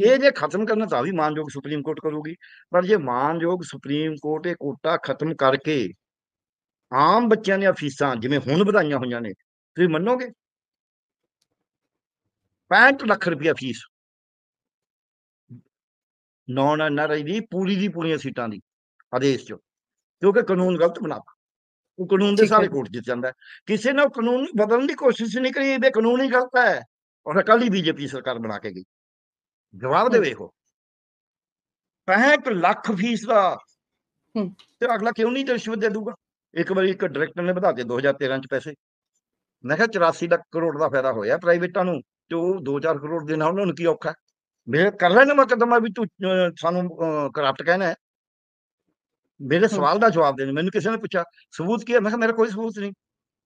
ਇਹ ਜੇ ਖਤਮ ਕਰਨਾ ਤਾਂ ਵੀ ਮਾਨਯੋਗ ਸੁਪਰੀਮ ਕੋਰਟ ਕਰੂਗੀ ਪਰ ਜੇ ਮਾਨਯੋਗ ਸੁਪਰੀਮ ਕੋਰਟ ਇਹ ਕੋਟਾ ਖਤਮ ਕਰਕੇ ਆਮ ਬੱਚਿਆਂ ਦੀਆਂ ਫੀਸਾਂ ਜਿਵੇਂ ਹੁਣ ਵਧਾਈਆਂ ਹੋਈਆਂ ਨੇ ਤੁਸੀਂ ਮੰਨੋਗੇ 65 ਲੱਖ ਰੁਪਇਆ ਫੀਸ ਨੌਨ ਐਨਆਰਆਈ ਦੀ ਪੂਰੀ ਦੀ ਪੂਰੀਆਂ ਸੀਟਾਂ ਦੀ ਆਦੇਸ਼ ਚ ਕਿਉਂਕਿ ਕਾਨੂੰਨ ਗਲਤ ਬਣਾਤਾ ਉਹ ਕਾਨੂੰਨ ਦੇ ਸਾਰੇ ਕੋਰਟ ਜਿੱਤ ਜਾਂਦਾ ਕਿਸੇ ਨੇ ਕਾਨੂੰਨ ਬਦਲਣ ਦੀ ਕੋਸ਼ਿਸ਼ ਨਹੀਂ ਕਰੀ ਇਹ ਕਾਨੂੰਨ ਹੀ ਗਲਤ ਹੈ ਔਰ ਅਕਾਲੀ ਬੀਜੇਪੀ ਸਰਕਾਰ ਬਣਾ ਕੇ ਗਈ ਜਵਾਬ ਦੇ ਵੇਖੋ 65 ਲੱਖ ਫੀਸ ਦਾ ਤੇ ਅਗਲਾ ਕਿਉਂ ਨਹੀਂ ਦਰਸ਼ਵਤ ਦੇ ਦੂਗਾ ਇੱਕ ਵਾਰੀ ਇੱਕ ਡਾਇਰੈਕਟਰ ਨੇ ਵਧਾ ਦਿੱਤੇ 2013 ਚ ਪੈਸੇ ਮੈਂ ਕਿਹਾ 84 ਲੱਖ ਕਰੋੜ ਦਾ ਫਾਇਦਾ ਹੋਇਆ ਪ੍ਰਾਈਵੇਟਾਂ ਨੂੰ ਤੇ ਉਹ 2-4 ਕਰੋੜ ਦੇਣਾ ਉਹਨਾਂ ਨੂੰ ਕੀ ਔਖਾ ਮੇਰੇ ਕਰ ਲੈਣਾ ਮੁਕਦਮਾ ਵੀ ਤੂੰ ਸਾਨੂੰ ਕਰਾਪਟ ਕਹਿਣਾ ਹੈ ਮੇਰੇ ਸਵਾਲ ਦਾ ਜਵਾਬ ਦੇ ਮੈਨੂੰ ਕਿਸੇ ਨੇ ਪੁੱਛਿਆ ਸਬੂਤ ਕੀ ਹੈ ਮੈਂ ਕਿਹਾ ਮੇਰੇ ਕੋਈ ਸਬੂਤ ਨਹੀਂ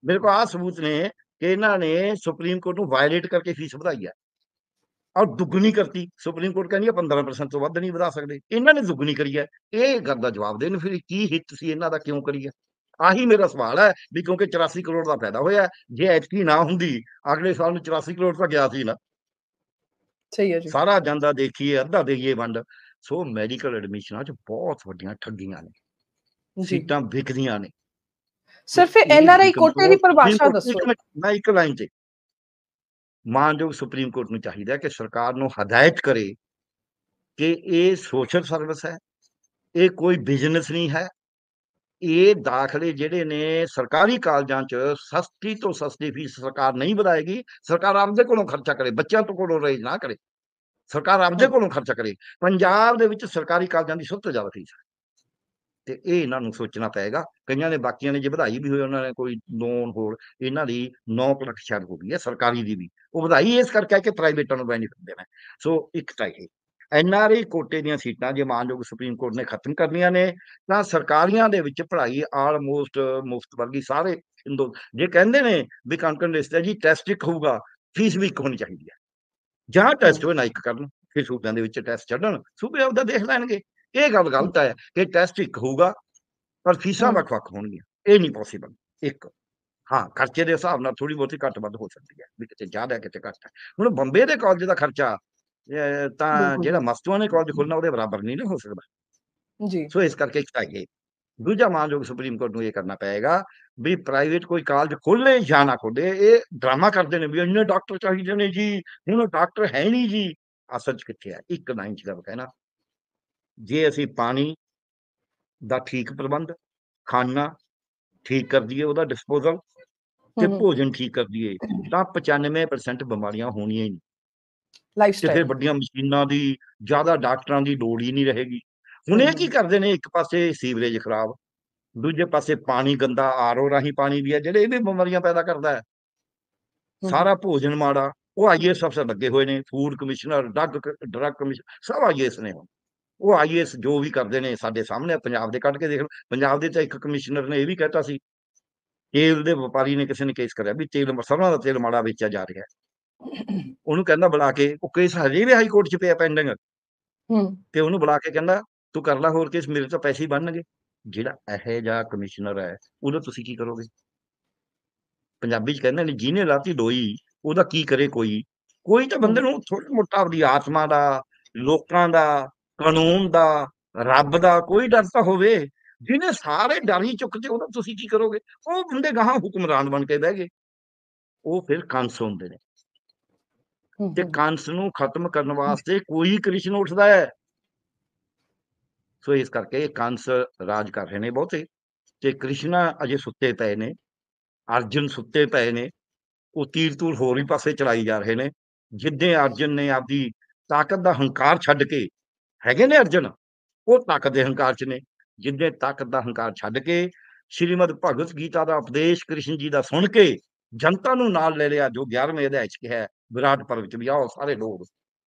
ਮੇਰੇ ਕੋਲ ਆ ਸਬੂਤ ਨੇ ਕਿ ਇਹਨਾਂ ਨੇ ਸੁਪਰੀਮ ਕੋਰਟ ਨੂੰ ਵਾਇਲੇਟ ਕਰਕੇ ਫੀਸ ਵਧਾਈ ਹੈ ਔਰ ਦੁੱਗਣੀ ਕਰਤੀ ਸੁਪਰੀਮ ਕੋਰਟ ਕਹਿੰਦੀ ਹੈ 15% ਤੋਂ ਵੱਧ ਨਹੀਂ ਵਧਾ ਸਕਦੇ ਇਹਨਾਂ ਨੇ ਦੁੱਗਣੀ ਕਰੀ ਹੈ ਇਹ ਗੱਲ ਦਾ ਜਵਾਬ ਦੇਣ ਫਿਰ ਕੀ ਹਿੱਤ ਸੀ ਇਹਨਾਂ ਦਾ ਕਿਉਂ ਕਰੀ ਹੈ ਆਹੀ ਮੇਰਾ ਸਵਾਲ ਹੈ ਵੀ ਕਿਉਂਕਿ 84 ਕਰੋੜ ਦਾ ਫਾਇਦਾ ਹੋਇਆ ਜੇ ਐਤਕੀ ਨਾ ਹੁੰਦੀ ਅਗਲੇ ਸਾਲ ਨੂੰ 84 ਕਰੋੜ ਤਾਂ ਗਿਆ ਸੀ ਨਾ ਸਹੀ ਹੈ ਜੀ ਸਾਰਾ ਜਾਂਦਾ ਦੇਖੀਏ ਅੱਧਾ ਦੇਈਏ ਵੰਡ ਸੋ ਮੈਡੀਕਲ ਐਡਮਿਸ਼ਨਾਂ 'ਚ ਬਹੁਤ ਵੱਡੀਆਂ ਠੱਗੀਆਂ ਨੇ ਸੀਟਾਂ ਵਿਕਦੀਆਂ ਨੇ ਸਿਰਫ ਐਨ ਆਰ ਆਈ ਕੋਟੇ ਦੀ ਪਰਿਭਾਸ਼ਾ ਦੱਸੋ ਮੈਂ ਇੱਕ ਲਾਈਨ ਤੇ ਮਾਨਯੋਗ ਸੁਪਰੀਮ ਕੋਰਟ ਨੂੰ ਚਾਹੀਦਾ ਕਿ ਸਰਕਾਰ ਨੂੰ ਹਦਾਇਤ ਕਰੇ ਕਿ ਇਹ ਸੋਸ਼ਲ ਸਰਵਿਸ ਹੈ ਇਹ ਕੋਈ ਬਿਜ਼ਨਸ ਨਹੀਂ ਹੈ ਇਹ ਦਾਖਲੇ ਜਿਹੜੇ ਨੇ ਸਰਕਾਰੀ ਕਾਲਜਾਂ 'ਚ ਸਸਤੀ ਤੋਂ ਸਸਤੀ ਫੀਸ ਸਰਕਾਰ ਨਹੀਂ ਵਧਾਏਗੀ ਸਰਕਾਰ ਆਪਦੇ ਕੋਲੋਂ ਖਰਚਾ ਕਰੇ ਬੱਚਿਆਂ ਤੋਂ ਕੋਲੋਂ ਰੇਜ ਨਾ ਕਰੇ ਸਰਕਾਰ ਆਪਦੇ ਕੋਲੋਂ ਖਰਚਾ ਕਰੇ ਪੰਜਾਬ ਦੇ ਵਿੱਚ ਸਰਕਾਰੀ ਕਾਲਜਾਂ ਦੀ ਸਭ ਤੋਂ ਜ਼ਿਆਦਾ ਫੀਸ ਹੈ ਤੇ ਇਹ ਇਹਨਾਂ ਨੂੰ ਸੋਚਣਾ ਪਏਗਾ ਕਈਆਂ ਨੇ ਬਾਕੀਆਂ ਨੇ ਜੇ ਵਧਾਈ ਵੀ ਹੋਈ ਉਹਨਾਂ ਨੇ ਕੋਈ ਲੋਨ ਹੋਰ ਇਹਨਾਂ ਦੀ 9 ਲੱਖ ਸ਼ਾਇਦ ਹੋ ਗਈ ਹੈ ਸਰਕਾਰੀ ਦੀ ਵੀ ਉਹ ਵਧਾਈ ਇਸ ਕਰਕੇ ਕਿ ਪ੍ਰਾਈਵੇਟਾਂ ਨੂੰ ਬੈਨੀਫਿਟ ਦੇਣਾ ਸੋ ਇੱਕ ਤਾਂ ਇਹ ਐਨ ਆਈ ਕੋਟੇ ਦੀਆਂ ਸੀਟਾਂ ਜੇ ਮਾਨਯੋਗ ਸੁਪਰੀਮ ਕੋਰਟ ਨੇ ਖਤਮ ਕਰਨੀਆਂ ਨੇ ਤਾਂ ਸਰਕਾਰੀਆਂ ਦੇ ਵਿੱਚ ਪੜ੍ਹਾਈ ਆਲਮੋਸਟ ਮੁਫਤ ਵਰਗੀ ਸਾਰੇ ਹਿੰਦੂ ਜੇ ਕਹਿੰਦੇ ਨੇ ਵੀ ਕੰਕਨ ਰਿਸ਼ਤਾ ਹੈ ਜੀ ਟੈਸਟ ਇੱਕ ਹੋਊਗਾ ਫੀਸ ਵੀ ਇੱਕ ਹੋਣੀ ਚਾਹੀਦੀ ਹੈ ਜਾਂ ਟੈਸਟ ਹੋਣਾ ਇੱਕ ਕਰਨ ਫਿਰ ਸੂਬਿਆਂ ਦੇ ਵਿੱਚ ਟੈਸਟ ਛੱਡਣ ਸੂਬੇ ਆਪਦਾ ਦੇਖ ਲੈਣਗੇ ਇਹ ਗੱਲ ਗਲਤ ਹੈ ਕਿ ਟੈਸਟ ਇੱਕ ਹੋਊਗਾ ਪਰ ਫੀਸਾਂ ਵੱਖ-ਵੱਖ ਹੋਣਗੀਆਂ ਇਹ ਨਹੀਂ ਪੋਸੀਬਲ ਇੱਕ ਹਾਂ ਖਰਚੇ ਦੇ ਹਿਸਾਬ ਨਾਲ ਥੋੜੀ ਬਹੁਤੀ ਘੱਟ ਵੱਧ ਹੋ ਸਕਦੀ ਹੈ ਵੀ ਕਿਤੇ ਜ਼ਿਆਦਾ ਕਿਤੇ ਘੱਟ ਹੈ ਹੁਣ ਬੰਬੇ ਦੇ ਕਾਲਜ ਦਾ ਖਰਚਾ ਤਾਂ ਜਿਹੜਾ ਮਸਤੂਆ ਨੇ ਕਾਲਜ ਖੋਲਣਾ ਉਹਦੇ ਬਰਾਬਰ ਨਹੀਂ ਨਾ ਹੋ ਸਕਦਾ ਜੀ ਸੋ ਇਸ ਕਰਕੇ ਚਾਹੀਏ ਦੂਜਾ ਮਾਨਯੋਗ ਸੁਪਰੀਮ ਕੋਰਟ ਨੂੰ ਇਹ ਕਰਨਾ ਪਏਗਾ ਵੀ ਪ੍ਰਾਈਵੇਟ ਕੋਈ ਕਾਲਜ ਖੋਲੇ ਜਾਂ ਨਾ ਖੋਲੇ ਇਹ ਡਰਾਮਾ ਕਰਦੇ ਨੇ ਵੀ ਇੰਨੇ ਡਾਕਟਰ ਚਾਹੀਦੇ ਨੇ ਜੀ ਹੁਣ ਡਾਕਟਰ ਹੈ ਨਹੀਂ ਜੀ ਅਸਲ ਸੱਚ ਕਿੱਥੇ ਆ ਇੱਕ ਨਾ ਇੰਚ ਦਾ ਕਹਿਣਾ ਜੇ ਅਸੀਂ ਪਾਣੀ ਦਾ ਠੀਕ ਪ੍ਰਬੰਧ ਖਾਣਾ ਠੀਕ ਕਰ ਦਈਏ ਉਹਦਾ ਡਿਸਪੋਜ਼ਲ ਤੇ ਭੋਜਨ ਠੀਕ ਕਰ ਦਈਏ ਤਾਂ 95% ਬਿਮਾਰੀਆਂ ਹੋਣੀਆਂ ਹੀ ਨਹੀਂ ਲਾਈਫਸਟਾਈਲ ਜਿੱਥੇ ਵੱਡੀਆਂ ਮਸ਼ੀਨਾਂ ਦੀ ਜ਼ਿਆਦਾ ਡਾਕਟਰਾਂ ਦੀ ਲੋੜ ਹੀ ਨਹੀਂ ਰਹੇਗੀ ਹੁਣ ਇਹ ਕੀ ਕਰਦੇ ਨੇ ਇੱਕ ਪਾਸੇ ਸੀਵਰੇਜ ਖਰਾਬ ਦੂਜੇ ਪਾਸੇ ਪਾਣੀ ਗੰਦਾ ਆਰਓ ਰਾਹੀਂ ਪਾਣੀ ਵੀ ਆ ਜਿਹੜੇ ਇਹ ਵੀ ਬਿਮਾਰੀਆਂ ਪੈਦਾ ਕਰਦਾ ਹੈ ਸਾਰਾ ਭੋਜਨ ਮਾੜਾ ਉਹ ਆਈਐਸ ਅਫਸਰ ਲੱਗੇ ਹੋਏ ਨੇ food commissioner drug drug commissioner ਸਭ ਆਈਐਸ ਨੇ ਉਹ ਆਈਐਸ ਜੋ ਵੀ ਕਰਦੇ ਨੇ ਸਾਡੇ ਸਾਹਮਣੇ ਪੰਜਾਬ ਦੇ ਕੱਢ ਕੇ ਦੇਖ ਲਓ ਪੰਜਾਬ ਦੇ ਤਾਂ ਇੱਕ ਕਮਿਸ਼ਨਰ ਨੇ ਇਹ ਵੀ ਕਹਿਤਾ ਸੀ ਤੇਲ ਦੇ ਵਪਾਰੀ ਨੇ ਕਿਸੇ ਨੇ ਕੇਸ ਕਰਿਆ ਵੀ ਤੇਲ ਸਰੋਂ ਦਾ ਤੇਲ ਮਾੜਾ ਵੇਚਿਆ ਜਾ ਰਿਹਾ ਹੈ ਉਹਨੂੰ ਕਹਿੰਦਾ ਬੁਲਾ ਕੇ ਉਹ ਕੇਸ ਹਜੇ ਵੀ ਹਾਈ ਕੋਰਟ 'ਚ ਪਿਆ ਪੈਂਡਿੰਗ ਹੂੰ ਤੇ ਉਹਨੂੰ ਬੁਲਾ ਕੇ ਕਹਿੰਦਾ ਤੂੰ ਕਰ ਲੈ ਹੋਰ ਕੇਸ ਮੇਰੇ ਤਾਂ ਪੈਸੇ ਹੀ ਬਣਨਗੇ ਜਿਹੜਾ ਇਹੇ ਜਾ ਕਮਿਸ਼ਨਰ ਹੈ ਉਹਦਾ ਤੁਸੀਂ ਕੀ ਕਰੋਗੇ ਪੰਜਾਬੀ 'ਚ ਕਹਿੰਦੇ ਨੇ ਜਿਹਨੇ ਲਾਤੀ ਡੋਈ ਉਹਦਾ ਕੀ ਕਰੇ ਕੋਈ ਕੋਈ ਤਾਂ ਬੰਦੇ ਨੂੰ ਥੋੜਾ ਮੋਟਾ ਆਪਣੀ ਆਤਮਾ ਦਾ ਲੋਕਾਂ ਦਾ ਕਾਨੂੰਨ ਦਾ ਰੱਬ ਦਾ ਕੋਈ ਡਰ ਤਾਂ ਹੋਵੇ ਜਿਹਨੇ ਸਾਰੇ ਡਰ ਹੀ ਚੁੱਕਦੇ ਉਹਨੂੰ ਤੁਸੀਂ ਕੀ ਕਰੋਗੇ ਉਹ ਬੰਦੇ ਗਾਹਾਂ ਹੁਕਮਰਾਨ ਬਣ ਕੇ ਬਹਿ ਗਏ ਉਹ ਫਿਰ ਕੰਸ ਹੁੰਦੇ ਨੇ ਤੇ ਕੰਸ ਨੂੰ ਖਤਮ ਕਰਨ ਵਾਸਤੇ ਕੋਈ ਕ੍ਰਿਸ਼ਨ ਉੱਠਦਾ ਹੈ ਸੋ ਇਸ ਕਰਕੇ ਕੰਸ ਰਾਜ ਕਰ ਰਹੇ ਨੇ ਬਹੁਤੇ ਤੇ ਕ੍ਰਿਸ਼ਨ ਅਜੇ ਸੁੱਤੇ ਪਏ ਨੇ ਅਰਜੁਨ ਸੁੱਤੇ ਪਏ ਨੇ ਉਹ ਤੀਰ ਤੂਰ ਹੋਰ ਹੀ ਪਾਸੇ ਚਲਾਈ ਜਾ ਰਹੇ ਨੇ ਜਿੱਦੇ ਅਰਜੁਨ ਨੇ ਆਪਦੀ ਤਾਕਤ ਦਾ ਹੰਕਾਰ ਛੱਡ ਕੇ ਹੈਗੇ ਨੇ ਅਰਜਨ ਉਹ ਤਾਕਤ ਦੇ ਹੰਕਾਰ 'ਚ ਨੇ ਜਿੱਦੇ ਤਾਕਤ ਦਾ ਹੰਕਾਰ ਛੱਡ ਕੇ ਸ਼੍ਰੀਮਦ ਭਗਵਤ ਗੀਤਾ ਦਾ ਉਪਦੇਸ਼ ਕ੍ਰਿਸ਼ਨ ਜੀ ਦਾ ਸੁਣ ਕੇ ਜਨਤਾ ਨੂੰ ਨਾਲ ਲੈ ਲਿਆ ਜੋ 11ਵੇਂ ਅਧਿਆਇ ਚ ਕਿਹਾ ਵਿਰਾਟ ਪਰਵ ਚ ਵੀ ਆਓ ਸਾਰੇ ਲੋਕ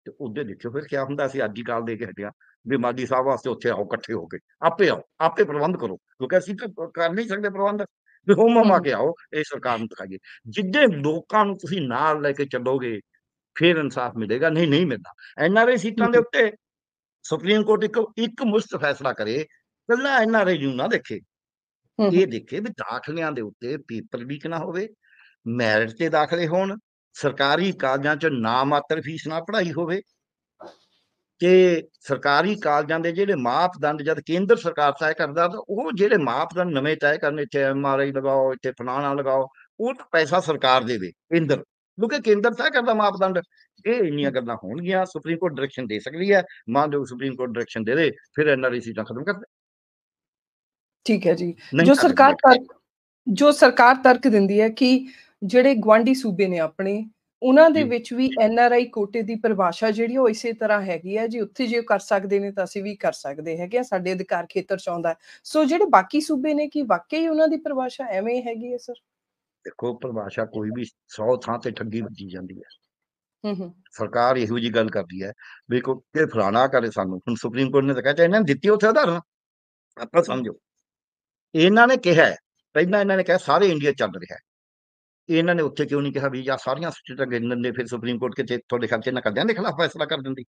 ਤੇ ਉਹਦੇ ਦੇਖਿਓ ਫਿਰ ਕੀ ਹੁੰਦਾ ਸੀ ਅੱਜ ਹੀ ਕਾਲ ਦੇ ਕੇ ਹਟਿਆ ਵੀ ਮਾਗੀ ਸਾਹਿਬ ਵਾਸਤੇ ਉੱਥੇ ਆਓ ਇਕੱਠੇ ਹੋ ਕੇ ਆਪੇ ਆਓ ਆਪੇ ਪ੍ਰਬੰਧ ਕਰੋ ਕਿਉਂਕਿ ਅਸੀਂ ਤਾਂ ਕਰ ਨਹੀਂ ਸਕਦੇ ਪ੍ਰਬੰਧ ਵੀ ਹੋਮ ਮਾ ਕੇ ਆਓ ਇਹ ਸਰਕਾਰ ਨੂੰ ਦਿਖਾਈਏ ਜਿੱਦੇ ਲੋਕਾਂ ਨੂੰ ਤੁਸੀਂ ਨਾਲ ਲੈ ਕੇ ਚੱਲੋਗੇ ਫਿਰ ਇਨਸਾਫ ਮਿਲੇਗਾ ਨਹੀਂ ਨਹੀਂ ਮਿਲਦਾ ਐਨਆਰਆਈ ਸੀਟਾਂ ਦੇ ਉੱਤੇ ਸੁਪਰੀਮ ਕੋਰਟ ਇੱਕ ਇੱਕ ਮੁਸ਼ਤ ਫੈਸਲਾ ਕਰੇ ਕੱਲਾ ਐਨਆਰਆਈ ਨੂੰ ਨਾ ਦੇਖੇ ਇਹ ਦੇਖੇ ਵੀ ਦਾਖਲਿਆਂ ਦੇ ਉੱਤੇ ਪੇਪਰ ਵੀਕ ਨਾ ਹੋਵੇ ਮੈਰਿਟ ਤੇ ਦਾਖਲੇ ਹੋਣ ਸਰਕਾਰੀ ਕਾਲਜਾਂ 'ਚ ਨਾ ਮਾਤਰ ਫੀਸ ਨਾ ਪੜ੍ਹਾਈ ਹੋਵੇ ਕਿ ਸਰਕਾਰੀ ਕਾਲਜਾਂ ਦੇ ਜਿਹੜੇ ਮਾਪਦੰਡ ਜਦ ਕੇਂਦਰ ਸਰਕਾਰ ਤੈਅ ਕਰਦਾ ਤਾਂ ਉਹ ਜਿਹੜੇ ਮਾਪਦੰਡ ਨਵੇਂ ਤੈਅ ਕਰਨੇ ਇੱਥੇ ਐਮਆਰਆਈ ਲਗਾਓ ਇੱਥੇ ਫਨਾਣਾ ਲਗਾਓ ਉਹ ਤਾਂ ਪੈਸਾ ਸਰਕਾਰ ਦੇਵੇ ਕੇਂਦਰ ਕਿਉਂਕਿ ਕੇਂਦਰ ਤੈਅ ਕਰਦਾ ਮਾਪਦੰਡ ਇਹ ਇੰਨੀਆਂ ਗੱਲਾਂ ਹੋਣਗੀਆਂ ਸੁਪਰੀਮ ਕੋਰਟ ਡਾਇਰੈਕਸ਼ਨ ਦੇ ਸਕਦੀ ਹੈ ਲਓ ਸੁਪਰੀਮ ਕੋਰਟ ਡਾਇਰੈਕਸ਼ਨ ਦੇ ਦੇ ਫਿਰ ਐਨਆਰਆਈ ਤਾਂ ਖਤਮ ਕਰ ਦੇ ਠੀਕ ਹੈ ਜੀ ਜੋ ਸਰਕਾਰ ਜੋ ਸਰਕਾਰ ਤਰਕ ਦਿੰਦੀ ਹੈ ਕਿ ਜਿਹੜੇ ਗਵਾਂਡੀ ਸੂਬੇ ਨੇ ਆਪਣੇ ਉਹਨਾਂ ਦੇ ਵਿੱਚ ਵੀ ਐਨ ਆਰ ਆਈ ਕੋਟੇ ਦੀ ਪਰਿਭਾਸ਼ਾ ਜਿਹੜੀ ਉਹ ਇਸੇ ਤਰ੍ਹਾਂ ਹੈਗੀ ਹੈ ਜੀ ਉੱਥੇ ਜੇ ਕਰ ਸਕਦੇ ਨੇ ਤਾਂ ਅਸੀਂ ਵੀ ਕਰ ਸਕਦੇ ਹੈਗੇ ਆ ਸਾਡੇ ਅਧਿਕਾਰ ਖੇਤਰ ਚ ਆਉਂਦਾ ਸੋ ਜਿਹੜੇ ਬਾਕੀ ਸੂਬੇ ਨੇ ਕਿ ਵਾਕਈ ਉਹਨਾਂ ਦੀ ਪਰਿਭਾਸ਼ਾ ਐਵੇਂ ਹੈਗੀ ਹੈ ਸਰ ਦੇਖੋ ਪਰਿਭਾਸ਼ਾ ਕੋਈ ਵੀ 100 ਥਾਂ ਤੇ ਠੱਗੀ ਵੱਜੀ ਜਾਂਦੀ ਹੈ ਹੂੰ ਹੂੰ ਸਰਕਾਰ ਇਹੋ ਜੀ ਗੱਲ ਕਰਦੀ ਹੈ ਵੀ ਕੋ ਕਿ ਫਲਾਣਾ ਕਰੇ ਸਾਨੂੰ ਹੁਣ ਸੁਪਰੀਮ ਕੋਰਟ ਨੇ ਤਾਂ ਕਹਿੰਦਾ ਇਹਨਾਂ ਨੇ ਦਿੱਤੀ ਉੱਥੇ ਨਾ ਆਪਾਂ ਸਮਝੋ ਇਹਨਾਂ ਨੇ ਕਿਹਾ ਪਹਿਲਾਂ ਇਹਨਾਂ ਨੇ ਕਿਹਾ ਸਾਰੇ ਇੰਡੀਆ ਚੱਲ ਰਿਹਾ ਹੈ ਇਹਨਾਂ ਨੇ ਉੱਥੇ ਕਿਉਂ ਨਹੀਂ ਕਿਹਾ ਵੀ ਜਾਂ ਸਾਰੀਆਂ ਸਟੇਟਾਂ ਗਿਣ ਦੇ ਫਿਰ ਸੁਪਰੀਮ ਕੋਰਟ ਕਿਤੇ ਤੁਹਾਡੇ ਖਰਚੇ ਨਾ ਕਰਦਿਆਂ ਦੇ ਖਿਲਾਫ ਫੈਸਲਾ ਕਰ ਦਿੰਦੀ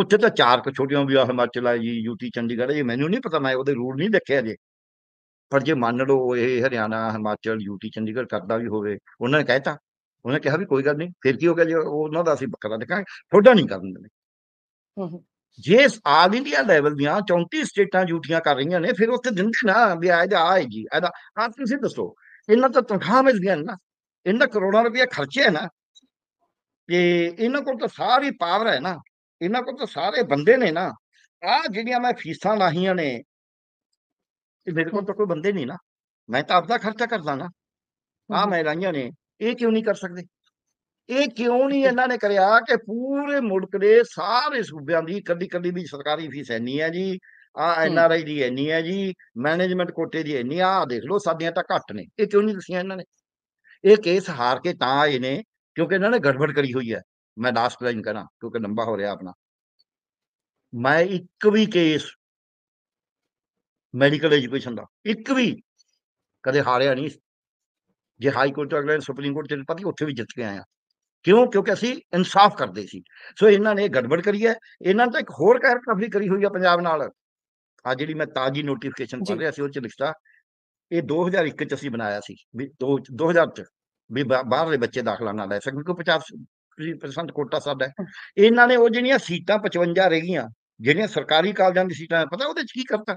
ਉੱਥੇ ਤਾਂ ਚਾਰ ਕੁ ਛੋਟੀਆਂ ਵੀ ਆ ਹਿਮਾਚਲ ਆ ਜੀ ਯੂਟੀ ਚੰਡੀਗੜ੍ਹ ਇਹ ਮੈਨੂੰ ਨਹੀਂ ਪਤਾ ਮੈਂ ਉਹਦੇ ਰੂਲ ਨਹੀਂ ਦੇਖਿਆ ਜੇ ਪਰ ਜੇ ਮੰਨ ਲਓ ਇਹ ਹਰਿਆਣਾ ਹਿਮਾਚਲ ਯੂਟੀ ਚੰਡੀਗੜ੍ਹ ਕਰਦਾ ਵੀ ਹੋਵੇ ਉਹਨਾਂ ਨੇ ਕਹਿਤਾ ਉਹਨੇ ਕਿਹਾ ਵੀ ਕੋਈ ਗੱਲ ਨਹੀਂ ਫਿਰ ਕੀ ਹੋ ਗਿਆ ਜੇ ਉਹਨਾਂ ਦਾ ਅਸੀਂ ਬੱਕਰਾ ਦੇਖਾਂਗੇ ਥੋੜਾ ਨਹੀਂ ਕਰਨ ਦਿੰਦੇ ਜੇ ਆਲ ਇੰਡੀਆ ਲੈਵਲ ਦੀਆਂ 34 ਸਟੇਟਾਂ ਝੂਠੀਆਂ ਕਰ ਰਹੀਆਂ ਨੇ ਫਿਰ ਉੱਥੇ ਦਿੰਦੇ ਨਾ ਵੀ ਆਇਆ ਜੀ ਆਇਦਾ ਆ ਤੁਸੀਂ ਦੱਸੋ ਇਹਨਾਂ ਤੋਂ ਤਨਖਾਹ ਮਿਲਦੀਆਂ ਨਾ ਇਹਨਾਂ ਕਰੋੜਾਂ ਰੁਪਏ ਖਰਚੇ ਹੈ ਨਾ ਕਿ ਇਹਨਾਂ ਕੋਲ ਤਾਂ ਸਾਰੀ ਪਾਵਰ ਹੈ ਨਾ ਇਹਨਾਂ ਕੋਲ ਤਾਂ ਸਾਰੇ ਬੰਦੇ ਨੇ ਨਾ ਆ ਜਿਹੜੀਆਂ ਮੈਂ ਫੀਸਾਂ ਲਾਹੀਆਂ ਨੇ ਇਹ ਮੇਰੇ ਕੋਲ ਤਾਂ ਕੋਈ ਬੰਦੇ ਨਹੀਂ ਨਾ ਮੈਂ ਤਾਂ ਆਪਦਾ ਖਰਚਾ ਕਰਦਾ ਨਾ ਆ ਮੈਂ ਲਾਹੀਆਂ ਨੇ ਇਹ ਕਿਉਂ ਨਹੀਂ ਕਰ ਸਕਦੇ ਇਹ ਕਿਉਂ ਨਹੀਂ ਇਹਨਾਂ ਨੇ ਕਰਿਆ ਕਿ ਪੂਰੇ ਮੁਲਕ ਦੇ ਸਾਰੇ ਸੂਬਿਆਂ ਦੀ ਕੱਲੀ ਕੱਲੀ ਦੀ ਸਰਕਾਰੀ ਫੀਸ ਐਨੀ ਹੈ ਜੀ ਆ ਐਨ ਆਰ ਆਈ ਦੀ ਇੰਨੀ ਹੈ ਜੀ ਮੈਨੇਜਮੈਂਟ ਕੋਟੇ ਦੀ ਇੰਨੀ ਆ ਦੇਖ ਲਓ ਸਾਡੀਆਂ ਤਾਂ ਘੱਟ ਨੇ ਇਹ ਕਿਉਂ ਨਹੀਂ ਦੱਸਿਆ ਇਹਨਾਂ ਨੇ ਇਹ ਕੇਸ ਹਾਰ ਕੇ ਤਾਂ ਆਏ ਨੇ ਕਿਉਂਕਿ ਇਹਨਾਂ ਨੇ ਗੜਬੜ ਕਰੀ ਹੋਈ ਹੈ ਮੈਂ ਲਾਸਟ ਲਾਈਨ ਕਰਾਂ ਕਿਉਂਕਿ ਲੰਬਾ ਹੋ ਰਿਹਾ ਆਪਣਾ ਮੈਂ ਇੱਕ ਵੀ ਕੇਸ ਮੈਡੀਕਲ ਐਜੂਕੇਸ਼ਨ ਦਾ ਇੱਕ ਵੀ ਕਦੇ ਹਾਰਿਆ ਨਹੀਂ ਜੇ ਹਾਈ ਕੋਰਟ ਤੋਂ ਅਗਲੇ ਸੁਪਰੀਮ ਕੋਰਟ ਤੇ ਪਤੀ ਉੱਥੇ ਵੀ ਜਿੱਤ ਕੇ ਆਇਆ ਕਿਉਂ ਕਿਉਂਕਿ ਅਸੀਂ ਇਨਸਾਫ ਕਰਦੇ ਸੀ ਸੋ ਇਹਨਾਂ ਨੇ ਗੜਬੜ ਕਰੀ ਹੈ ਇਹਨਾਂ ਨੇ ਤਾਂ ਇੱਕ ਹੋਰ ਕਾਇਰਕਫਰੀ ਕਰੀ ਹੋਈ ਹੈ ਪੰਜਾਬ ਨਾਲ ਆ ਜਿਹੜੀ ਮੈਂ ਤਾਜੀ ਨੋਟੀਫਿਕੇਸ਼ਨ ਪੜ ਰਿਹਾ ਸੀ ਉਹ ਚ ਲਿਖਤਾ ਇਹ 2001 ਚ ਅਸੀਂ ਬਣਾਇਆ ਸੀ ਵੀ 2000 ਚ ਵੀ ਬਾਹਰਲੇ ਬੱਚੇ ਦਾਖਲਾ ਨਾ ਲੈ ਸਕਣ ਕਿਉਂਕਿ 50% ਕੋਟਾ ਸਾਡਾ ਇਹਨਾਂ ਨੇ ਉਹ ਜਿਹੜੀਆਂ ਸੀਟਾਂ 55 ਰਹਿ ਗਈਆਂ ਜਿਹੜੀਆਂ ਸਰਕਾਰੀ ਕਾਲਜਾਂ ਦੀ ਸੀਟਾਂ ਪਤਾ ਉਹਦੇ ਚ ਕੀ ਕਰਤਾ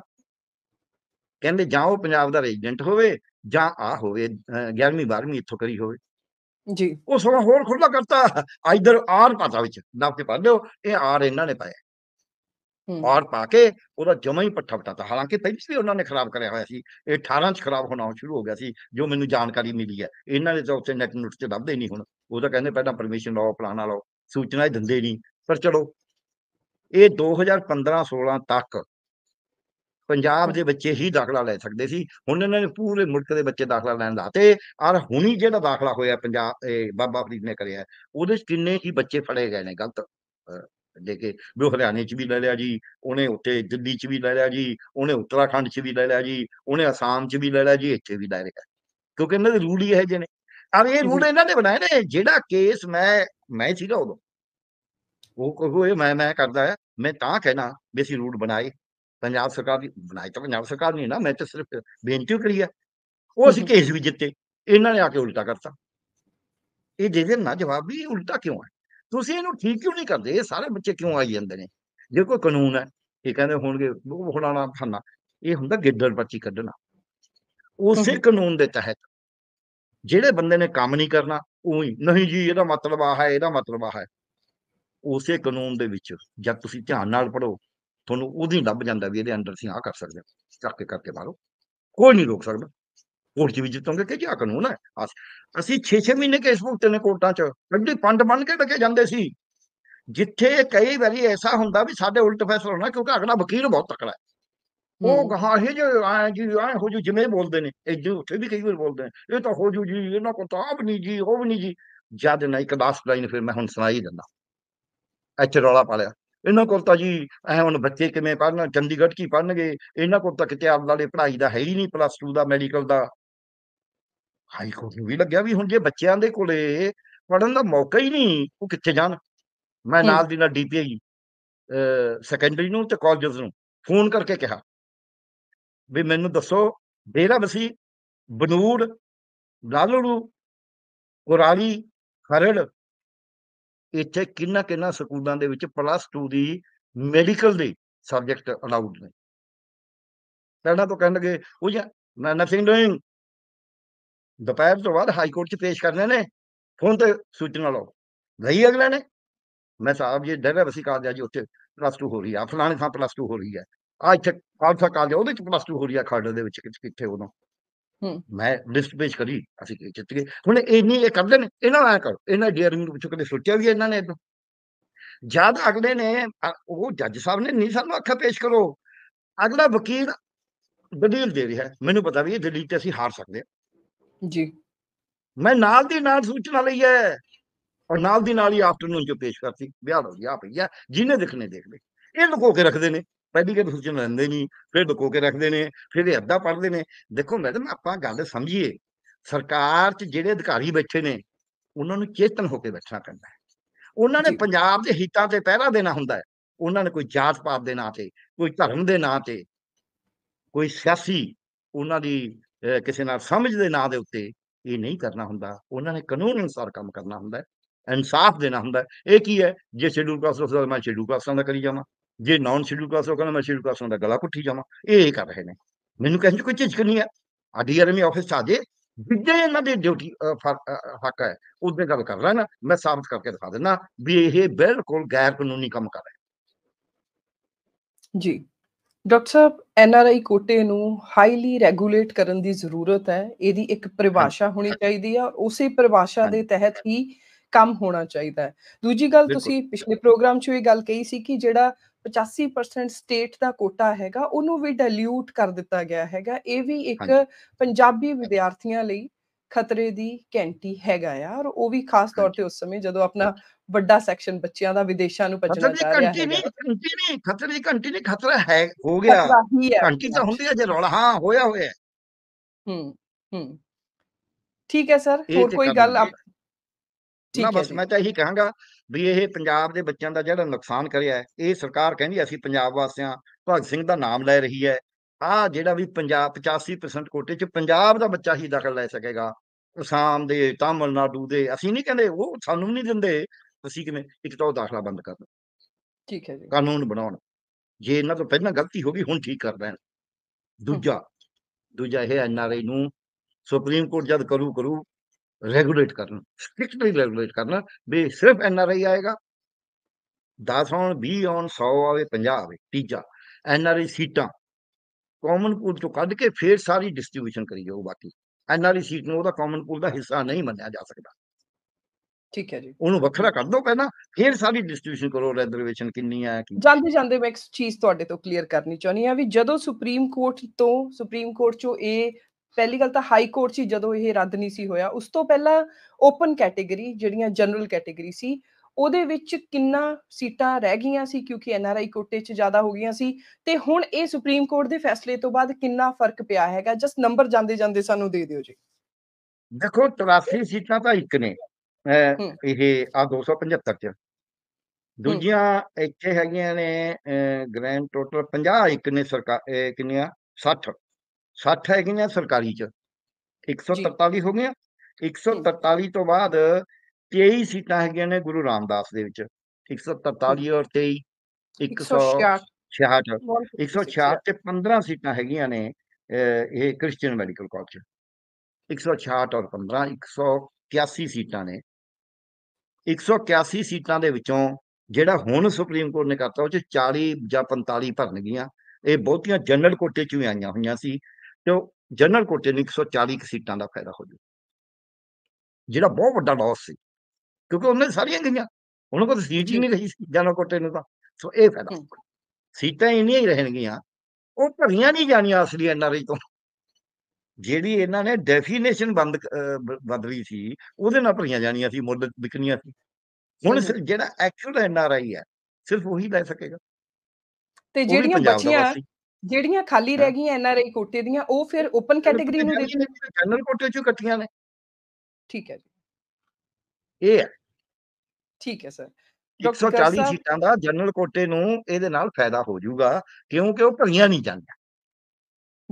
ਕਹਿੰਦੇ ਜਾਂ ਉਹ ਪੰਜਾਬ ਦਾ ਰੈਜ਼ੀਡੈਂਟ ਹੋਵੇ ਜਾਂ ਆ ਹੋਵੇ 11ਵੀਂ 12ਵੀਂ ਇੱਥੋਂ ਕਰੀ ਹੋਵੇ ਜੀ ਉਹ ਸਮਾਂ ਹੋਰ ਖੁੱਲਾ ਕਰਤਾ ਆਈਦਰ ਆਰ ਪਾਤਾ ਵਿੱਚ ਨਾ ਕਿ ਪਾ ਲਿਓ ਇਹ ਆਰ ਇਹਨਾਂ ਨੇ ਪਾਇਆ ਔਰ ਪਾ ਕੇ ਉਹਦਾ ਜਮਾ ਹੀ ਪੱਠਾ ਪਟਾਤਾ ਹਾਲਾਂਕਿ ਪਹਿਲੇ ਵੀ ਉਹਨਾਂ ਨੇ ਖਰਾਬ ਕਰਿਆ ਹੋਇਆ ਸੀ ਇਹ 18 ਚ ਖਰਾਬ ਹੋਣਾ ਸ਼ੁਰੂ ਹੋ ਗਿਆ ਸੀ ਜੋ ਮੈਨੂੰ ਜਾਣਕਾਰੀ ਮਿਲੀ ਹੈ ਇਹਨਾਂ ਦੇ ਤਾਂ ਉੱਥੇ ਨੈਟ ਨੁੱਟ ਚ ਦੱਬਦੇ ਨਹੀਂ ਹੁਣ ਉਹ ਤਾਂ ਕਹਿੰਦੇ ਪਹਿਲਾਂ ਪਰਮਿਸ਼ਨ ਲਓ ਨਾਲ ਲਓ ਸੂਚਨਾ ਹੀ ਦਿੰਦੇ ਨਹੀਂ ਪਰ ਚਲੋ ਇਹ 2015-16 ਤੱਕ ਪੰਜਾਬ ਦੇ ਬੱਚੇ ਹੀ ਦਾਖਲਾ ਲੈ ਸਕਦੇ ਸੀ ਹੁਣ ਇਹਨਾਂ ਨੇ ਪੂਰੇ ਮੁਲਕ ਦੇ ਬੱਚੇ ਦਾਖਲਾ ਲੈਣ ਲਾਤੇ ਔਰ ਹੁਣੀ ਜਿਹੜਾ ਦਾਖਲਾ ਹੋਇਆ ਪੰਜਾਬ ਇਹ ਬਾਬਾ ਫਰੀਦ ਨੇ ਕਰਿਆ ਉਹਦੇ ਕਿੰਨੇ ਹੀ ਬੱਚੇ ਫੜੇ ਗਏ ਨੇ ਗਲਤ ਲੈ ਕੇ ਵੀ ਉਹ ਹਰਿਆਣੇ 'ਚ ਵੀ ਲੈ ਲਿਆ ਜੀ ਉਹਨੇ ਉੱਤੇ ਦਿੱਲੀ 'ਚ ਵੀ ਲੈ ਲਿਆ ਜੀ ਉਹਨੇ ਉੱਤਰਾਖੰਡ 'ਚ ਵੀ ਲੈ ਲਿਆ ਜੀ ਉਹਨੇ ਅਸਾਮ 'ਚ ਵੀ ਲੈ ਲਿਆ ਜੀ ਇੱਥੇ ਵੀ ਲੈ ਲਿਆ ਕਿਉਂਕਿ ਇਹਨਾਂ ਦੇ ਰੂਲ ਹੀ ਇਹ ਜਿਹੇ ਆ ਇਹ ਰੂਲ ਇਹਨਾਂ ਨੇ ਬਣਾਏ ਨੇ ਜਿਹੜਾ ਕੇਸ ਮੈਂ ਮੈਂ ਸੀਗਾ ਉਦੋਂ ਉਹ ਕੋਈ ਮੈਂ ਮੈਂ ਕਰਦਾ ਹੈ ਮੈਂ ਤਾਂ ਕਹਿਣਾ ਵੀ ਅਸੀਂ ਰੂਲ ਬਣਾਏ ਪੰਜਾਬ ਸਰਕਾਰ ਦੀ ਬਣਾਈ ਤਾਂ ਪੰਜਾਬ ਸਰਕਾਰ ਨਹੀਂ ਨਾ ਮੈਂ ਤਾਂ ਸਿਰਫ ਬੇਨਤੀ ਕਰੀ ਆ ਉਹ ਅਸੀਂ ਕੇਸ ਵੀ ਜਿੱਤੇ ਇਹਨਾਂ ਨੇ ਆ ਕੇ ਉਲਟਾ ਕਰਤਾ ਇਹ ਦੇ ਨਾ ਜਵਾਬ ਵੀ ਉਲਟਾ ਕਿਉਂ ਹੈ ਤੁਸੀਂ ਇਹਨੂੰ ਠੀਕ ਕਿਉਂ ਨਹੀਂ ਕਰਦੇ ਇਹ ਸਾਰੇ ਬੱਚੇ ਕਿਉਂ ਆਈ ਜਾਂਦੇ ਨੇ ਜੇ ਕੋਈ ਕਾਨੂੰਨ ਹੈ ਇਹ ਕਹਿੰਦੇ ਹੋਣਗੇ ਹੁਣਾਣਾ ਖਾਣਾ ਇਹ ਹੁੰਦਾ ਗਿੱਦੜ ਬੱਚੀ ਕੱਢਣਾ ਉਸੇ ਕਾਨੂੰਨ ਦੇ ਤਹਿਤ ਜਿਹੜੇ ਬੰਦੇ ਨੇ ਕੰਮ ਨਹੀਂ ਕਰਨਾ ਉਹੀ ਨਹੀਂ ਜੀ ਇਹਦਾ ਮਤਲਬ ਆ ਹੈ ਇਹਦਾ ਮਤਲਬ ਆ ਹੈ ਉਸੇ ਕਾਨੂੰਨ ਦੇ ਵਿੱਚ ਜਦ ਤੁਸੀਂ ਧਿਆਨ ਨਾਲ ਪੜੋ ਤੁਹਾਨੂੰ ਉਹਦੀ ਲੱਭ ਜਾਂਦਾ ਵੀ ਇਹਦੇ ਅੰਦਰ ਸੀ ਆ ਕਰ ਸਕਦੇ ਚੱਕ ਕੇ ਕਰਕੇ ਮਾਰੋ ਕੋਈ ਨਹੀਂ ਰੋਕ ਸਕਦਾ ਕੋਰਟ ਦੇ ਵਿੱਚ ਜਿੱਤੋਂਗੇ ਕਿ ਜਿਆ ਕਾਨੂੰਨ ਹੈ ਅਸੀਂ 6-6 ਮਹੀਨੇ ਕੇਸ ਭੁਗਤੇ ਨੇ ਕੋਰਟਾਂ 'ਚ ਐਡੇ ਪੰਡ ਬਣ ਕੇ ਲੱਗੇ ਜਾਂਦੇ ਸੀ ਜਿੱਥੇ ਕਈ ਵਾਰੀ ਐਸਾ ਹੁੰਦਾ ਵੀ ਸਾਡੇ ਉਲਟ ਫੈਸਲਾ ਹੋਣਾ ਕਿਉਂਕਿ ਅਗਲਾ ਵਕੀਲ ਬਹੁਤ ਤਕੜਾ ਹੈ ਉਹ ਕਹਾ ਹੈ ਜੋ ਆ ਜੀ ਆ ਹੋ ਜੂ ਜਿਵੇਂ ਬੋਲਦੇ ਨੇ ਇਹ ਜੋ ਉੱਥੇ ਵੀ ਕਈ ਵਾਰ ਬੋਲਦੇ ਨੇ ਇਹ ਤਾਂ ਹੋ ਜੂ ਜੀ ਇਹਨਾਂ ਕੋ ਤਾਂ ਆਪ ਨਹੀਂ ਜੀ ਹੋ ਵੀ ਨਹੀਂ ਜੀ ਜਦ ਨਾ ਇੱਕ ਦਾਸ ਲਾਈਨ ਫਿਰ ਮੈਂ ਹੁਣ ਸੁਣਾਈ ਦਿੰਦਾ ਐਚ ਰੌਲਾ ਪਾ ਲਿਆ ਇਹਨਾਂ ਕੋਲ ਤਾਂ ਜੀ ਐ ਹੁਣ ਬੱਚੇ ਕਿਵੇਂ ਪੜਨ ਚੰਡੀਗੜ੍ਹ ਕੀ ਪੜਨਗੇ ਇਹਨਾਂ ਕੋਲ ਤਾਂ ਕਿਤੇ ਆਪ ਨਾਲੇ ਪੜ੍ਹਾਈ ਦਾ ਹੈ ਹੀ ਨਹੀਂ ਪਲੱਸ 2 ਦਾ ਮੈਡੀਕਲ ਦਾ ਹਾਈ ਕੋਰਟ ਨੂੰ ਵੀ ਲੱਗਿਆ ਵੀ ਹੁਣ ਜੇ ਬੱਚਿਆਂ ਦੇ ਕੋਲੇ ਪੜਨ ਦਾ ਮੌਕਾ ਹੀ ਨਹੀਂ ਉਹ ਕਿੱਥੇ ਜਾਣ ਮੈਂ ਨਾਲ ਦੀ ਨਾਲ ਡੀਪੀਆਈ ਸੈਕੰਡਰੀ ਨੂੰ ਤੇ ਕਾਲਜਸ ਨੂੰ ਫੋਨ ਕਰਕੇ ਕਿਹਾ ਵੀ ਮੈਨੂੰ ਦੱਸੋ ਡੇਰਾ ਬਸੀ ਬਨੂੜ ਲਾਲੜੂ ਕੁਰਾਲੀ ਖਰੜ ਇੱਥੇ ਕਿੰਨਾ ਕਿੰਨਾ ਸਕੂਲਾਂ ਦੇ ਵਿੱਚ ਪਲੱਸ 2 ਦੀ ਮੈਡੀਕਲ ਦੇ ਸਬਜੈਕਟ ਅਲਾਉਡ ਨੇ ਪਹਿਲਾਂ ਤੋਂ ਕਹਿਣ ਲੱਗੇ ਉਹ ਜਾਂ ਨਥਿੰਗ ਡੂਇੰਗ ਦੁਪਹਿਰ ਤੋਂ ਬਾਅਦ ਹਾਈ ਕੋਰਟ 'ਚ ਪੇਸ਼ ਕਰਨੇ ਨੇ ਹੁਣ ਤੇ ਸੂਚਨਾ ਲਓ ਲਈ ਅਗਲੇ ਨੇ ਮੈਂ ਸਾਹਿਬ ਜੀ ਡਰ ਰਸੀ ਕਾਲਜ ਜੀ ਉੱਥੇ ਪਲੱਸ 2 ਹੋ ਰਹੀ ਆ ਫਲਾਣੇ ਥਾਂ ਪਲੱਸ 2 ਹੋ ਰਹੀ ਆ ਆ ਇੱਥੇ ਕਾਲਸਾ ਕਾਲਜ ਉਹਦੇ ਚ ਪਲੱਸ 2 ਹੋ ਰਹੀ ਆ ਖਾੜੇ ਦੇ ਵਿੱਚ ਕਿੱਥੇ ਉਦੋਂ ਮੈਂ ਲਿਸਟ ਪੇਸ਼ ਕਰੀ ਅਸੀਂ ਜਿੱਤ ਗਏ ਹੁਣ ਇਹ ਨਹੀਂ ਇਹ ਕਰਦੇ ਨੇ ਇਹਨਾਂ ਨਾਲ ਕਰੋ ਇਹਨਾਂ ਡੀਅਰਿੰਗ ਨੂੰ ਪੁੱਛੋ ਕਦੇ ਸੋਚਿਆ ਵੀ ਇਹਨਾਂ ਨੇ ਇਦੋਂ ਜਦ ਅਗਲੇ ਨੇ ਉਹ ਜੱਜ ਸਾਹਿਬ ਨੇ ਨਹੀਂ ਸਾਨੂੰ ਅੱਖਾਂ ਪੇਸ਼ ਕਰੋ ਅਗਲਾ ਵਕੀਲ ਦਲੀਲ ਦੇ ਰਿਹਾ ਮੈਨੂੰ ਪਤਾ ਵੀ ਇਹ ਦਲੀਲ ਤੇ ਅਸੀਂ ਹਾਰ ਸਕਦੇ ਹਾਂ ਜੀ ਮੈਂ ਨਾਲ ਦੀ ਨਾਲ ਸੂਚਨਾ ਲਈ ਹੈ ਔਰ ਨਾਲ ਦੀ ਨਾਲ ਹੀ ਆਫਟਰਨੂਨ ਚ ਪੇਸ਼ ਕਰਤੀ ਵਿਆਹ ਹੋ ਗਿਆ ਭਈਆ ਜਿਹਨੇ ਦੇਖਨੇ ਦੇਖ ਲੈ ਇਹ ਲੁਕੋ ਕੇ ਰੱਖਦੇ ਨੇ ਪਹਿਲੀ ਕੇ ਸੂਚਨਾ ਲੈਂਦੇ ਨਹੀਂ ਫਿਰ ਲੁਕੋ ਕੇ ਰੱਖਦੇ ਨੇ ਫਿਰ ਇਹ ਅੱਧਾ ਪੜਦੇ ਨੇ ਦੇਖੋ ਮੈਡਮ ਆਪਾਂ ਗੱਲ ਸਮਝੀਏ ਸਰਕਾਰ 'ਚ ਜਿਹੜੇ ਅਧਿਕਾਰੀ ਬੈਠੇ ਨੇ ਉਹਨਾਂ ਨੂੰ ਚੇਤਨ ਹੋ ਕੇ ਬੈਠਣਾ ਪੈਂਦਾ ਹੈ ਉਹਨਾਂ ਨੇ ਪੰਜਾਬ ਦੇ ਹਿੱਤਾਂ ਤੇ ਪਹਿਰਾ ਦੇਣਾ ਹੁੰਦਾ ਹੈ ਉਹਨਾਂ ਨੇ ਕੋਈ ਜਾਤ ਪਾਤ ਦੇ ਨਾਂ ਤੇ ਕੋਈ ਧਰਮ ਦੇ ਨਾਂ ਤੇ ਕੋਈ ਸਿਆਸੀ ਉਹਨਾਂ ਦੀ ਕਿਸੇ ਨਾਲ ਸਮਝ ਦੇ ਨਾਂ ਦੇ ਉੱਤੇ ਇਹ ਨਹੀਂ ਕਰਨਾ ਹੁੰਦਾ ਉਹਨਾਂ ਨੇ ਕਾਨੂੰਨ ਅਨੁਸਾਰ ਕੰਮ ਕਰਨਾ ਹੁੰਦਾ ਇਨਸਾਫ ਦੇਣਾ ਹੁੰਦਾ ਇਹ ਕੀ ਹੈ ਜੇ ਸ਼ਡਿਊਲ ਕਾਸਟ ਦਾ ਮੈਂ ਸ਼ਡਿਊਲ ਕਾਸਟਾਂ ਦਾ ਕਰੀ ਜਾਵਾਂ ਜੇ ਨਾਨ ਸ਼ਡਿਊਲ ਕਾਸਟ ਕਹਿੰਦਾ ਮੈਂ ਸ਼ਡਿਊਲ ਕਾਸਟਾਂ ਦਾ ਗਲਾ ਕੁੱਟੀ ਜਾਵਾਂ ਇਹ ਕਰ ਰਹੇ ਨੇ ਮੈਨੂੰ ਕਹਿੰਦੇ ਕੋਈ ਚੀਜ਼ ਨਹੀਂ ਹੈ ਆ ਡੀਆਰਐਮਏ ਆਫਿਸ ਚ ਆ ਜੇ ਜਿੱਦੇ ਇਹਨਾਂ ਦੀ ਡਿਊਟੀ ਹੱਕ ਹੈ ਉਹਦੇ ਗੱਲ ਕਰ ਨਾ ਮੈਂ ਸਾਬਤ ਕਰਕੇ ਦਿਖਾ ਦਿੰਦਾ ਵੀ ਇਹ ਬਿਲਕੁਲ ਗੈਰ ਕਾਨੂੰਨੀ ਕੰਮ ਕਰ ਰਹੇ ਜੀ ਡਾਕਟਰ ਸਾਹਿਬ ਐਨਆਰਆਈ ਕੋਟੇ ਨੂੰ ਹਾਈਲੀ ਰੈਗੂਲੇਟ ਕਰਨ ਦੀ ਜ਼ਰੂਰਤ ਹੈ ਇਹਦੀ ਇੱਕ ਪਰਿਭਾਸ਼ਾ ਹੋਣੀ ਚਾਹੀਦੀ ਆ ਉਸੇ ਪਰਿਭਾਸ਼ਾ ਦੇ ਤਹਿਤ ਹੀ ਕੰਮ ਹੋਣਾ ਚਾਹੀਦਾ ਹੈ ਦੂਜੀ ਗੱਲ ਤੁਸੀਂ ਪਿਛਲੇ ਪ੍ਰੋਗਰਾਮ 'ਚ ਵੀ ਗੱਲ ਕਹੀ ਸੀ ਕਿ ਜਿਹੜਾ 85% ਸਟੇਟ ਦਾ ਕੋਟਾ ਹੈਗਾ ਉਹਨੂੰ ਵੀ ਡਾਇਲੂਟ ਕਰ ਦਿੱਤਾ ਗਿਆ ਹੈਗਾ ਇਹ ਵੀ ਇੱਕ ਪੰਜਾਬੀ ਵਿਦਿਆਰਥੀਆਂ ਲਈ ਖਤਰੇ ਦੀ ਘੰਟੀ ਹੈਗਾ ਆ ਔਰ ਉਹ ਵੀ ਖਾਸ ਤੌਰ ਤੇ ਉਸ ਸਮੇਂ ਜਦੋਂ ਆਪਣਾ ਵੱਡਾ ਸੈਕਸ਼ਨ ਬੱਚਿਆਂ ਦਾ ਵਿਦੇਸ਼ਾਂ ਨੂੰ ਭੱਜਣਾ ਜਾ ਰਿਹਾ ਹੈ ਘੰਟੀ ਨਹੀਂ ਘੰਟੀ ਨਹੀਂ ਖਤਰੇ ਦੀ ਘੰਟੀ ਨਹੀਂ ਖਤਰਾ ਹੈ ਹੋ ਗਿਆ ਘੰਟੀ ਤਾਂ ਹੁੰਦੀ ਹੈ ਜੇ ਰੌਲਾ ਹਾਂ ਹੋਇਆ ਹੋਇਆ ਹੂੰ ਹੂੰ ਠੀਕ ਹੈ ਸਰ ਹੋਰ ਕੋਈ ਗੱਲ ਠੀਕ ਹੈ ਬਸ ਮੈਂ ਤਾਂ ਇਹੀ ਕਹਾਂਗਾ ਵੀ ਇਹ ਪੰਜਾਬ ਦੇ ਬੱਚਿਆਂ ਦਾ ਜਿਹੜਾ ਨੁਕਸਾਨ ਕਰਿਆ ਹੈ ਇਹ ਸਰਕਾਰ ਕਹਿੰਦੀ ਅਸੀਂ ਪੰਜਾਬ ਵਾਸਿਆਂ ਭਗਤ ਸਿੰਘ ਦਾ ਨਾਮ ਲੈ ਰਹੀ ਹੈ ਆ ਜਿਹੜਾ ਵੀ ਪੰਜਾਬ 85% ਕੋਟੇ ਚ ਪੰਜਾਬ ਦਾ ਬੱਚਾ ਹੀ ਦਖਲ ਲੈ ਸਕੇਗਾ ਅਸਾਮ ਦੇ ਤਾਮਿਲਨਾਡੂ ਦੇ ਅਸੀਂ ਨਹੀਂ ਕਹਿੰਦੇ ਉਹ ਸਾਨੂੰ ਨਹੀਂ ਦਿੰਦੇ ਅਸੀਂ ਕਿਵੇਂ ਇੱਕ ਤਾਂ ਉਹ ਦਾਖਲਾ ਬੰਦ ਕਰਨਾ ਠੀਕ ਹੈ ਜੀ ਕਾਨੂੰਨ ਬਣਾਉਣ ਜੇ ਇਹਨਾਂ ਤੋਂ ਪਹਿਲਾਂ ਗਲਤੀ ਹੋ ਗਈ ਹੁਣ ਠੀਕ ਕਰ ਦੇਣ ਦੂਜਾ ਦੂਜਾ ਇਹ ਐਨਆਰਆਈ ਨੂੰ ਸੁਪਰੀਮ ਕੋਰਟ ਜਦ ਕਰੂ ਕਰੂ ਰੈਗੂਲੇਟ ਕਰਨ ਸਟ੍ਰਿਕਟਲੀ ਰੈਗੂਲੇਟ ਕਰਨਾ ਵੀ ਸਿਰਫ ਐਨਆਰਆਈ ਆਏਗਾ 10 ਆਉਣ 20 ਆਉਣ 100 ਆਵੇ 50 ਆਵੇ ਤੀਜਾ ਐਨਆਰਆਈ ਸੀਟਾਂ ਕਾਮਨ ਪੂਲ ਤੋਂ ਕੱਢ ਕੇ ਫੇਰ ਸਾਰੀ ਡਿਸਟ੍ਰੀਬਿਊਸ਼ਨ ਕਰੀ ਜਾਓ ਬਾਕੀ ਐਨਆਰਆਈ ਸੀਟ ਨੂੰ ਉਹਦਾ ਕਾਮਨ ਪੂਲ ਦਾ ਹਿੱਸਾ ਨਹੀਂ ਮੰਨਿਆ ਜਾ ਸਕਦਾ ਠੀਕ ਹੈ ਜੀ ਉਹਨੂੰ ਵੱਖਰਾ ਕਰ ਦਿਓ ਪਹਿਲਾਂ ਫਿਰ ਸਾਰੀ ਡਿਸਟ੍ਰਿਬਿਊਸ਼ਨ ਕਰੋ ਰੈਜ਼ਰਵੇਸ਼ਨ ਕਿੰਨੀ ਆ ਕੀ ਜਾਂਦੇ ਜਾਂਦੇ ਮੈਂ ਇੱਕ ਚੀਜ਼ ਤੁਹਾਡੇ ਤੋਂ ਕਲੀਅਰ ਕਰਨੀ ਚਾਹੁੰਦੀ ਆ ਵੀ ਜਦੋਂ ਸੁਪਰੀਮ ਕੋਰਟ ਤੋਂ ਸੁਪਰੀਮ ਕੋਰਟ ਚੋਂ ਇਹ ਪਹਿਲੀ ਗੱਲ ਤਾਂ ਹਾਈ ਕੋਰਟ 'ਚ ਜਦੋਂ ਇਹ ਰੱਦ ਨਹੀਂ ਸੀ ਹੋਇਆ ਉਸ ਤੋਂ ਪਹਿਲਾਂ ਓਪਨ ਕੈਟੇਗਰੀ ਜਿਹੜੀਆਂ ਜਨਰਲ ਕੈਟੇਗਰੀ ਸੀ ਉਹਦੇ ਵਿੱਚ ਕਿੰਨਾ ਸੀਟਾਂ ਰਹਿ ਗਈਆਂ ਸੀ ਕਿਉਂਕਿ ਐਨ ਆਰ ਆਈ ਕੋਟੇ 'ਚ ਜ਼ਿਆਦਾ ਹੋ ਗਈਆਂ ਸੀ ਤੇ ਹੁਣ ਇਹ ਸੁਪਰੀਮ ਕੋਰਟ ਦੇ ਫੈਸਲੇ ਤੋਂ ਬਾਅਦ ਕਿੰਨਾ ਫਰਕ ਪਿਆ ਹੈਗਾ ਜਸ ਨੰਬਰ ਜਾਂਦੇ ਜਾਂਦੇ ਸਾਨੂੰ ਦੇ ਦਿਓ ਜੀ ਦੇਖੋ 83 ਸੀਟਾਂ ਤਾਂ ਇੱਕ ਨੇ ਇਹ ਆ 275 ਚ ਦੂਜੀਆਂ ਇੱਥੇ ਹੈਗੀਆਂ ਨੇ ਗ੍ਰੈਂਡ ਟੋਟਲ 50 ਇੱਕ ਨੇ ਸਰਕਾਰ ਇਹ ਕਿੰਨੀਆਂ 60 60 ਹੈਗੀਆਂ ਸਰਕਾਰੀ ਚ 143 ਹੋ ਗਈਆਂ 143 ਤੋਂ ਬਾਅਦ 23 ਸੀਟਾਂ ਹੈਗੀਆਂ ਨੇ ਗੁਰੂ ਰਾਮਦਾਸ ਦੇ ਵਿੱਚ 143 ਔਰ 23 166 ਇੱਕ 66 166 ਤੇ 15 ਸੀਟਾਂ ਹੈਗੀਆਂ ਨੇ ਇਹ ਕ੍ਰਿਸਚੀਅਨ ਮੈਡੀਕਲ ਕਾਲਜ 166 ਔਰ 15 181 ਸੀਟਾਂ ਨੇ 181 ਸੀਟਾਂ ਦੇ ਵਿੱਚੋਂ ਜਿਹੜਾ ਹੁਣ ਸੁਪਰੀਮ ਕੋਰਟ ਨੇ ਕਰਤਾ ਉਹ ਚ 40 ਜਾਂ 45 ਭਰਨ ਗਈਆਂ ਇਹ ਬਹੁਤੀਆਂ ਜਨਰਲ ਕੋਟੇ ਚ ਆਈਆਂ ਹੋਈਆਂ ਸੀ ਤੇ ਜਨਰਲ ਕੋਟੇ ਨੂੰ 140 ਸੀਟਾਂ ਦਾ ਫਾਇਦਾ ਹੋ ਜੂ ਜਿਹੜਾ ਬਹੁਤ ਵੱਡਾ ਲਾਸ ਸੀ ਕਿਉਂਕਿ ਉਹਨੇ ਸਾਰੀਆਂ ਗਈਆਂ ਹੁਣ ਕੋਈ ਸੀਟ ਹੀ ਨਹੀਂ ਰਹੀ ਸੀ ਜਨਰਲ ਕੋਟੇ ਨੂੰ ਤਾਂ ਸੋ ਇਹ ਫਾਇਦਾ ਸੀਟਾਂ ਇੰਨੀਆਂ ਹੀ ਰਹਿਣਗੀਆਂ ਉਹ ਭਰੀਆਂ ਨਹੀਂ ਜਾਣੀਆਂ ਅਸਲੀ ਐਨਆਰਆਈ ਤੋਂ ਜਿਹੜੀ ਇਹਨਾਂ ਨੇ ਡੈਫੀਨੇਸ਼ਨ ਬੰਦ ਬਦਲੀ ਸੀ ਉਹਦੇ ਨਾਲ ਭਰੀਆਂ ਜਾਣੀਆਂ ਸੀ ਮੁੱਲ ਵਿਕਣੀਆਂ ਸੀ ਹੁਣ ਜਿਹੜਾ ਐਕਚੁਅਲ ਐਨਆਰਆਈ ਹੈ ਸਿਰਫ ਉਹੀ ਲੈ ਸਕੇਗਾ ਤੇ ਜਿਹੜੀਆਂ ਬਚੀਆਂ ਜਿਹੜੀਆਂ ਖਾਲੀ ਰਹਿ ਗਈਆਂ ਐਨਆਰਆਈ ਕੋਟੇ ਦੀਆਂ ਉਹ ਫਿਰ ਓਪਨ ਕੈਟਾਗਰੀ ਨੂੰ ਦੇ ਜਨਰਲ ਕੋਟੇ ਚੋਂ ਇਕੱਠੀਆਂ ਨੇ ਠੀਕ ਹੈ ਜੀ ਇਹ ਹੈ ਠੀਕ ਹੈ ਸਰ 140 ਸੀਟਾਂ ਦਾ ਜਨਰਲ ਕੋਟੇ ਨੂੰ ਇਹਦੇ ਨਾਲ ਫਾਇਦਾ ਹੋ ਜਾਊਗਾ ਕਿਉਂਕਿ ਉਹ ਭਰੀਆਂ ਨਹੀਂ ਜਾਂਦੀਆਂ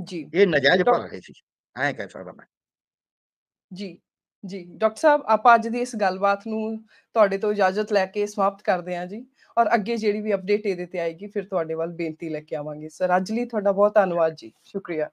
ਜੀ ਇਹ ਨਜਾਇਜ਼ ਭਰ ਰਹੇ ਸੀ ਐ ਕਹਿ ਸਕਦਾ ਮੈਂ ਜੀ ਜੀ ਡਾਕਟਰ ਸਾਹਿਬ ਆਪਾਂ ਅੱਜ ਦੀ ਇਸ ਗੱਲਬਾਤ ਨੂੰ ਤੁਹਾਡੇ ਤੋਂ ਇਜਾਜ਼ਤ ਲੈ ਕੇ ਸਮਾਪਤ ਕਰਦੇ ਹਾਂ ਜੀ ਔਰ ਅੱਗੇ ਜਿਹੜੀ ਵੀ ਅਪਡੇਟ ਇਹਦੇ ਤੇ ਆਏਗੀ ਫਿਰ ਤੁਹਾਡੇ ਵੱਲ ਬੇਨਤੀ ਲੈ ਕੇ ਆਵਾਂਗੇ ਸਰ ਅੱਜ ਲਈ ਤੁਹਾਡਾ ਬਹੁਤ ਧੰਨਵਾਦ ਜੀ ਸ਼ੁਕਰੀਆ